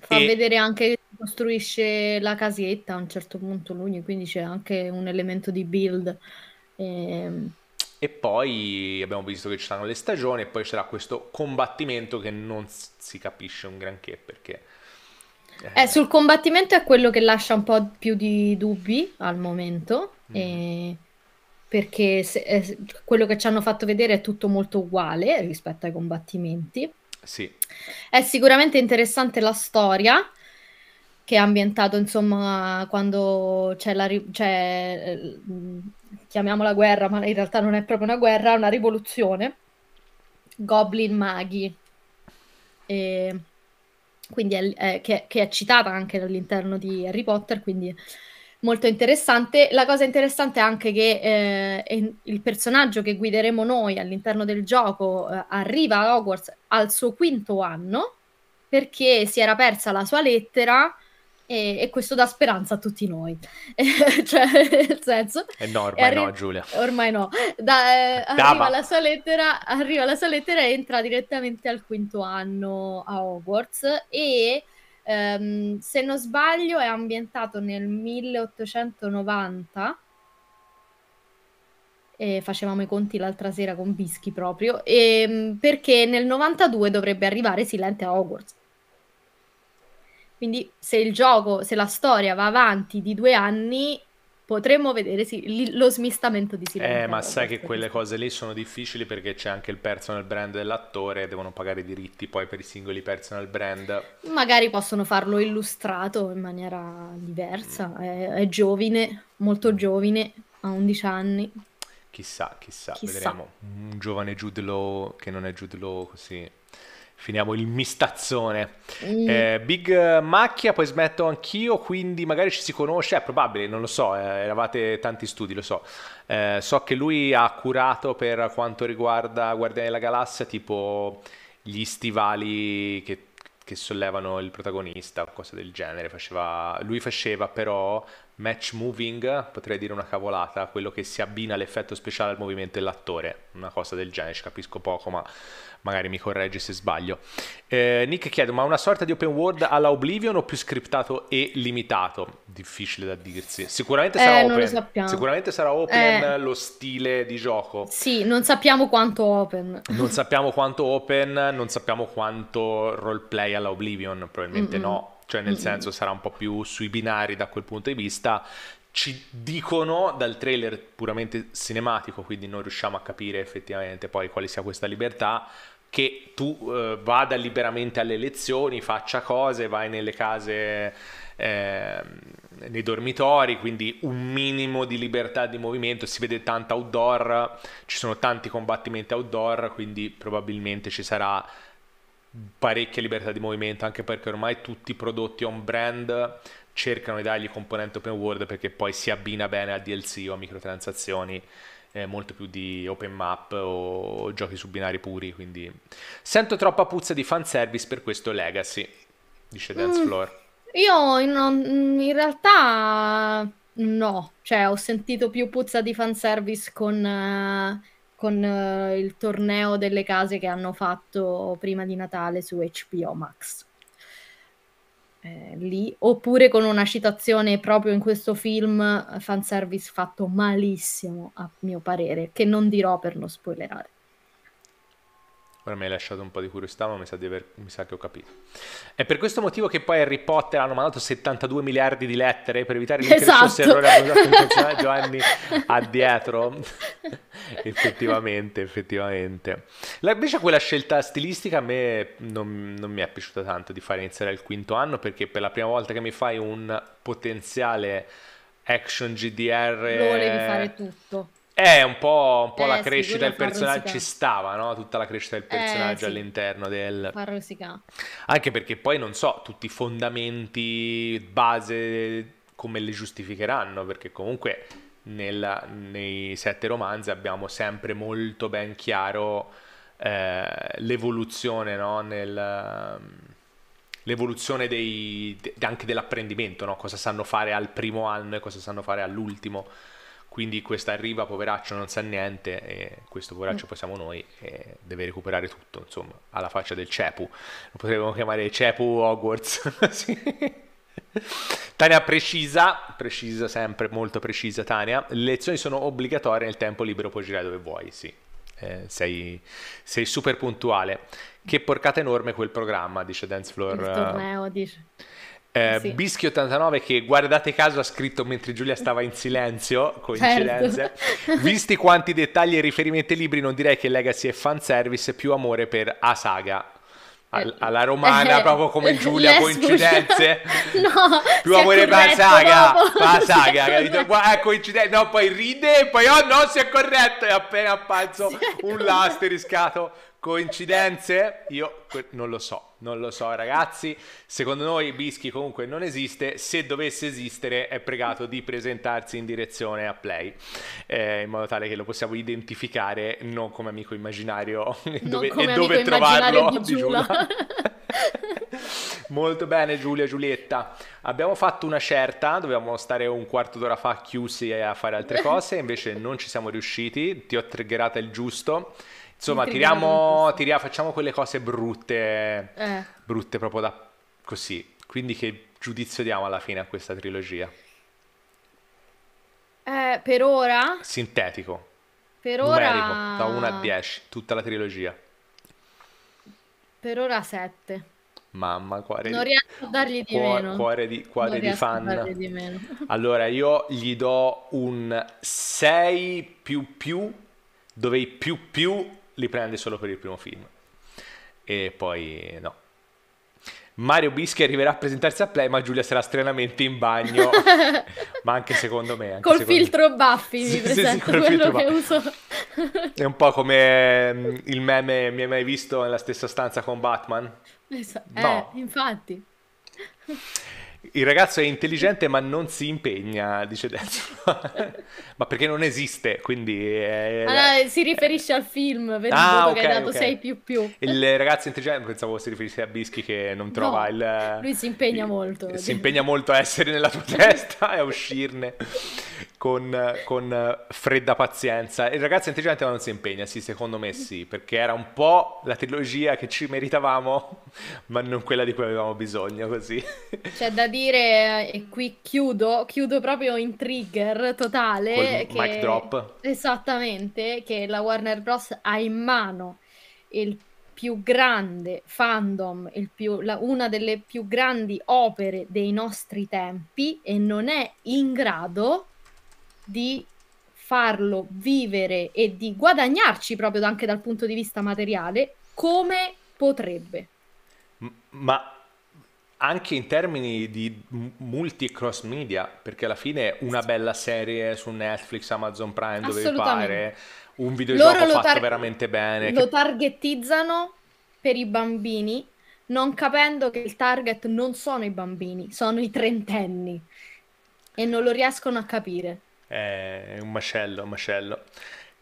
Speaker 2: fa e... vedere anche costruisce la casetta a un certo punto lui, quindi c'è anche un elemento di build. E... Ehm,
Speaker 1: e poi abbiamo visto che ci saranno le stagioni e poi c'era questo combattimento che non si capisce un granché perché... Eh, eh, sul
Speaker 2: combattimento è quello che lascia un po' più di dubbi al momento, mm. e... perché se, eh, quello che ci hanno fatto vedere è tutto molto uguale rispetto ai combattimenti. Sì. È sicuramente interessante la storia, che è ambientato insomma quando c'è la... c'è, eh, chiamiamola guerra, ma in realtà non è proprio una guerra, è una rivoluzione. Goblin maghi. E quindi è, è, che, che, è citata anche all'interno di Harry Potter, quindi molto interessante. La cosa interessante è anche che eh, il personaggio che guideremo noi all'interno del gioco eh, arriva a Hogwarts al suo quinto anno perché si era persa la sua lettera e, e, questo dà speranza a tutti noi, <laughs> eh, cioè nel senso...
Speaker 3: Eh no, ormai arri- no Giulia.
Speaker 2: Ormai no. Da, eh, arriva, la sua lettera, arriva la sua lettera e entra direttamente al quinto anno a Hogwarts e ehm, se non sbaglio è ambientato nel 1890 eh, facevamo i conti l'altra sera con Bischi proprio, ehm, perché nel 92 dovrebbe arrivare Silente a Hogwarts. Quindi se il gioco, se la storia va avanti di due anni, potremmo vedere sì, lo smistamento di Silent Eh, ma sai
Speaker 1: che quelle cose lì sono difficili perché c'è anche il personal brand dell'attore, devono pagare i diritti poi per i singoli personal brand.
Speaker 2: Magari possono farlo illustrato in maniera diversa, mm. è, è giovine, molto mm. giovine, ha 11 anni.
Speaker 1: Chissà, chissà, chissà. vedremo. Un giovane Jude Law che non è Jude così finiamo il mistazzone. Mm. Eh, big Macchia, poi smetto anch'io, quindi magari ci si conosce, è probabile, non lo so, eh, eravate tanti studi, lo so. Eh, so che lui ha curato per quanto riguarda Guardiani della Galassia, tipo gli stivali che, che sollevano il protagonista o cose del genere. Faceva, lui faceva però match moving, potrei dire una cavolata, quello che si abbina all'effetto speciale al movimento dell'attore, una cosa del genere, capisco poco, ma magari mi corregge se sbaglio. Eh, Nick chiede, ma una sorta di open world alla Oblivion o più scriptato e limitato? Difficile da dirsi. Sicuramente eh, sarà eh, open, sicuramente sarà open eh, lo stile di gioco.
Speaker 2: Sì, non sappiamo quanto open. Non
Speaker 1: sappiamo quanto open, non sappiamo quanto roleplay alla Oblivion, probabilmente Mm-mm. no cioè nel mm-hmm. senso sarà un po' più sui binari da quel punto di vista. Ci dicono dal trailer puramente cinematico, quindi non riusciamo a capire effettivamente poi quale sia questa libertà, che tu eh, vada liberamente alle lezioni, faccia cose, vai nelle case, eh, nei dormitori, quindi un minimo di libertà di movimento, si vede tanto outdoor, ci sono tanti combattimenti outdoor, quindi probabilmente ci sarà parecchia libertà di movimento, anche perché ormai tutti i prodotti on brand cercano di dargli componente open world perché poi si abbina bene a DLC o a microtransazioni. Eh, molto più di open map o giochi su binari puri. Quindi sento troppa puzza di fanservice per questo Legacy, dice Dance mm. Floor. Mm,
Speaker 2: io in, mm, in, realtà no, cioè ho sentito più puzza di fanservice con. Uh con eh, il torneo delle case che hanno fatto prima di Natale su HBO Max. Eh, lì, oppure con una citazione proprio in questo film, fanservice fatto malissimo, a mio parere, che non dirò per non spoilerare.
Speaker 1: Ora mi hai lasciato un po' di curiosità, ma mi sa, aver, mi sa, che ho capito. È per questo motivo che poi Harry Potter hanno mandato 72 miliardi di lettere per evitare l'increscioso esatto. errore accusato personaggio anni addietro. <laughs> effettivamente, effettivamente. La, invece quella scelta stilistica a me non, non mi è piaciuta tanto di fare iniziare il quinto anno, perché per la prima volta che mi fai un potenziale action GDR... Lo volevi fare tutto eh, un po', un po eh, la crescita del personaggio ci stava, no? Tutta la crescita del eh, personaggio eh, sì. all'interno del...
Speaker 2: Farrosica.
Speaker 1: Anche perché poi, non so, tutti i fondamenti, base, come le giustificheranno, perché comunque nella, nei sette romanzi abbiamo sempre molto ben chiaro eh, l'evoluzione, no? Nel, l'evoluzione dei, anche dell'apprendimento, no? Cosa sanno fare al primo anno e cosa sanno fare all'ultimo quindi questa arriva, poveraccio, non sa niente, e questo poveraccio mm. poi siamo noi, e deve recuperare tutto, insomma, alla faccia del Cepu. Lo potremmo chiamare Cepu Hogwarts. <laughs> sì. Tania precisa, precisa sempre, molto precisa Tania, le lezioni sono obbligatorie nel tempo libero, puoi girare dove vuoi, sì. Eh, sei, sei, super puntuale. Che porcata enorme quel programma, dice Dance Floor. Il eh. torneo, dice. Eh, eh, sì. Bischi89 che guardate caso ha scritto mentre Giulia stava in silenzio, <laughs> coincidenze. Certo. Visti quanti dettagli e riferimenti ai libri, non direi che Legacy è fanservice, più amore per Asaga. Al, eh, alla romana, eh, proprio come eh, Giulia, yes, coincidenze. <laughs>
Speaker 3: no, più amore per la saga. La saga, capito?
Speaker 1: Qua <laughs> è coincidenza. No, poi ride e poi oh no, si è corretto. E appena apparso un l'asteriscato. Coincidenze? Io non lo so, non lo so ragazzi. Secondo noi Bischi comunque non esiste, se dovesse esistere è pregato di presentarsi in direzione a Play, eh, in modo tale che lo possiamo identificare non come amico immaginario <laughs> e dove, e dove trovarlo di Giulia. <laughs> Molto bene Giulia, Giulietta. Abbiamo fatto una certa, dovevamo stare un quarto d'ora fa chiusi a fare altre <laughs> cose, invece non ci siamo riusciti, ti ho triggerato il giusto. Insomma, tiriamo, tiriamo, facciamo quelle cose brutte, eh. brutte proprio da così. Quindi che giudizio diamo alla fine a questa trilogia?
Speaker 2: Eh, per ora?
Speaker 1: Sintetico.
Speaker 2: Per numerico, da 1 a
Speaker 1: 10, tutta la trilogia.
Speaker 2: Per ora 7.
Speaker 1: Mamma, cuore non di...
Speaker 2: riesco a dargli di cuore, meno. Cuore
Speaker 1: di, cuore di fan. Di <laughs> allora, io gli do un 6 più più, dove i più più li prende solo per il primo film. E poi no. Mario Bischi arriverà a presentarsi a Play, ma Giulia sarà stranamente in bagno. <laughs> ma anche secondo me. Anche col secondo
Speaker 2: filtro me. Buffy sì, presento, sì, sì, quello che uso.
Speaker 1: È un po' come mm, il meme mi hai mai visto nella stessa stanza con Batman?
Speaker 2: Esatto. No. Eh, infatti
Speaker 1: il ragazzo è intelligente ma non si impegna, dice Denzel. <laughs> ma perché non esiste, quindi... È... Ah,
Speaker 2: si riferisce al film, vedo ah, okay, che hai dato okay. 6 più più.
Speaker 1: Il ragazzo intelligente, pensavo si riferisse a Bischi che non trova no, il... Lui
Speaker 2: si impegna molto. Si
Speaker 1: impegna molto a essere nella tua testa e a uscirne. <laughs> con, con, fredda pazienza. Il ragazzo intelligente ma non si impegna, sì, secondo me sì, perché era un po' la trilogia che ci meritavamo, <laughs> ma non quella di cui avevamo bisogno, così.
Speaker 2: C'è da dire, eh, e qui chiudo, chiudo proprio in trigger totale. Col che, mic drop. Esattamente, che la Warner Bros. ha in mano il più grande fandom, più, la, una delle più grandi opere dei nostri tempi e non è in grado di farlo vivere e di guadagnarci proprio anche dal punto di vista materiale come potrebbe.
Speaker 1: Ma anche in termini di multi e cross media, perché alla fine una bella serie su Netflix, Amazon Prime, dove pare, un videogioco fatto tar- veramente bene. Lo che...
Speaker 2: targettizzano per i bambini, non capendo che il target non sono i bambini, sono i trentenni e non lo riescono a capire.
Speaker 1: Eh, è un macello, un macello.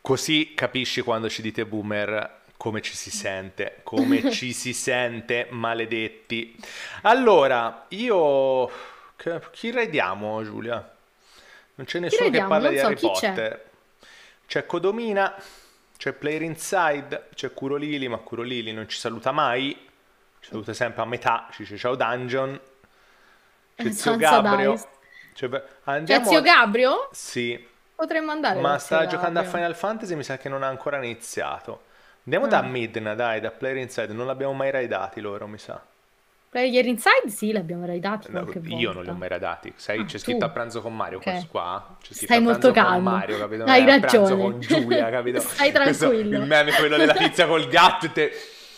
Speaker 1: Così capisci quando ci dite boomer come ci si sente, come <laughs> ci si sente maledetti. Allora, io... Chi radiamo Giulia? Non c'è nessuno che parla non di so, Harry Potter. C'è? c'è Codomina, c'è Player Inside, c'è Curo Lili, ma Curo Lili non ci saluta mai, ci saluta sempre a metà, ci dice ciao Dungeon, c'è eh, Zio Gabriel. Dice. Cioè, cioè, andiamo cioè, zio
Speaker 2: Gabrio? Sì. Potremmo andare. Ma sta giocando a Final
Speaker 1: Fantasy, mi sa che non ha ancora iniziato. Andiamo mm. da ah. Midna, dai, da Player Inside. Non l'abbiamo mai raidati loro, mi sa.
Speaker 2: Player Inside sì, l'abbiamo raidati no, Io volta. non li ho
Speaker 1: mai raidati. Sai, ah, c'è tu? scritto a pranzo con Mario okay. qua. C'è Stai molto calmo. Mario, capito? Hai ragione. A pranzo con Giulia, capito? <laughs> Stai tranquillo. Questo, il meme quello della tizia col gatto te...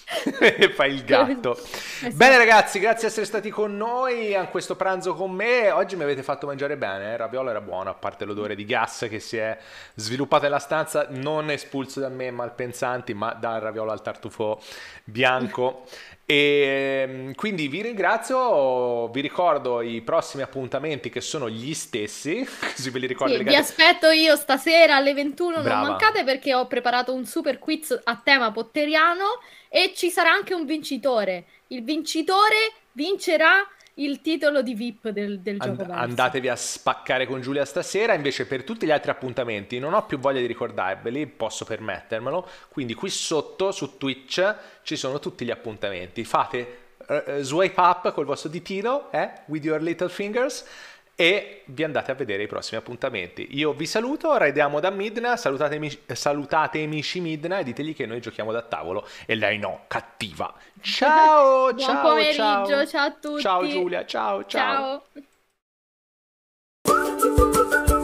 Speaker 1: <laughs> fai il gatto. <laughs> Esatto. Bene ragazzi, grazie di essere stati con noi a questo pranzo con me. Oggi mi avete fatto mangiare bene, il eh? raviolo era buono, a parte l'odore di gas che si è sviluppato nella stanza, non espulso da me malpensanti, ma dal raviolo al tartufo bianco. <laughs> E ehm, quindi vi ringrazio, vi ricordo i prossimi appuntamenti che sono gli stessi, <laughs> così ve li ricordo. Sì, vi
Speaker 2: aspetto io stasera alle 21, Brava. non mancate perché ho preparato un super quiz a tema potteriano e ci sarà anche un vincitore. Il vincitore vincerà il titolo di VIP del, del And- gioco.
Speaker 1: Andatevi a spaccare con Giulia stasera, invece per tutti gli altri appuntamenti non ho più voglia di ricordarveli, posso permettermelo, quindi qui sotto su Twitch ci sono tutti gli appuntamenti, fate uh, swipe up col vostro ditino, eh, with your little fingers e vi andate a vedere i prossimi appuntamenti. Io vi saluto, raidiamo da Midna, salutatemi, salutate amici Midna e ditegli che noi giochiamo da tavolo e lei no, cattiva. Ciao, <laughs> Buon ciao, pomeriggio, ciao. ciao a tutti. Ciao Giulia, ciao, ciao. Ciao.